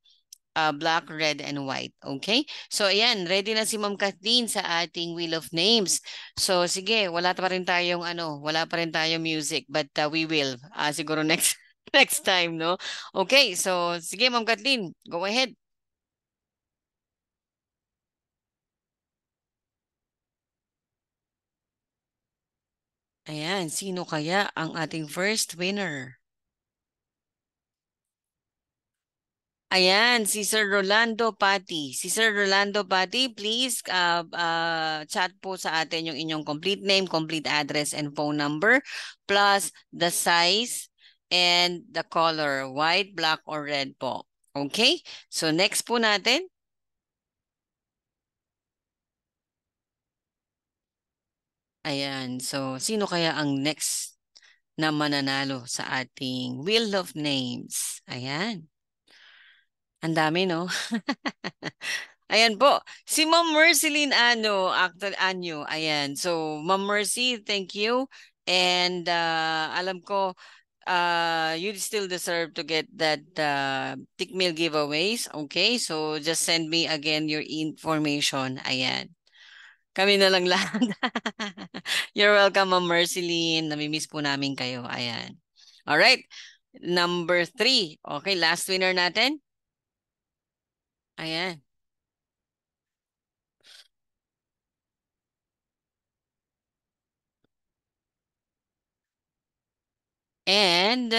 uh, black, red, and white. Okay? So, ayan. Ready na si Ma'am Kathleen sa ating Wheel of Names. So, sige. Wala pa rin tayong ano, wala pa rin tayong music. But uh, we will. Uh, siguro next next time, no? Okay. So, sige Ma'am Kathleen. Go ahead. Ayan. Sino kaya ang ating first winner? Ayan, si Sir Rolando Pati. Si Sir Rolando Pati, please uh, uh, chat po sa atin yung inyong complete name, complete address, and phone number, plus the size and the color, white, black, or red po. Okay? So next po natin. Ayan, so sino kaya ang next na mananalo sa ating Wheel of Names? Ayan. Ang dami, no? Ayan po. Si Ma'am Merceline Ano, actor Anyo. Ayan. So, Ma'am Mercy, thank you. And uh, alam ko, uh, you still deserve to get that uh, tick meal giveaways. Okay? So, just send me again your information. Ayan. Kami na lang lahat. You're welcome, Ma'am Merceline. Namimiss po namin kayo. Ayan. All right. Number three. Okay, last winner natin. Ayan. And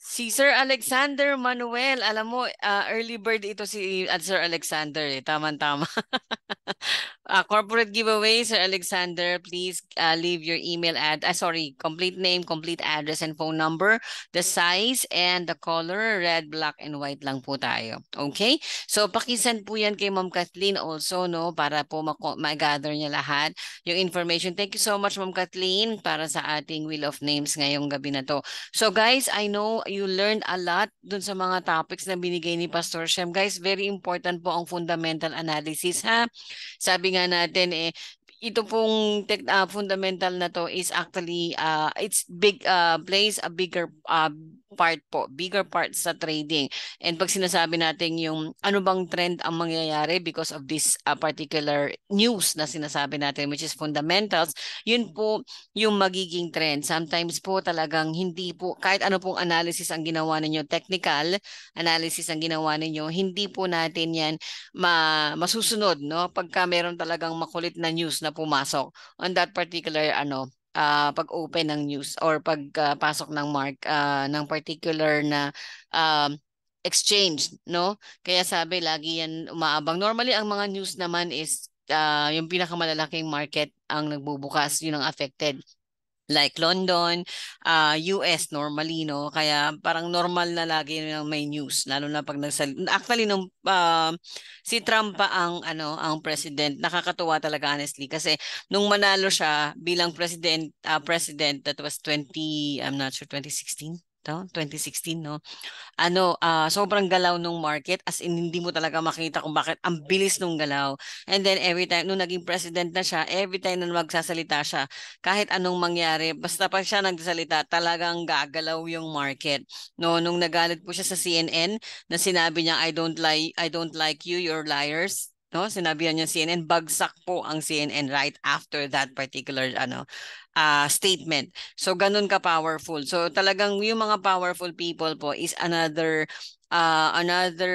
Caesar Alexander Manuel, alam mo, uh, early bird ito si ah, Sir Alexander, eh. tama-tama. uh, corporate giveaway, Sir Alexander, please uh, leave your email ad. Uh, sorry, complete name, complete address, and phone number, the size, and the color, red, black, and white lang po tayo. Okay? So, pakisan po yan kay Ma'am Kathleen also, no? Para po ma-gather niya lahat yung information. Thank you so much, Ma'am Kathleen, para sa ating Wheel of Names ngayong gabi na to. So, guys, I know you learned a lot dun sa mga topics na binigay ni Pastor Shem. Guys, very important po ang fundamental analysis, ha? Sabi nga nga natin eh ito pong tech, uh, fundamental na to is actually uh, it's big uh, ah, plays a bigger uh, part po, bigger part sa trading. And pag sinasabi natin yung ano bang trend ang mangyayari because of this uh, particular news na sinasabi natin which is fundamentals, yun po yung magiging trend. Sometimes po talagang hindi po, kahit ano pong analysis ang ginawa ninyo, technical analysis ang ginawa ninyo, hindi po natin yan ma masusunod no pagka meron talagang makulit na news na pumasok on that particular ano uh, pag-open ng news or pagpasok ah, uh, ng mark uh, ng particular na um, exchange, no? Kaya sabi, lagi yan umaabang. Normally, ang mga news naman is uh, yung pinakamalalaking market ang nagbubukas, yun ang affected like London, uh, ah, US normally, no? Kaya parang normal na lagi nang may news, lalo na pag nagsal... Actually, nung uh, si Trump pa ang, ano, ang president, nakakatuwa talaga honestly. Kasi nung manalo siya bilang president, uh, president that was 20, I'm not sure, 2016? to? 2016, no? Ano, uh, sobrang galaw nung market as in hindi mo talaga makita kung bakit ang bilis nung galaw. And then every time nung naging president na siya, every time na magsasalita siya, kahit anong mangyari, basta pa siya nagsalita, talagang gagalaw yung market. No, nung nagalit po siya sa CNN na sinabi niya I don't like I don't like you, you're liars no sinabi niya CNN bagsak po ang CNN right after that particular ano uh, statement. So ganun ka powerful. So talagang yung mga powerful people po is another uh, another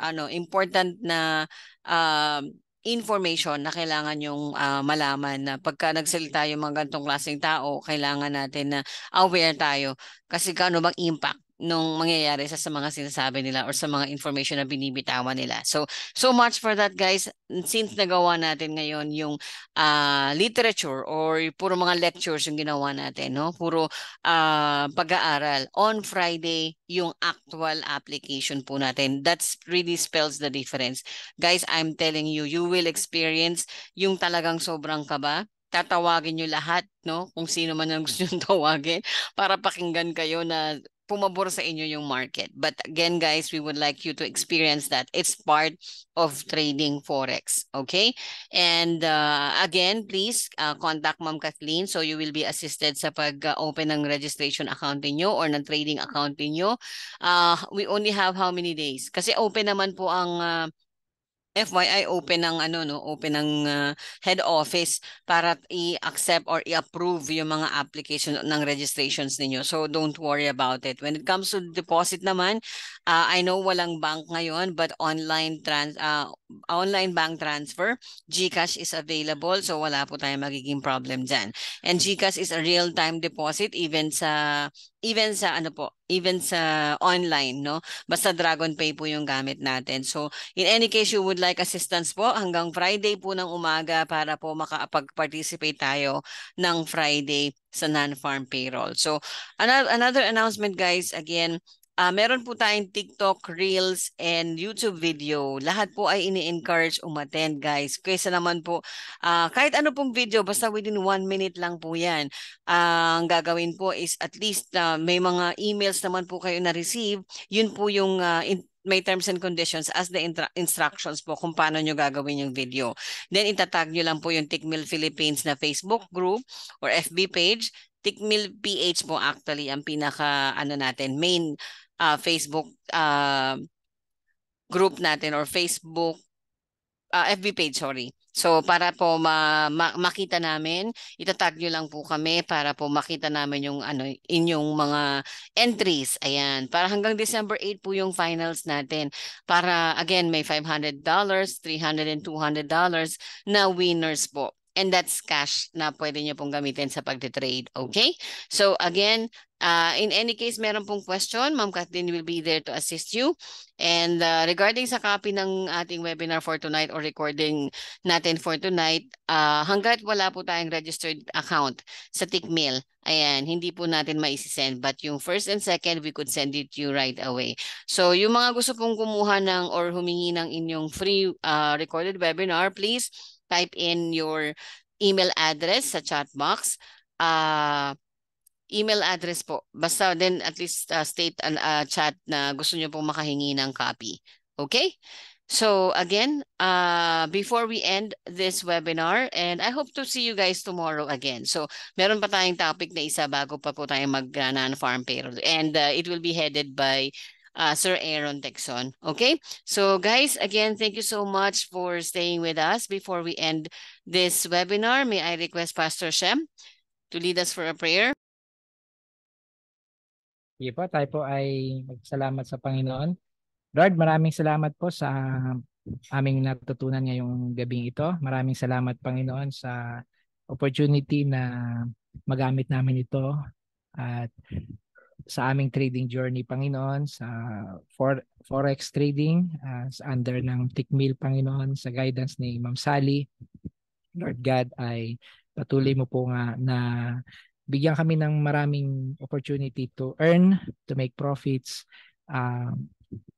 ano important na uh, information na kailangan yung uh, malaman na pagka nagsalita yung mga gantong klaseng tao, kailangan natin na aware tayo kasi gaano mag-impact nung mangyayari sa, sa mga sinasabi nila or sa mga information na binibitawan nila. So, so much for that guys. Since nagawa natin ngayon yung uh, literature or puro mga lectures yung ginawa natin, no? puro uh, pag-aaral. On Friday, yung actual application po natin. That's really spells the difference. Guys, I'm telling you, you will experience yung talagang sobrang kaba tatawagin nyo lahat, no? Kung sino man ang gusto nyo tawagin para pakinggan kayo na pumabor sa inyo yung market. But again, guys, we would like you to experience that. It's part of trading Forex, okay? And uh, again, please uh, contact Ma'am Kathleen so you will be assisted sa pag-open ng registration account niyo or ng trading account niyo. Uh, we only have how many days? Kasi open naman po ang... Uh, FYI open ng ano no, open ng uh, ah, head office para i-accept or i-approve yung mga application ng registrations ninyo. So don't worry about it. When it comes to deposit naman, uh, I know walang bank ngayon but online trans uh, online bank transfer, GCash is available so wala po tayong magiging problem diyan. And GCash is a real-time deposit even sa even sa ano po, even sa online, no? Basta Dragon Pay po yung gamit natin. So, in any case, you would like assistance po hanggang Friday po ng umaga para po makapag-participate tayo ng Friday sa non-farm payroll. So, another, another announcement guys, again, Uh, meron po tayong TikTok, Reels, and YouTube video. Lahat po ay ini-encourage umattend, guys. Kaysa naman po, uh, kahit ano pong video, basta within one minute lang po yan. Uh, ang gagawin po is at least uh, may mga emails naman po kayo na-receive. Yun po yung uh, in- may terms and conditions as the intra- instructions po kung paano nyo gagawin yung video. Then itatag nyo lang po yung Tikmil Philippines na Facebook group or FB page. Tikmil PH po actually ang pinaka ano natin main uh, Facebook uh, group natin or Facebook uh, ah, FB page, sorry. So para po ma- ma- makita namin, itatag nyo lang po kami para po makita namin yung ano inyong mga entries. Ayan, para hanggang December 8 po yung finals natin. Para again may $500, $300 and $200 na winners po. And that's cash na pwede nyo pong gamitin sa pagte-trade. Okay? So again, Uh, in any case, meron pong question, Ma'am Kathleen will be there to assist you. And uh, regarding sa copy ng ating webinar for tonight or recording natin for tonight, uh, hanggat wala po tayong registered account sa Tickmill, ayan, hindi po natin maisisend. But yung first and second, we could send it to you right away. So yung mga gusto pong kumuha ng or humingi ng inyong free uh, recorded webinar, please type in your email address sa chat box. Uh, email address po. Basta then at least uh, state an uh, chat na gusto niyo pong makahingi ng copy. Okay? So again, uh, before we end this webinar, and I hope to see you guys tomorrow again. So meron pa tayong topic na isa bago pa po tayo mag uh, non-farm payroll. And uh, it will be headed by uh, Sir Aaron Texon. Okay? So guys, again, thank you so much for staying with us. Before we end this webinar, may I request Pastor Shem to lead us for a prayer? Sige po, tayo po ay magsalamat sa Panginoon. Lord, maraming salamat po sa aming natutunan ngayong gabing ito. Maraming salamat Panginoon sa opportunity na magamit namin ito at sa aming trading journey Panginoon sa forex trading uh, under ng Tikmil Panginoon sa guidance ni Ma'am Sally. Lord God ay patuloy mo po nga na bigyan kami ng maraming opportunity to earn, to make profits. Uh,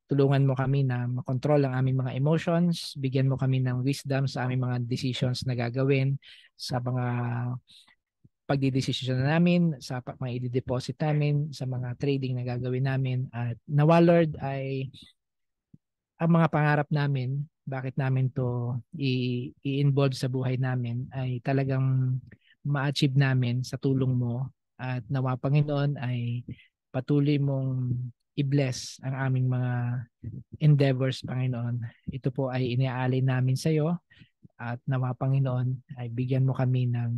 tulungan mo kami na makontrol ang aming mga emotions, bigyan mo kami ng wisdom sa aming mga decisions na gagawin, sa mga pagdidesisyon na namin, sa mga i-deposit namin, sa mga trading na gagawin namin. At nawa Lord ay ang mga pangarap namin, bakit namin to i-involve sa buhay namin ay talagang ma-achieve namin sa tulong mo at nawa Panginoon ay patuloy mong i-bless ang aming mga endeavors, Panginoon. Ito po ay iniaalay namin sa iyo at nawa Panginoon ay bigyan mo kami ng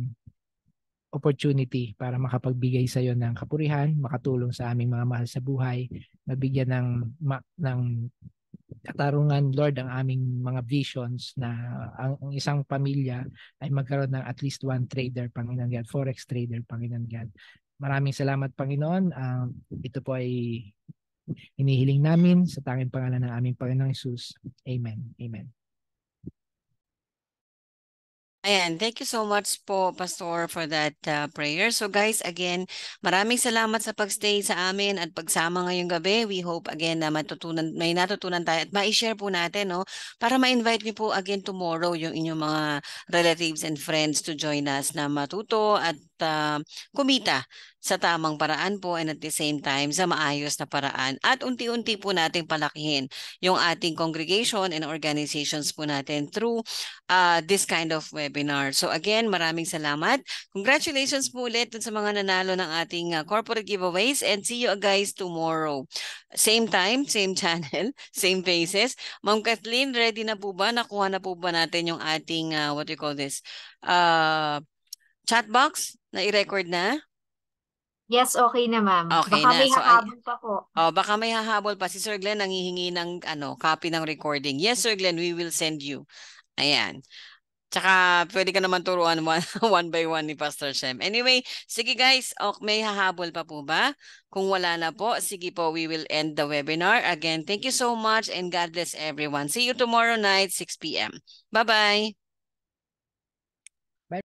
opportunity para makapagbigay sa iyo ng kapurihan, makatulong sa aming mga mahal sa buhay, mabigyan ng ma, ng katarungan Lord ang aming mga visions na ang, ang isang pamilya ay magkaroon ng at least one trader Panginoon God, forex trader Panginoon God. Maraming salamat Panginoon. Uh, ito po ay hinihiling namin sa tanging pangalan ng aming Panginoong Isus. Amen. Amen. Ayan, thank you so much po, Pastor, for that uh, prayer. So guys, again, maraming salamat sa pagstay sa amin at pagsama ngayong gabi. We hope again na matutunan, may natutunan tayo at ma-share po natin no, para ma-invite niyo po again tomorrow yung inyong mga relatives and friends to join us na matuto at uh, kumita sa tamang paraan po and at the same time sa maayos na paraan. At unti-unti po nating palakihin yung ating congregation and organizations po natin through uh, this kind of webinar. So again, maraming salamat. Congratulations po ulit sa mga nanalo ng ating uh, corporate giveaways and see you guys tomorrow. Same time, same channel, same faces. Ma'am Kathleen, ready na po ba? Nakuha na po ba natin yung ating, uh, what do you call this, uh, chat box na i-record na? Yes, okay na ma'am. Okay baka na. may so, hahabol pa po. Oh, baka may hahabol pa. Si Sir Glenn nangihingi ng ano, copy ng recording. Yes, Sir Glenn, we will send you. Ayan. Tsaka pwede ka naman turuan one, one by one ni Pastor Shem. Anyway, sige guys, ok, may hahabol pa po ba? Kung wala na po, sige po, we will end the webinar. Again, thank you so much and God bless everyone. See you tomorrow night, 6 p.m. Bye-bye.